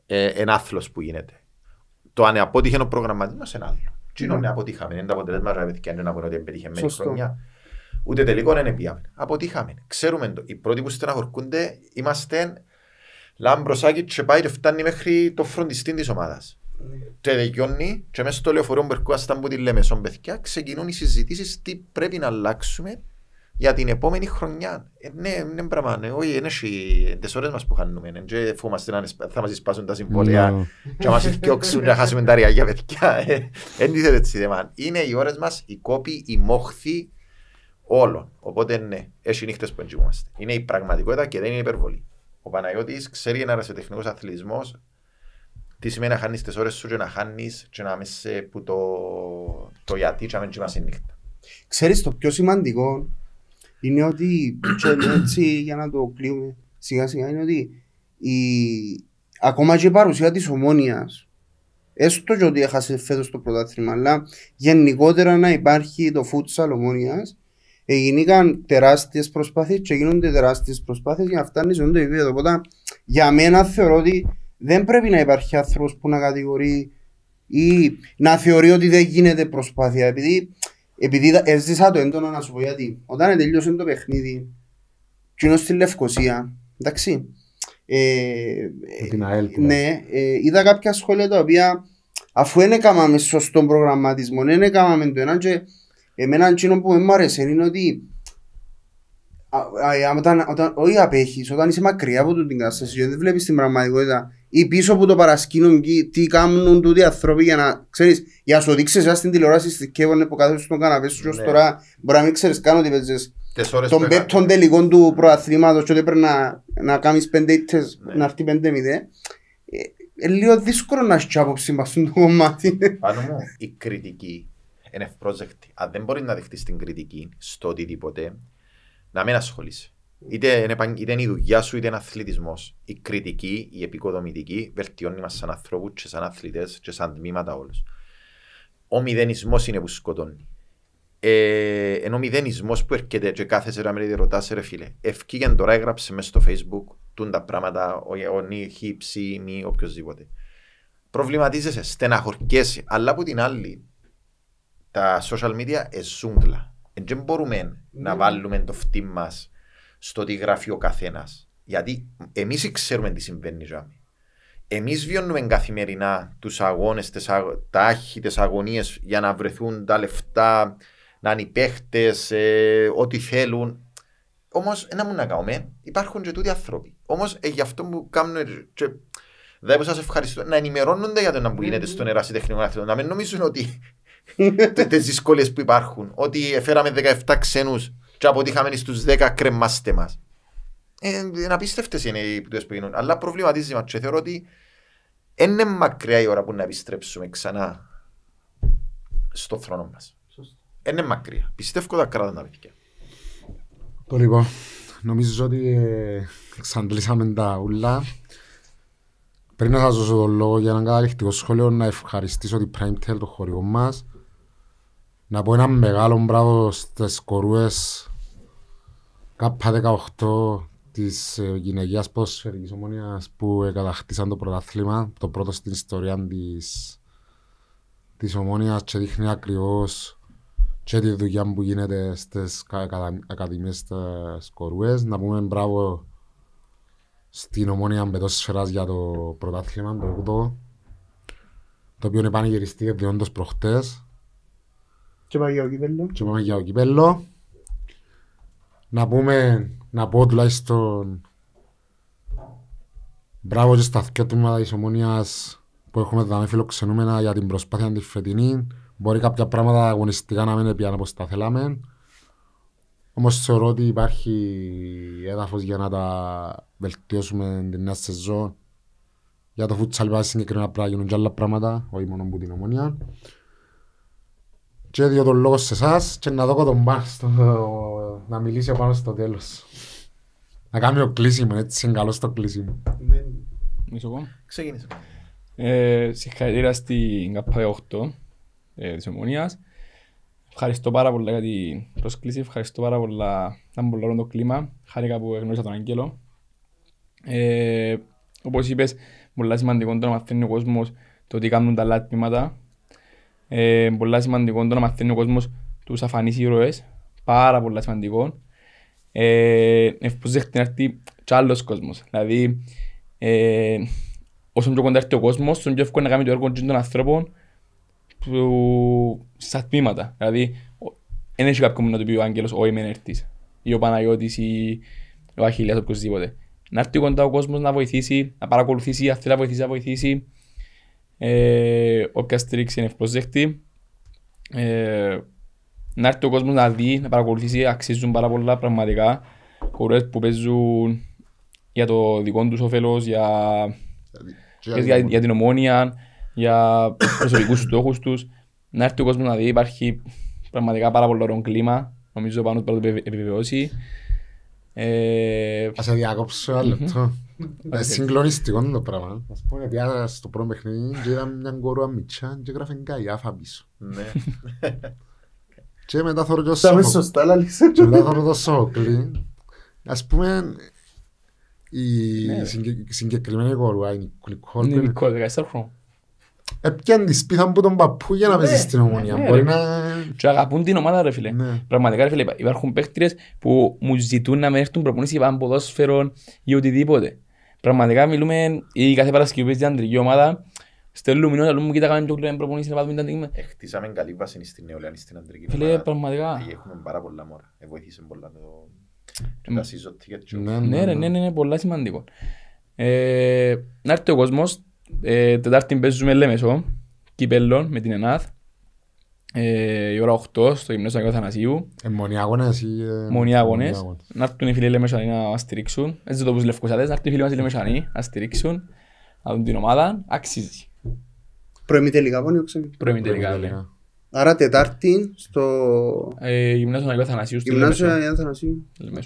ε, ένα άθλος που γίνεται. Το αν αποτύχει ο προγραμματισμός, είναι άλλο. Τι είναι αποτύχαμε. Είναι τα αποτελέσματα ρε και δεν είναι ότι πετύχε μέσα χρονιά. Ούτε τελικό δεν είναι πια. Αποτύχαμε. Ξέρουμε το. Οι πρώτοι που είμαστε Λάμπροσάκι και πάει και φτάνει μέχρι το φροντιστή της ομάδας. Ναι. Τελειώνει και μέσα στο λεωφορείο που που τη λέμε σαν παιδιά ξεκινούν οι συζητήσεις τι πρέπει να αλλάξουμε για την επόμενη χρονιά. Ε, ναι, είναι πράγμα, ναι, όχι, είναι τις ώρες μας που χάνουμε, ναι, και να θα μας σπάσουν τα συμβόλαια ναι. και μας ευκαιόξουν και να χάσουμε τα ριαγιά παιδιά. Ε, εν τίθεται έτσι, δεμάν. Είναι οι ώρες μας, οι κόποι η μόχθοι όλων. Οπότε ναι, έχει νύχτες που Είναι η πραγματικότητα και δεν είναι υπερβολή. Ο Παναγιώτης ξέρει ένα ρασιοτεχνικό αθλητισμός. Τι σημαίνει να χάνεις τις ώρες σου και να χάνεις και να είμαστε που το, το γιατί και να μην κοιμάσαι νύχτα. Ξέρεις το πιο σημαντικό είναι ότι έτσι για να το κλείουμε σιγά σιγά είναι ότι η, ακόμα και η παρουσία της ομόνοια έστω και ότι έχασε φέτος το πρωτάθλημα, αλλά γενικότερα να υπάρχει το φούτσα ομόνοια Έγιναν τεράστιες προσπάθειες και γίνονται τεράστιες προσπάθειες για να φτάνει το επίπεδο. Οπότε για μένα θεωρώ ότι δεν πρέπει να υπάρχει άνθρωπος που να κατηγορεί ή να θεωρεί ότι δεν γίνεται προσπάθεια. Επειδή, επειδή έζησα το έντονο να σου πω γιατί. Όταν τελείωσε το παιχνίδι, κοινό στη Λευκοσία, εντάξει. Ε, ε, ναι, ε, είδα κάποια σχόλια τα οποία αφού δεν έκαναμε σωστό προγραμματισμό, δεν έκαναμε το ένα και Εμένα εκείνο που μου άρεσε είναι ότι ε, όταν, όταν, όχι απέχεις, όταν είσαι μακριά από την κατάσταση και δεν βλέπεις την πραγματικότητα ή πίσω από το παρασκήνιο τι κάνουν τούτοι οι άνθρωποι για να ξέρεις, για να σου δείξεις, εσάς την τηλεόραση στη που κάθεσαι στον καναπέ σου ναι. τώρα μπορεί να μην ξέρεις καν ότι παίζεις τον πέπτον τελικό του προαθλήματος και ότι πρέπει να, να κάνεις πέντε ήττες, ναι. να έρθει πέντε μηδέ Είναι ε, λίγο δύσκολο να έχεις άποψη μας στον κομμάτι Πάνω μου, η κριτική είναι ευπρόσδεκτη. Αν δεν μπορεί να δεχτείς την κριτική στο οτιδήποτε, να μην ασχολείσαι. Είτε είναι, είναι η δουλειά σου, είτε είναι αθλητισμός. Η κριτική, η επικοδομητική, βελτιώνει μας σαν ανθρώπους και σαν αθλητές και σαν τμήματα όλους. Ο μηδενισμός είναι που σκοτώνει. Ε, ενώ ο μηδενισμός που έρχεται και κάθε σειρά με ρωτάς, ρε φίλε, ευκήγεν τώρα έγραψε μέσα στο facebook τούν τα πράγματα, ο, ο νη, χύψη, μη, οποιοδήποτε. Προβληματίζεσαι, στεναχωρκέσαι, αλλά από την άλλη, τα social media είναι ζούγκλα. Δεν μπορούμε να ναι. βάλουμε το φτύμ μας στο τι γράφει ο καθένας. Γιατί εμείς ξέρουμε τι συμβαίνει, Εμείς βιώνουμε καθημερινά τους αγώνες, τα άχη, τι αγωνίες για να βρεθούν τα λεφτά, να είναι παίχτες, ε, ό,τι θέλουν. Όμως, ένα ε, μου να υπάρχουν και τούτοι άνθρωποι. Όμως, ε, γι' αυτό ε, που κάνουν. Και... Δεν σας ευχαριστώ να ενημερώνονται για το να που ναι. γίνεται στον ερασιτεχνικό να μην νομίζουν ότι τι δυσκολίες που υπάρχουν. Ότι φέραμε 17 ξένους και αποτύχαμε στου 10 κρεμάστε μας. Είναι απίστευτες είναι οι πτωέ που γίνουν. Αλλά προβληματίζεις μας. Θεωρώ ότι δεν είναι μακριά η ώρα που να επιστρέψουμε ξανά στο θρόνο μας. είναι μακριά. Πιστεύω ότι κράτα να βγει. Το λοιπόν. Νομίζω ότι ε, εξαντλήσαμε τα ούλα. Πριν να σας δώσω το λόγο για ένα καταληκτικό σχόλιο να ευχαριστήσω την Primetel, το χωριό μας να πω ένα μεγάλο μπράβο στις κορούες K18 της ε, γυναικείας ποδοσφαιρικής ομόνιας που κατακτήσαν το πρωτάθλημα, το πρώτο στην ιστορία της, της ομόνιας και δείχνει ακριβώς και τη δουλειά που γίνεται στις ακαδημίες στις κορούες. Να πούμε μπράβο στην ομόνια φεράς για το πρωτάθλημα, το 8 το οποίο και διόντως προχτές και πάμε για ο κύπελο. Και πάμε για κύπελο. Να πούμε, να πω τουλάχιστον μπράβο και στα δυο της ομόνιας που έχουμε τα φιλοξενούμενα για την προσπάθεια τη φετινή. Μπορεί κάποια πράγματα αγωνιστικά να μην πιάνε όπως τα θέλαμε. Όμως θεωρώ ότι υπάρχει έδαφος για να τα βελτιώσουμε την νέα σεζόν. Για το φουτσάλι, συγκεκριμένα πράγματα γίνονται και άλλα πράγματα, όχι μόνο από την ομόνια και δύο τον λόγο σε εσάς και να δω τον μπαρ να μιλήσει πάνω στο τέλος. Να κάνει ο κλείσιμο, έτσι είναι καλό στο κλείσιμο. Ξεκίνησε. Ε, συγχαρητήρια στην ΚΑΠΑ 8 ε, της Ομονίας. Ευχαριστώ πάρα πολύ για την προσκλήση, ευχαριστώ πάρα πολύ για πολύ το κλίμα. Χάρηκα που γνώρισα τον Άγγελο. Ε, όπως είπες, πολύ σημαντικό είναι να μαθαίνει ο κόσμος το τι κάνουν τα άλλα τμήματα ε, πολλά σημαντικό το να μαθαίνει ο κόσμος τους αφανείς ήρωες. Πάρα πολλά σημαντικό. Ε, ευπόζεχτε να έρθει κι άλλος κόσμος. Δηλαδή, ε, όσο πιο κοντά έρθει ο κόσμος, τόσο πιο εύκολο να κάνει το έργο των ανθρώπων που... στα τμήματα. Δηλαδή, δεν έχει κάποιον να του πει ο Άγγελος, ο Ιμενέρτη, ή ο Παναγιώτης, ή ο Αχιλίας, οποιοςδήποτε. Να έρθει κοντά ο κόσμος να βοηθήσει, να παρακολουθήσει, να θέλει να βοηθήσει, να βοηθήσει. Ε, όποια στήριξη είναι ευπρόσδεκτη. Ε, να έρθει ο κόσμος να δει, να παρακολουθήσει, αξίζουν πάρα πολλά πραγματικά. Χωρέ που παίζουν για το δικό τους όφελος, για, για, για, για, την ομόνια, για προσωπικούς στόχους τους. Να έρθει ο κόσμος να δει, υπάρχει πραγματικά πάρα πολύ ωραίο κλίμα. Νομίζω πάνω πρέπει να το επιβεβαιώσει. Ε... Ας διακόψω ένα λεπτό. Ε, συγκλονιστικό είναι το πράγμα. Ας πούμε, πια στο πρώτο παιχνίδι και ήταν μια κορούα μητσά και έγραφε καϊάφα πίσω. Ναι. Και μετά θέλω το Σόκλη. σωστά, αλλά Και μετά θέλω το Σόκλη. Ας πούμε, η ναι. συγκεκριμένη κορούα, η Νικόλ. Η Νικόλ, 14 χρόνια. Επιάν τη σπίθα μου τον παππού για να ναι. παίζεις στην ομονία. Και αγαπούν την ομάδα ρε φίλε. Πραγματικά ρε φίλε, υπάρχουν παίχτηρες που μου ζητούν να με έρθουν προπονήσεις για ποδόσφαιρο ή οτιδήποτε. Πραγματικά μιλούμε, η κάθε Παρασκευή στην αντρική ομάδα, στέλνουμε νότα, λέμε κοίτα κάνουμε και κλειδιά προπονήσεις να πάθουμε την αντρική». Έχτισαμε καλή βάση στην νεολαία, στην αντρική ομάδα. Φίλε, πραγματικά. Έχουμε πάρα πολλά μόρα, βοήθησε πολλά το... Τα συζωτικά του. Ναι, ναι, ναι, ναι, πολλά σημαντικό. Να έρθει ο κόσμος, Τετάρτη παίζουμε Λέμεσο, κυπέλλον με την ΕΝΑΘ. Ε, η ώρα 8 στο γυμνάσιο Αγίου Θανασίου. Ε, Μονοί αγώνες ή... Ε, Μονοί Να έρθουν οι φίλοι Λεμεσανοί να στηρίξουν. Έτσι το πούς λευκοσιατές, να έρθουν οι φίλοι μας Λεμεσανοί να στηρίξουν. Να την ομάδα. Ναι. Άρα Τετάρτη στο... Ε, γυμνάσιο Αγίου Θανασίου. Γυμνάσιο Αγίου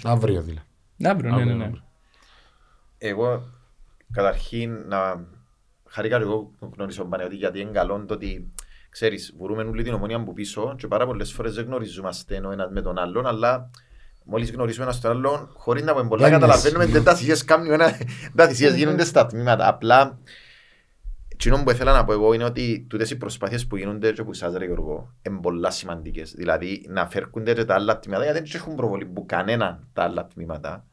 Αύριο δηλαδή. Αύριο, είναι καλό ξέρεις, βουρούμε όλη την ομονία από πίσω και πάρα πολλές φορές δεν γνωριζόμαστε ο ένας με τον άλλον, αλλά μόλις γνωρίζουμε ένας τον άλλον, χωρίς να πούμε πολλά, καταλαβαίνουμε ότι τα θυσίες κάνουν, τα θυσίες γίνονται στα τμήματα. Απλά, Κοινό που ήθελα να πω εγώ είναι ότι τούτες οι προσπάθειες που γίνονται και που σας ρε Γιώργο είναι πολλά σημαντικές. Δηλαδή να φέρκονται τα άλλα τμήματα γιατί δεν έχουν προβολή που κανένα τα άλλα τμήματα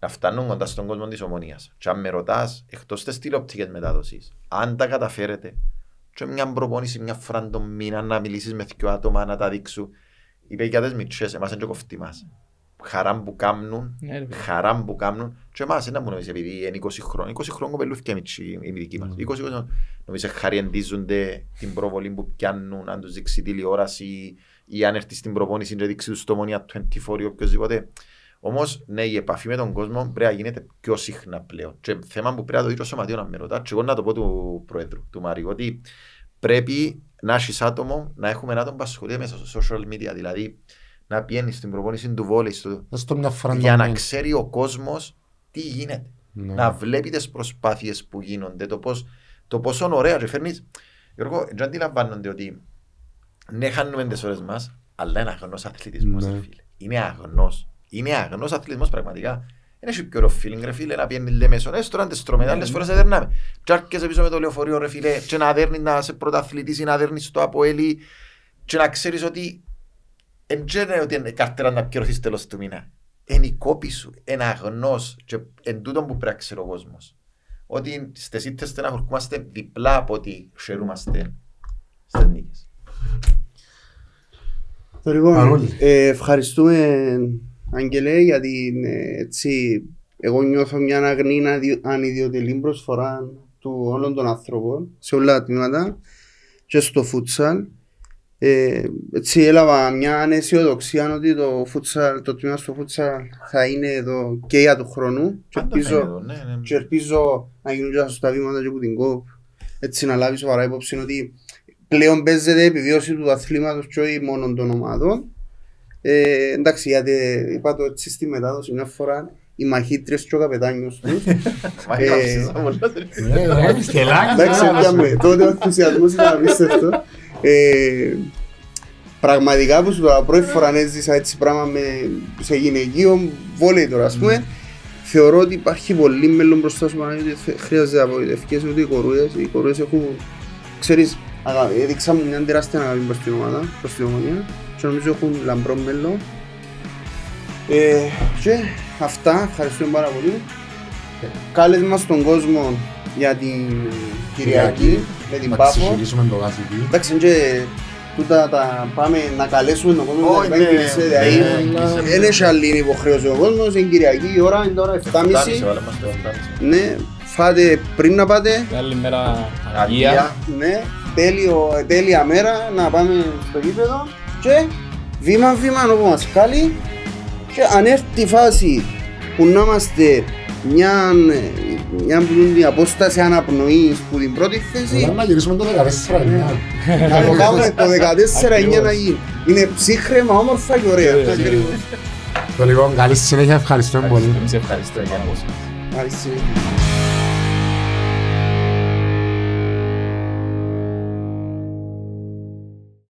να φτάνουν κοντά στον κόσμο της ομονία. Και αν με ρωτάς, εκτός της τηλεοπτικής μετάδοσης, αν τα καταφέρετε και μια προπόνηση μια φορά το μήνα να μιλήσεις με δύο άτομα, να τα δείξουν. Οι παιδιά μικρές, εμάς είναι και κοφτή μας. Χαρά που κάνουν, ναι, χαρά που κάνουν. Και εμάς είναι να μου νομίζεις επειδή είναι 20 χρόνια. 20 χρόνια κοπελούθηκε η δική μας. 20 ναι. χρόνια νομίζεις χαριεντίζονται την προβολή που πιάνουν, αν τους δείξει τηλεόραση ή αν έρθεις στην προπόνηση και δείξει τους το μόνοι 24 ή οποιοςδήποτε. Όμως, ναι, η επαφή με τον κόσμο πρέπει να γίνεται πιο συχνά πλέον. Και θέμα που πρέπει να το δει το σωματείο να με ρωτά, και εγώ να το πω του Προέδρου, του Μαρίου, ότι πρέπει να έχεις άτομο, να έχουμε ένα άτομο που ασχολείται μέσα στο social media. Δηλαδή, να πιένεις στην προπόνηση του βόλης Για να ξέρει ο κόσμος τι γίνεται. Ναι. Να βλέπει τις προσπάθειες που γίνονται, το, πώς, το πόσο ωραία και φέρνεις. Γιώργο, δεν αντιλαμβάνονται ότι ναι, χάνουμε τις ώρες μας, αλλά είναι αγνός αθλητισμός, ναι. φίλε. Είναι αγνός. Είναι αγνός αθλητισμός πραγματικά. Δεν έχει πιο feeling ρε φίλε να πιένει λέμε στον έστω να τεστρώμε, άλλες ναι. φορές αδερνάμε. Και άρχισε πίσω με το λεωφορείο ρε φίλε και να δέρνει να σε πρωταθλητής ή να δέρνει στο Αποέλη και να ξέρεις ότι δεν ξέρει ότι είναι καρτέρα να πληρωθείς τέλος του μήνα. Είναι η κόπη σου, είναι αγνός και εν τούτο που πρέπει να ξέρει ο κόσμος. Ότι στις ήττες στεναχωρκούμαστε διπλά από ό,τι χαιρούμαστε στις νίκες. Λοιπόν, ε, ευχαριστούμε Άγγελε, γιατί έτσι, εγώ νιώθω μια αγνή ανιδιωτελή προσφορά του όλων των ανθρώπων σε όλα τα τμήματα και στο φούτσαλ. Ε, έτσι έλαβα μια ανεσιοδοξία ότι το, φουτσαλ, το τμήμα στο φούτσαλ θα είναι εδώ και για του χρόνου και ελπίζω, εδώ, ναι, ναι. ναι. ελπίζω να γίνουν και τα σωστά βήματα και από την κόπ έτσι να λάβει σοβαρά υπόψη ότι πλέον παίζεται η επιβίωση του αθλήματος και όχι μόνο των ομάδων ε, εντάξει, γιατί είπα το έτσι στη μετάδοση μια φορά οι μαχήτρε και ο καπετάνιος τους. Ε, ε, εντάξει, τότε ο ενθουσιασμός ήταν αυτό. Πραγματικά που σου πρώτη φορά έζησα έτσι πράγμα σε γυναικείο, βόλεϊ τώρα ας πούμε. Θεωρώ ότι υπάρχει πολύ μέλλον μπροστά σου Γιατί χρειάζεται απογοητευτικές ούτε οι κορούε. οι κορούες έχουν, ξέρεις, έδειξα μια τεράστια αγάπη προς την ομάδα, προς την ομονία και νομίζω έχουν λαμπρό μέλλον. Ε, και αυτά, ευχαριστούμε πάρα πολύ. Κάλεσμα στον κόσμο για την Κυριακή με την Πάφο. Να ξεχωρίσουμε το γάσιτι. Εντάξει, και τούτα τα πάμε να καλέσουμε τον κόσμο να ναι ναι, ναι, ναι. Δεν έχει άλλη υποχρέωση ο κόσμος, είναι Κυριακή η ώρα, είναι τώρα 7.30. Ναι, φάτε πριν να πάτε. Καλή μέρα αγία. Ναι, ε, τέλεια μέρα να πάμε στο γήπεδο και βήμα βήμα όπου μας κάλει και αν έρθει η φάση που να είμαστε μια, μια μια απόσταση αναπνοής που την πρώτη θέση Να γυρίσουμε το 14 Να το κάνουμε το 14 να γίνει Είναι ψύχρεμα, όμορφα και ωραία ναι, ναι, ναι. Το λοιπόν, καλή συνέχεια, ευχαριστούμε πολύ Εμείς ευχαριστούμε Καλή Ευχαριστώ